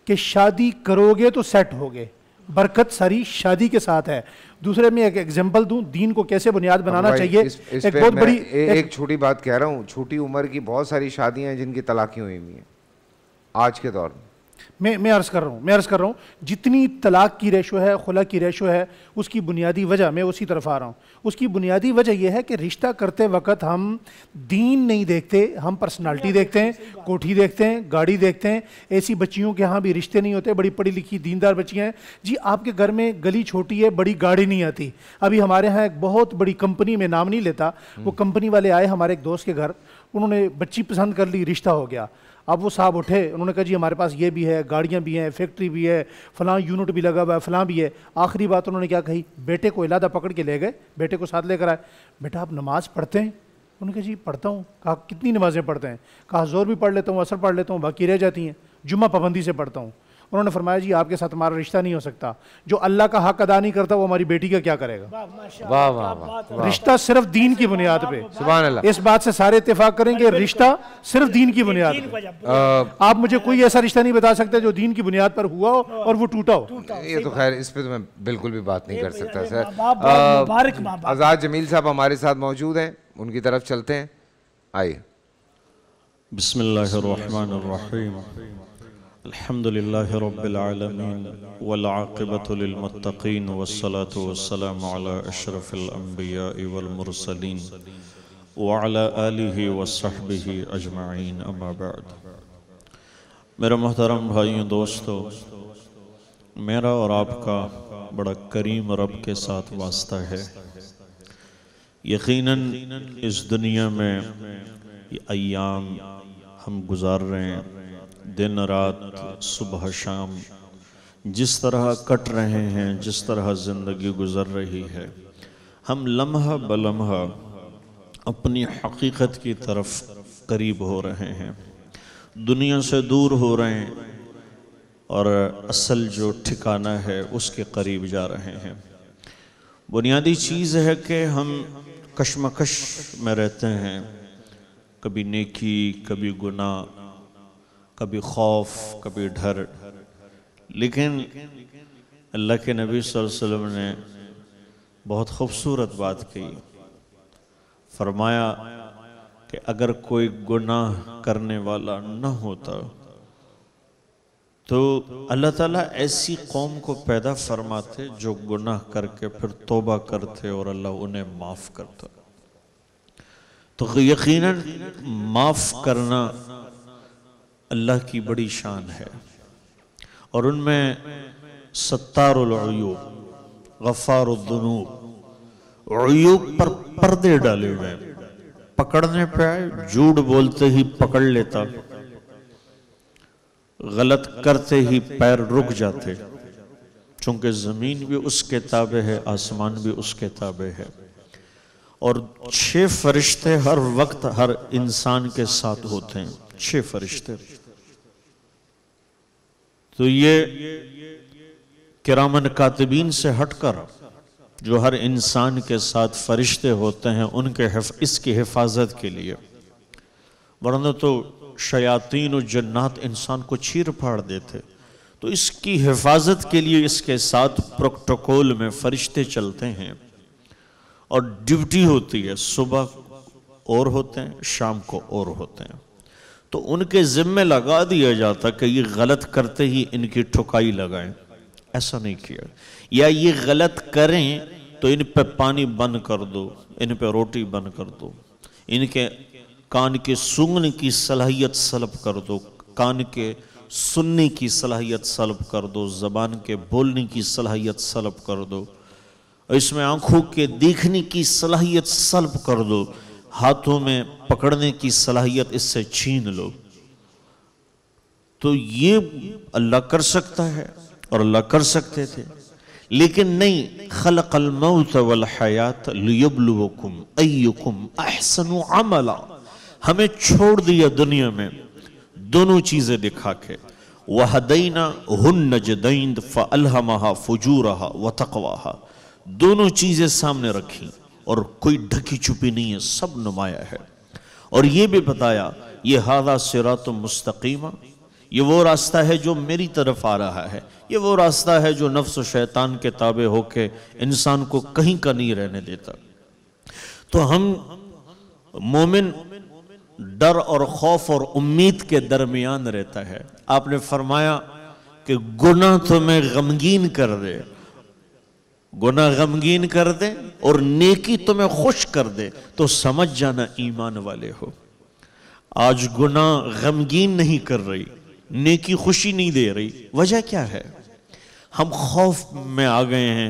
कि शादी करोगे तो सेट होगे बरकत सारी शादी के साथ है दूसरे में एक एग्जांपल दूं दीन को कैसे बुनियाद बनाना चाहिए इस, इस एक बहुत बड़ी ए, एक छोटी बात कह रहा हूँ छोटी उम्र की बहुत सारी शादियां हैं जिनकी तलाकी हुई हुई हैं आज के दौर में मैं मैं अर्ज़ कर रहा हूँ मैं अर्ज़ कर रहा हूँ जितनी तलाक की रेशो है खुला की रेशो है उसकी बुनियादी वजह मैं उसी तरफ आ रहा हूँ उसकी बुनियादी वजह यह है कि रिश्ता करते वक्त हम दीन नहीं देखते हम पर्सनालिटी देखते हैं कोठी देखते हैं गाड़ी देखते हैं ऐसी बच्चियों के यहाँ भी रिश्ते नहीं होते बड़ी पढ़ी लिखी दीनदार बच्चियाँ हैं जी आपके घर में गली छोटी है बड़ी गाड़ी नहीं आती अभी हमारे यहाँ एक बहुत बड़ी कंपनी में नाम नहीं लेता वो कंपनी हम्म। वाले आए हमारे एक दोस्त के घर उन्होंने बच्ची पसंद कर ली रिश्ता हो गया अब वो साहब उठे उन्होंने कहा जी हमारे पास ये भी है गाड़ियाँ भी हैं फैक्ट्री भी है फ़लाँ यूनिट भी लगा हुआ है फलां भी है आखिरी बात उन्होंने क्या कही बेटे को इलादा पकड़ के ले गए बेटे को साथ लेकर आए बेटा आप नमाज़ पढ़ते हैं उन्होंने कहा जी पढ़ता हूँ कहा कितनी नमाज़ें पढ़ते हैं कहा जोर भी पढ़ लेता हूँ असर पढ़ लेता हूँ बाकी रह जाती हैं जुम्मा पाबंदी से पढ़ता हूँ उन्होंने फरमाया जी आपके साथ हमारा रिश्ता नहीं हो सकता जो अल्लाह का हक अदा नहीं करता वो हमारी बेटी का क्या करेगा वाह वाह रिश्ता सिर्फ दीन की बुनियाद पे इस बात से सारे इतफाक करेंगे रिश्ता सिर्फ दीन की बुनियाद पे आप मुझे कोई ऐसा रिश्ता नहीं बता सकते जो दीन की बुनियाद पर हुआ हो हाँ। और वो टूटा हो ये तो खैर इस पर तो मैं बिल्कुल भी बात नहीं कर सकता सर आजाद जमील साहब हमारे साथ मौजूद हैं उनकी तरफ चलते हैं आइए बिस्मिल्लाहिर्रहमानिर्रहीम अल्हम्दुलिल्लाह रब्बिल आलमीन वल आक़िबतु लिल मुत्तक़ीन वस्सलातु वस्सलामु अला अशरफिल अंबिया वल मुरसलीन व अला आलिहि वसहबिहि अजमाइन अम्मा बाद मेरे मोहतरम भाइयों दोस्तों मेरा और आपका बड़ा करीम रब के साथ वास्ता है यकीनन इस दुनिया में ये अयाम हम गुजार रहे हैं दिन रात सुबह शाम जिस तरह कट रहे हैं जिस तरह ज़िंदगी गुजर रही है हम लम्हा बलम्हा अपनी हकीकत की तरफ करीब हो रहे हैं दुनिया से दूर हो रहे हैं और असल जो ठिकाना है उसके करीब जा रहे हैं बुनियादी चीज़ है कि हम कशमकश में रहते हैं कभी नेकी कभी गुनाह कभी खौफ कभी डर लेकिन अल्लाह के नबी वसल्लम ने बहुत खूबसूरत बात कही फरमाया कि अगर कोई गुनाह करने वाला न होता तो अल्लाह ताला ऐसी कौम को पैदा फरमाते जो गुनाह करके फिर तोबा करते और अल्लाह उन्हें माफ़ करता तो यकीनन माफ़ करना अल्लाह की बड़ी शान है और उनमें सत्तारुलयूब गफ़ारुद्दनूब अयूब पर पर्दे डाले हुए पकड़ने पर आए झूठ बोलते ही पकड़ लेता गलत करते ही पैर रुक जाते चूंकि ज़मीन भी उसके ताबे है आसमान भी उसके ताबे है और छह फरिश्ते हर वक्त हर इंसान के साथ होते हैं छह फरिश्ते तो ये किरामन कातबीन से हटकर जो हर इंसान के साथ फरिश्ते होते हैं उनके हिफ, इसकी हिफाजत के लिए वरना तो शयातीन और जन्नात इंसान को चीर फाड़ देते तो इसकी हिफाजत के लिए इसके साथ प्रोटोकॉल में फरिश्ते चलते हैं और ड्यूटी होती है सुबह और होते हैं शाम को और होते हैं तो उनके ज़िम्मे लगा दिया जाता कि ये गलत करते ही इनकी ठुकाई लगाएं ऐसा नहीं किया या ये गलत करें तो इन पर पानी बंद कर दो इन पर रोटी बंद कर दो इनके कान के सूंघने की सलाहियत सलब कर दो कान के सुनने की सलाहियत सलब कर दो ज़बान के बोलने की सलाहियत सलब कर दो इसमें आंखों के देखने की सलाहियत सलब कर दो हाथों में पकड़ने की सलाहियत इससे छीन लो तो ये अल्लाह कर सकता है और अल्लाह कर सकते थे लेकिन नहीं कल मऊत वल हयात लियबलुकुम अयुकुम अहसन अमला हमें छोड़ दिया दुनिया में दोनों चीजें दिखा के वहदईना हन नजदैंद फजू रहा व तकवाहा दोनों चीजें सामने रखी और कोई ढकी छुपी नहीं है सब नुमाया है और ये भी बताया ये हादा सिरा तो मुस्तकीमा ये वो रास्ता है जो मेरी तरफ आ रहा है ये वो रास्ता है जो नफ्स शैतान के ताबे होके इंसान को कहीं का नहीं रहने देता तो हम मोमिन डर और खौफ और उम्मीद के दरमियान रहता है आपने फरमाया कि गुना तुम्हें गमगीन कर दे गुना गमगीन कर दे और नेकी तुम्हें खुश कर दे तो समझ जाना ईमान वाले हो आज गुना गमगीन नहीं कर रही नेकी खुशी नहीं दे रही वजह क्या है हम खौफ में आ गए हैं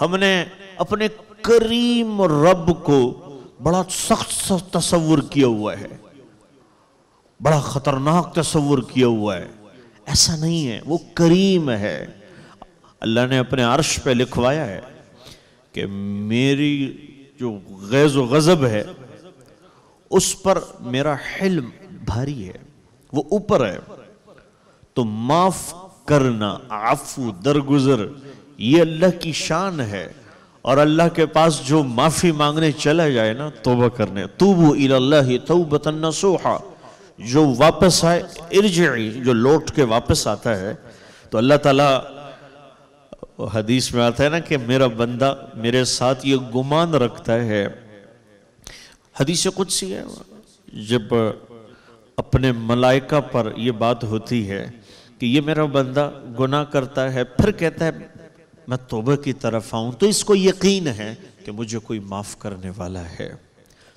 हमने अपने करीम रब को बड़ा सख्त तस्वुर किया हुआ है बड़ा खतरनाक तस्वुर किया हुआ है ऐसा नहीं है वो करीम है अल्लाह ने अपने अर्श पे लिखवाया है कि मेरी जो गैज़ गज़ब है उस पर मेरा हिल्म भारी है वो ऊपर है तो माफ करना आफू दरगुजर ये अल्लाह की शान है और अल्लाह के पास जो माफ़ी मांगने चला जाए ना तोबा करने तूबू इल्लाह तोबतन सोहा जो वापस आए इर्जी जो लौट के वापस आता है तो अल्लाह ताला हदीस में आता है ना कि मेरा बंदा मेरे साथ ये गुमान रखता है हदीस कुछ सी है जब अपने मलाइका पर यह बात होती है कि ये मेरा बंदा गुनाह करता है फिर कहता है मैं तोबे की तरफ आऊं तो इसको यकीन है कि मुझे कोई माफ़ करने वाला है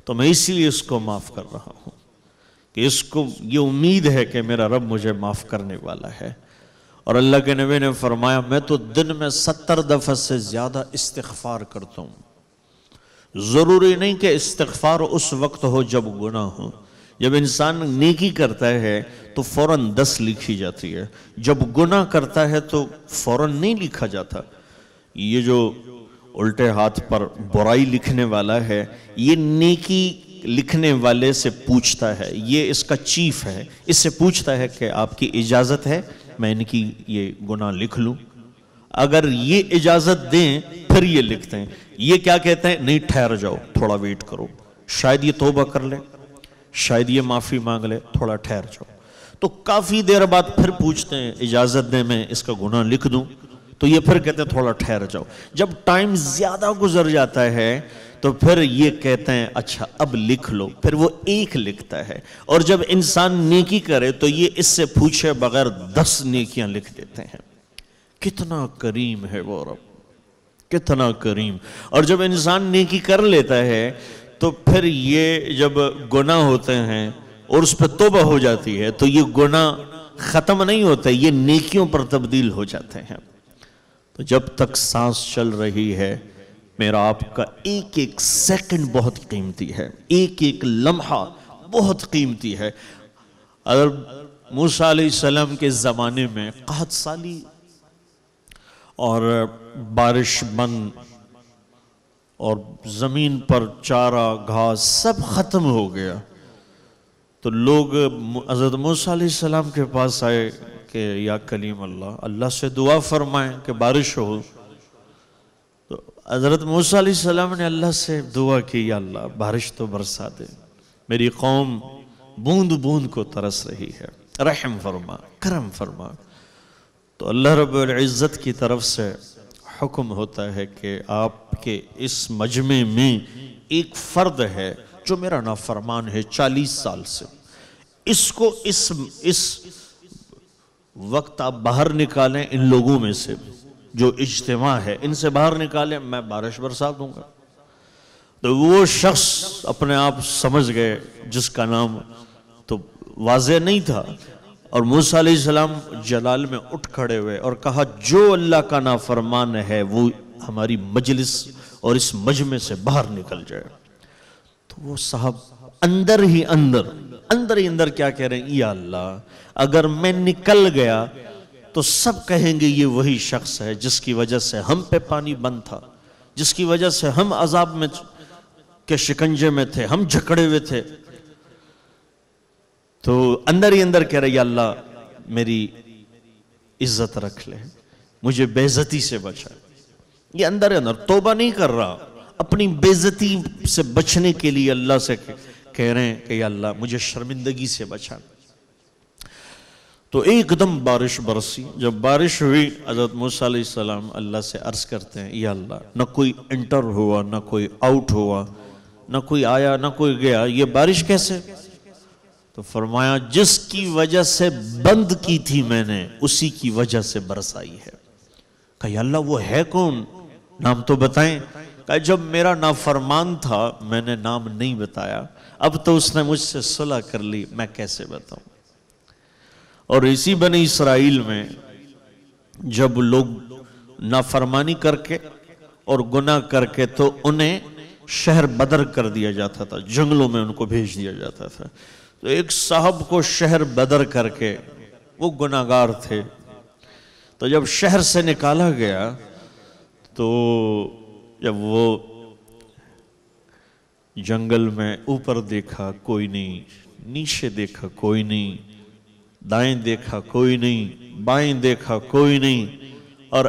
तो मैं इसीलिए इसको माफ़ कर रहा हूं कि इसको ये उम्मीद है कि मेरा रब मुझे माफ़ करने वाला है और अल्लाह के नबी ने फरमाया मैं तो दिन में सत्तर दफ़ा से ज़्यादा इस्तफार करता हूँ ज़रूरी नहीं कि इस्तफार उस वक्त हो जब गुना हो जब इंसान नेकी करता है तो फौरन दस लिखी जाती है जब गुना करता है तो फौरन नहीं लिखा जाता ये जो उल्टे हाथ पर बुराई लिखने वाला है ये नेकी लिखने वाले से पूछता है ये इसका चीफ है इससे पूछता है कि आपकी इजाज़त है मैं इनकी ये गुना लिख लूं अगर ये इजाजत दें फिर ये लिखते हैं ये क्या कहते हैं नहीं ठहर जाओ थोड़ा वेट करो शायद ये तोबा कर ले शायद ये माफी मांग ले थोड़ा ठहर जाओ तो काफी देर बाद फिर पूछते हैं इजाजत दें मैं इसका गुना लिख दूं तो ये फिर कहते हैं थोड़ा ठहर जाओ जब टाइम ज्यादा गुजर जाता है तो फिर ये कहते हैं अच्छा अब लिख लो फिर वो एक लिखता है और जब इंसान नेकी करे तो ये इससे पूछे बगैर दस नेकियां लिख देते हैं कितना करीम है वो रब कितना करीम और जब इंसान नेकी कर लेता है तो फिर ये जब गुना होते हैं और उस पर तोबा हो जाती है तो ये गुना ख़त्म नहीं होते ये नेकियों पर तब्दील हो जाते हैं तो जब तक सांस चल रही है मेरा आपका एक एक सेकंड बहुत कीमती है एक एक लम्हा बहुत कीमती है अगर मूसा सलाम के ज़माने में कहत साली और बारिश बंद और ज़मीन पर चारा घास सब ख़त्म हो गया तो लोग हज़रत मूसा सलाम के पास आए कि या कलीम अल्लाह अल्लाह से दुआ फरमाएं कि बारिश हो हज़रत सलाम ने अल्लाह से दुआ की अल्लाह बारिश तो बरसा दे मेरी कौम बूंद बूंद को तरस रही है रहम फरमा करम फरमा तो अल्लाह रब्ज़त की तरफ से हुक्म होता है कि आपके इस मजमे में एक फ़र्द है जो मेरा ना फरमान है चालीस साल से इसको इस इस वक्त आप बाहर निकालें इन लोगों में से जो इज्तम है इनसे बाहर निकाले मैं बारिश बरसा दूंगा तो वो शख्स अपने आप समझ गए जिसका नाम तो वाज नहीं था और मूसा जलाल में उठ खड़े हुए और कहा जो अल्लाह का नाफरमान है वो हमारी मजलिस और इस मजमे से बाहर निकल जाए तो वो साहब अंदर ही अंदर अंदर ही अंदर क्या कह रहे हैं या अल्लाह अगर मैं निकल गया तो सब कहेंगे ये वही शख्स है जिसकी वजह से हम पे पानी बंद था जिसकी वजह से हम अजाब में के शिकंजे में थे हम झकड़े हुए थे तो अंदर ही अंदर कह रही अल्लाह मेरी इज्जत रख ले मुझे बेजती से बचा ये अंदर ही अंदर तोबा नहीं कर रहा अपनी बेजती से बचने के लिए अल्लाह से कह रहे हैं कि अल्लाह मुझे शर्मिंदगी से बचा तो एकदम बारिश बरसी जब बारिश हुई हजरत मूसम अल्लाह से अर्ज करते हैं या अल्लाह न कोई इंटर हुआ न कोई आउट हुआ न कोई आया न कोई गया ये बारिश कैसे तो फरमाया जिसकी वजह से बंद की थी मैंने उसी की वजह से बरसाई है कही अल्लाह वो है कौन नाम तो बताएं कहा जब मेरा फरमान था मैंने नाम नहीं बताया अब तो उसने मुझसे सुलह कर ली मैं कैसे बताऊं और इसी बने इसराइल में जब लोग नाफरमानी करके और गुनाह करके तो उन्हें शहर बदर कर दिया जाता था जंगलों में उनको भेज दिया जाता था तो एक साहब को शहर बदर करके वो गुनागार थे तो जब शहर से निकाला गया तो जब वो जंगल में ऊपर देखा कोई नहीं नीचे देखा कोई नहीं दाएं देखा कोई नहीं बाएं देखा कोई नहीं और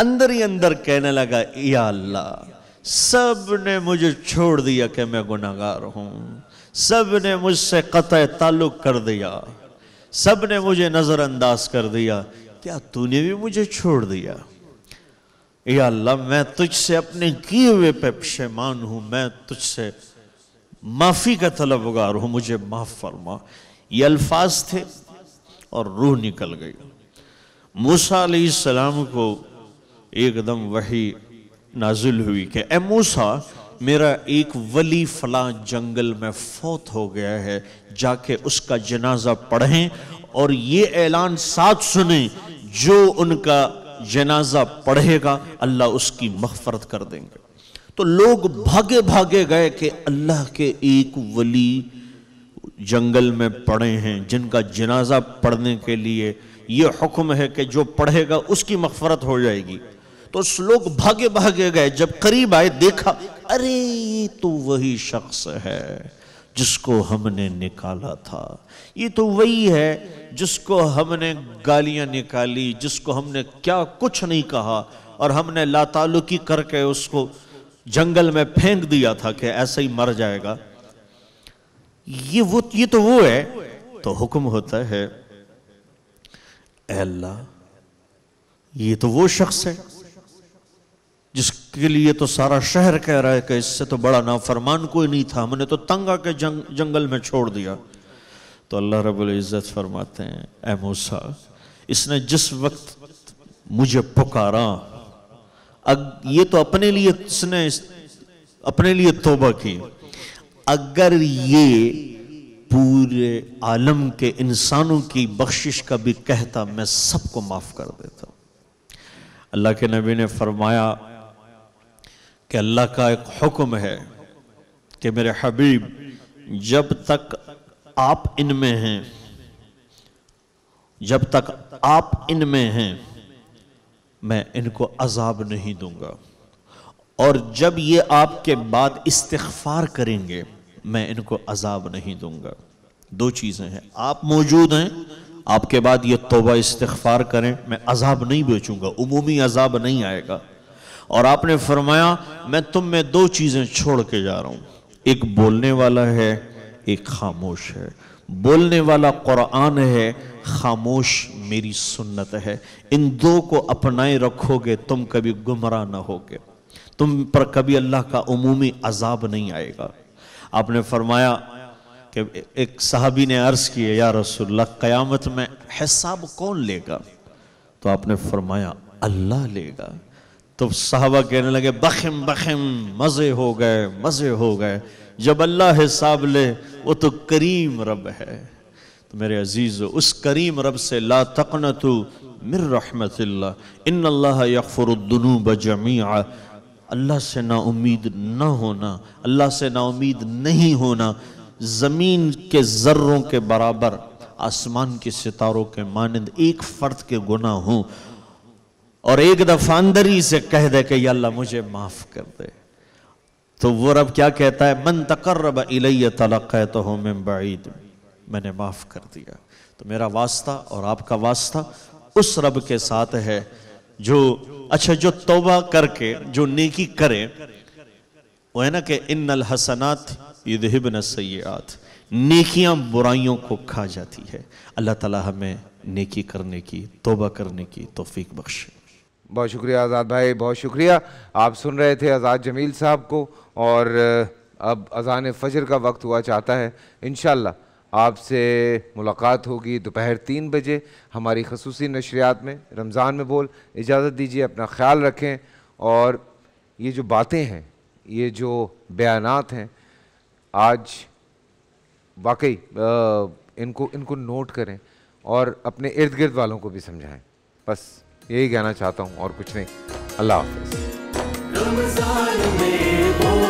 अंदर ही अंदर कहने लगा या अल्लाह सब ने मुझे छोड़ दिया कि मैं गुनागार हूं सब ने मुझसे कत ताल्लुक कर दिया सब ने मुझे नज़रअंदाज कर दिया क्या तूने भी मुझे छोड़ दिया या अल्लाह मैं तुझसे अपने किए हुए पे पेमान हूं मैं तुझसे माफ़ी का तलबगार हूं मुझे माफ़ फरमा ये अल्फाज थे और रूह निकल गई मूसा सलाम को एकदम वही नाजुल हुई कि ए मूसा मेरा एक वली फला जंगल में फौत हो गया है जाके उसका जनाजा पढ़ें और ये ऐलान साथ सुने जो उनका जनाजा पढ़ेगा अल्लाह उसकी मफफरत कर देंगे तो लोग भागे भागे गए कि अल्लाह के एक वली जंगल में पड़े हैं जिनका जनाजा पढ़ने के लिए ये हुक्म है कि जो पढ़ेगा उसकी मफफरत हो जाएगी तो लोग भागे भागे गए जब करीब आए देखा अरे ये तो वही शख्स है जिसको हमने निकाला था ये तो वही है जिसको हमने गालियां निकाली जिसको हमने क्या कुछ नहीं कहा और हमने लातालुकी करके उसको जंगल में फेंक दिया था कि ऐसे ही मर जाएगा ये वो ये तो वो है तो हुक्म होता है अल्लाह ये तो वो शख्स है जिसके लिए तो सारा शहर कह रहा है कि इससे तो बड़ा नाफरमान कोई नहीं था हमने तो तंगा के जंग, जंगल में छोड़ दिया तो अल्लाह रबुल इज़्ज़त फरमाते हैं ए मूसा इसने जिस वक्त मुझे पुकारा अग ये तो अपने लिए इसने अपने लिए तोबा की अगर ये पूरे आलम के इंसानों की बख्शिश का भी कहता मैं सबको माफ़ कर देता अल्लाह के नबी ने फरमाया कि अल्लाह का एक हुक्म है कि मेरे हबीब जब तक आप इनमें हैं जब तक आप इनमें हैं मैं इनको अजाब नहीं दूंगा और जब ये आपके बाद इस्तफार करेंगे मैं इनको अजाब नहीं दूंगा दो चीज़ें हैं आप मौजूद हैं आपके बाद ये तोबा इस्तफार करें मैं अजाब नहीं बेचूंगा उमूमी अजाब नहीं आएगा और आपने फरमाया मैं तुम में दो चीज़ें छोड़ के जा रहा हूं एक बोलने वाला है एक खामोश है बोलने वाला कुरान है खामोश मेरी सुन्नत है इन दो को अपनाए रखोगे तुम कभी गुमराह ना होगे तुम पर कभी अल्लाह का उमूमी अजाब नहीं आएगा आपने फरमाया कि एक साहबी ने अर्ज किए या रसुल्ला क़यामत में हिसाब कौन लेगा तो आपने फरमाया अल्लाह लेगा तो साहबा कहने लगे बखम बखिम मज़े हो गए मज़े हो गए जब अल्लाह हिसाब ले वो तो करीम रब है तो मेरे अजीज़ उस करीम रब से ला तकन तू मिर रहमत इन अल्लाह यकफ़रदनूब जमिया अल्लाह से ना उम्मीद ना होना अल्लाह से ना उम्मीद नहीं होना ज़मीन के ज़र्रों के बराबर आसमान के सितारों के मानंद एक फ़र्द के गुना हों और एक दफ़ा अंदर से कह दे कि अल्लाह मुझे माफ़ कर दे तो वो रब क्या कहता है मन तकर्रब इलैय तलक़ तो हो मैं बाईद मैंने माफ़ कर दिया तो मेरा वास्ता और आपका वास्ता उस रब के साथ है जो अच्छा जो तोबा करके जो नेकी करे वो है ना कि इन नल हसनात युद्धिबन सयात नेकियां बुराइयों को खा जाती है अल्लाह ताला हमें नेकी करने की तोबा करने की तोफीक बख्शे बहुत शुक्रिया आज़ाद भाई बहुत शुक्रिया आप सुन रहे थे आज़ाद जमील साहब को और अब अजान फजर का वक्त हुआ चाहता है इनशाला आपसे मुलाकात होगी दोपहर तीन बजे हमारी खसूस नशरियात में रमज़ान में बोल इजाज़त दीजिए अपना ख्याल रखें और ये जो बातें हैं ये जो बयान हैं आज वाकई इनको इनको नोट करें और अपने इर्द गिर्द वालों को भी समझाएं बस यही कहना चाहता हूँ और कुछ नहीं अल्लाह हाफ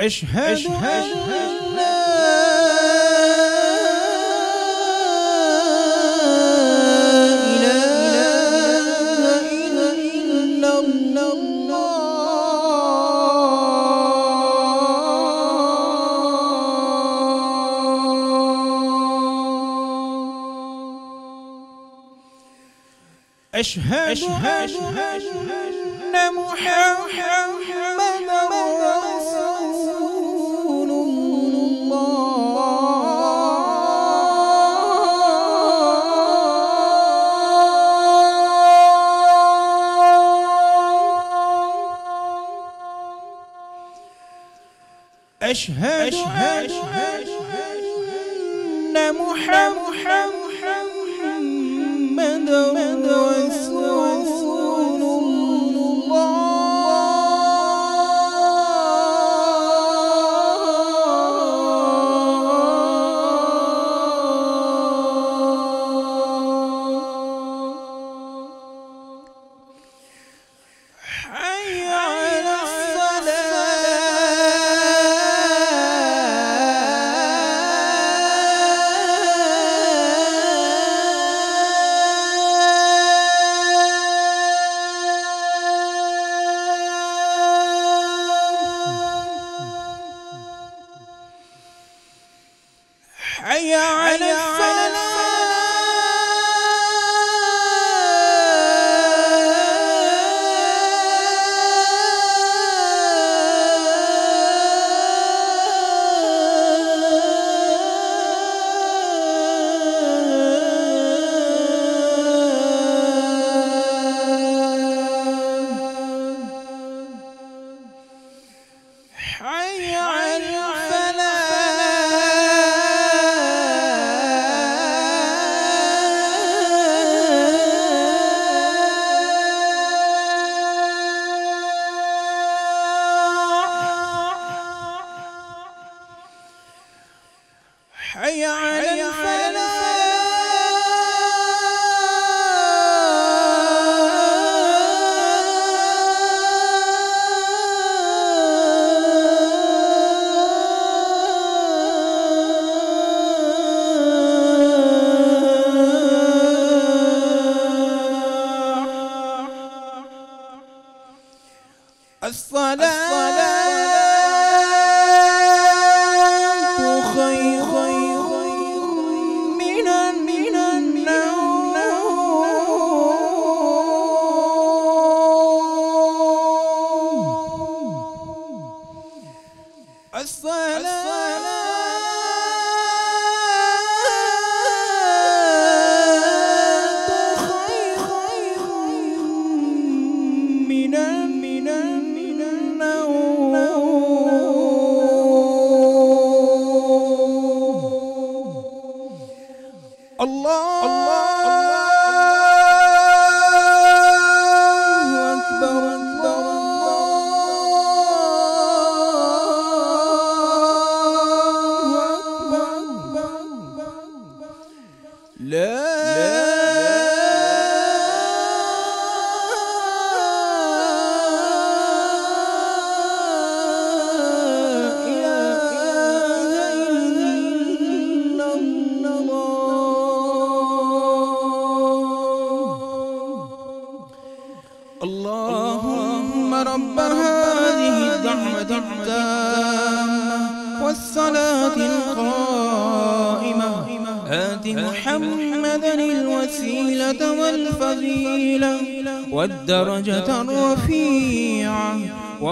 أشهد, أشهد لا أشهد, أشهد, أشهد, أن محمد أشهد, أن محمد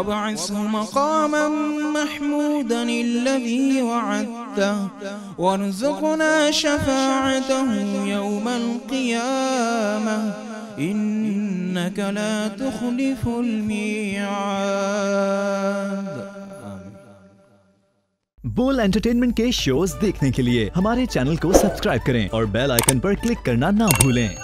وبعثه مقاما محمودا الذي وعدته وارزقنا شفاعته يوم القيامة إنك لا تخلف الميعاد بول एंटरटेनमेंट کے شوز دیکھنے کے لیے ہمارے چینل کو سبسکرائب کریں اور بیل آئیکن پر کلک کرنا نہ بھولیں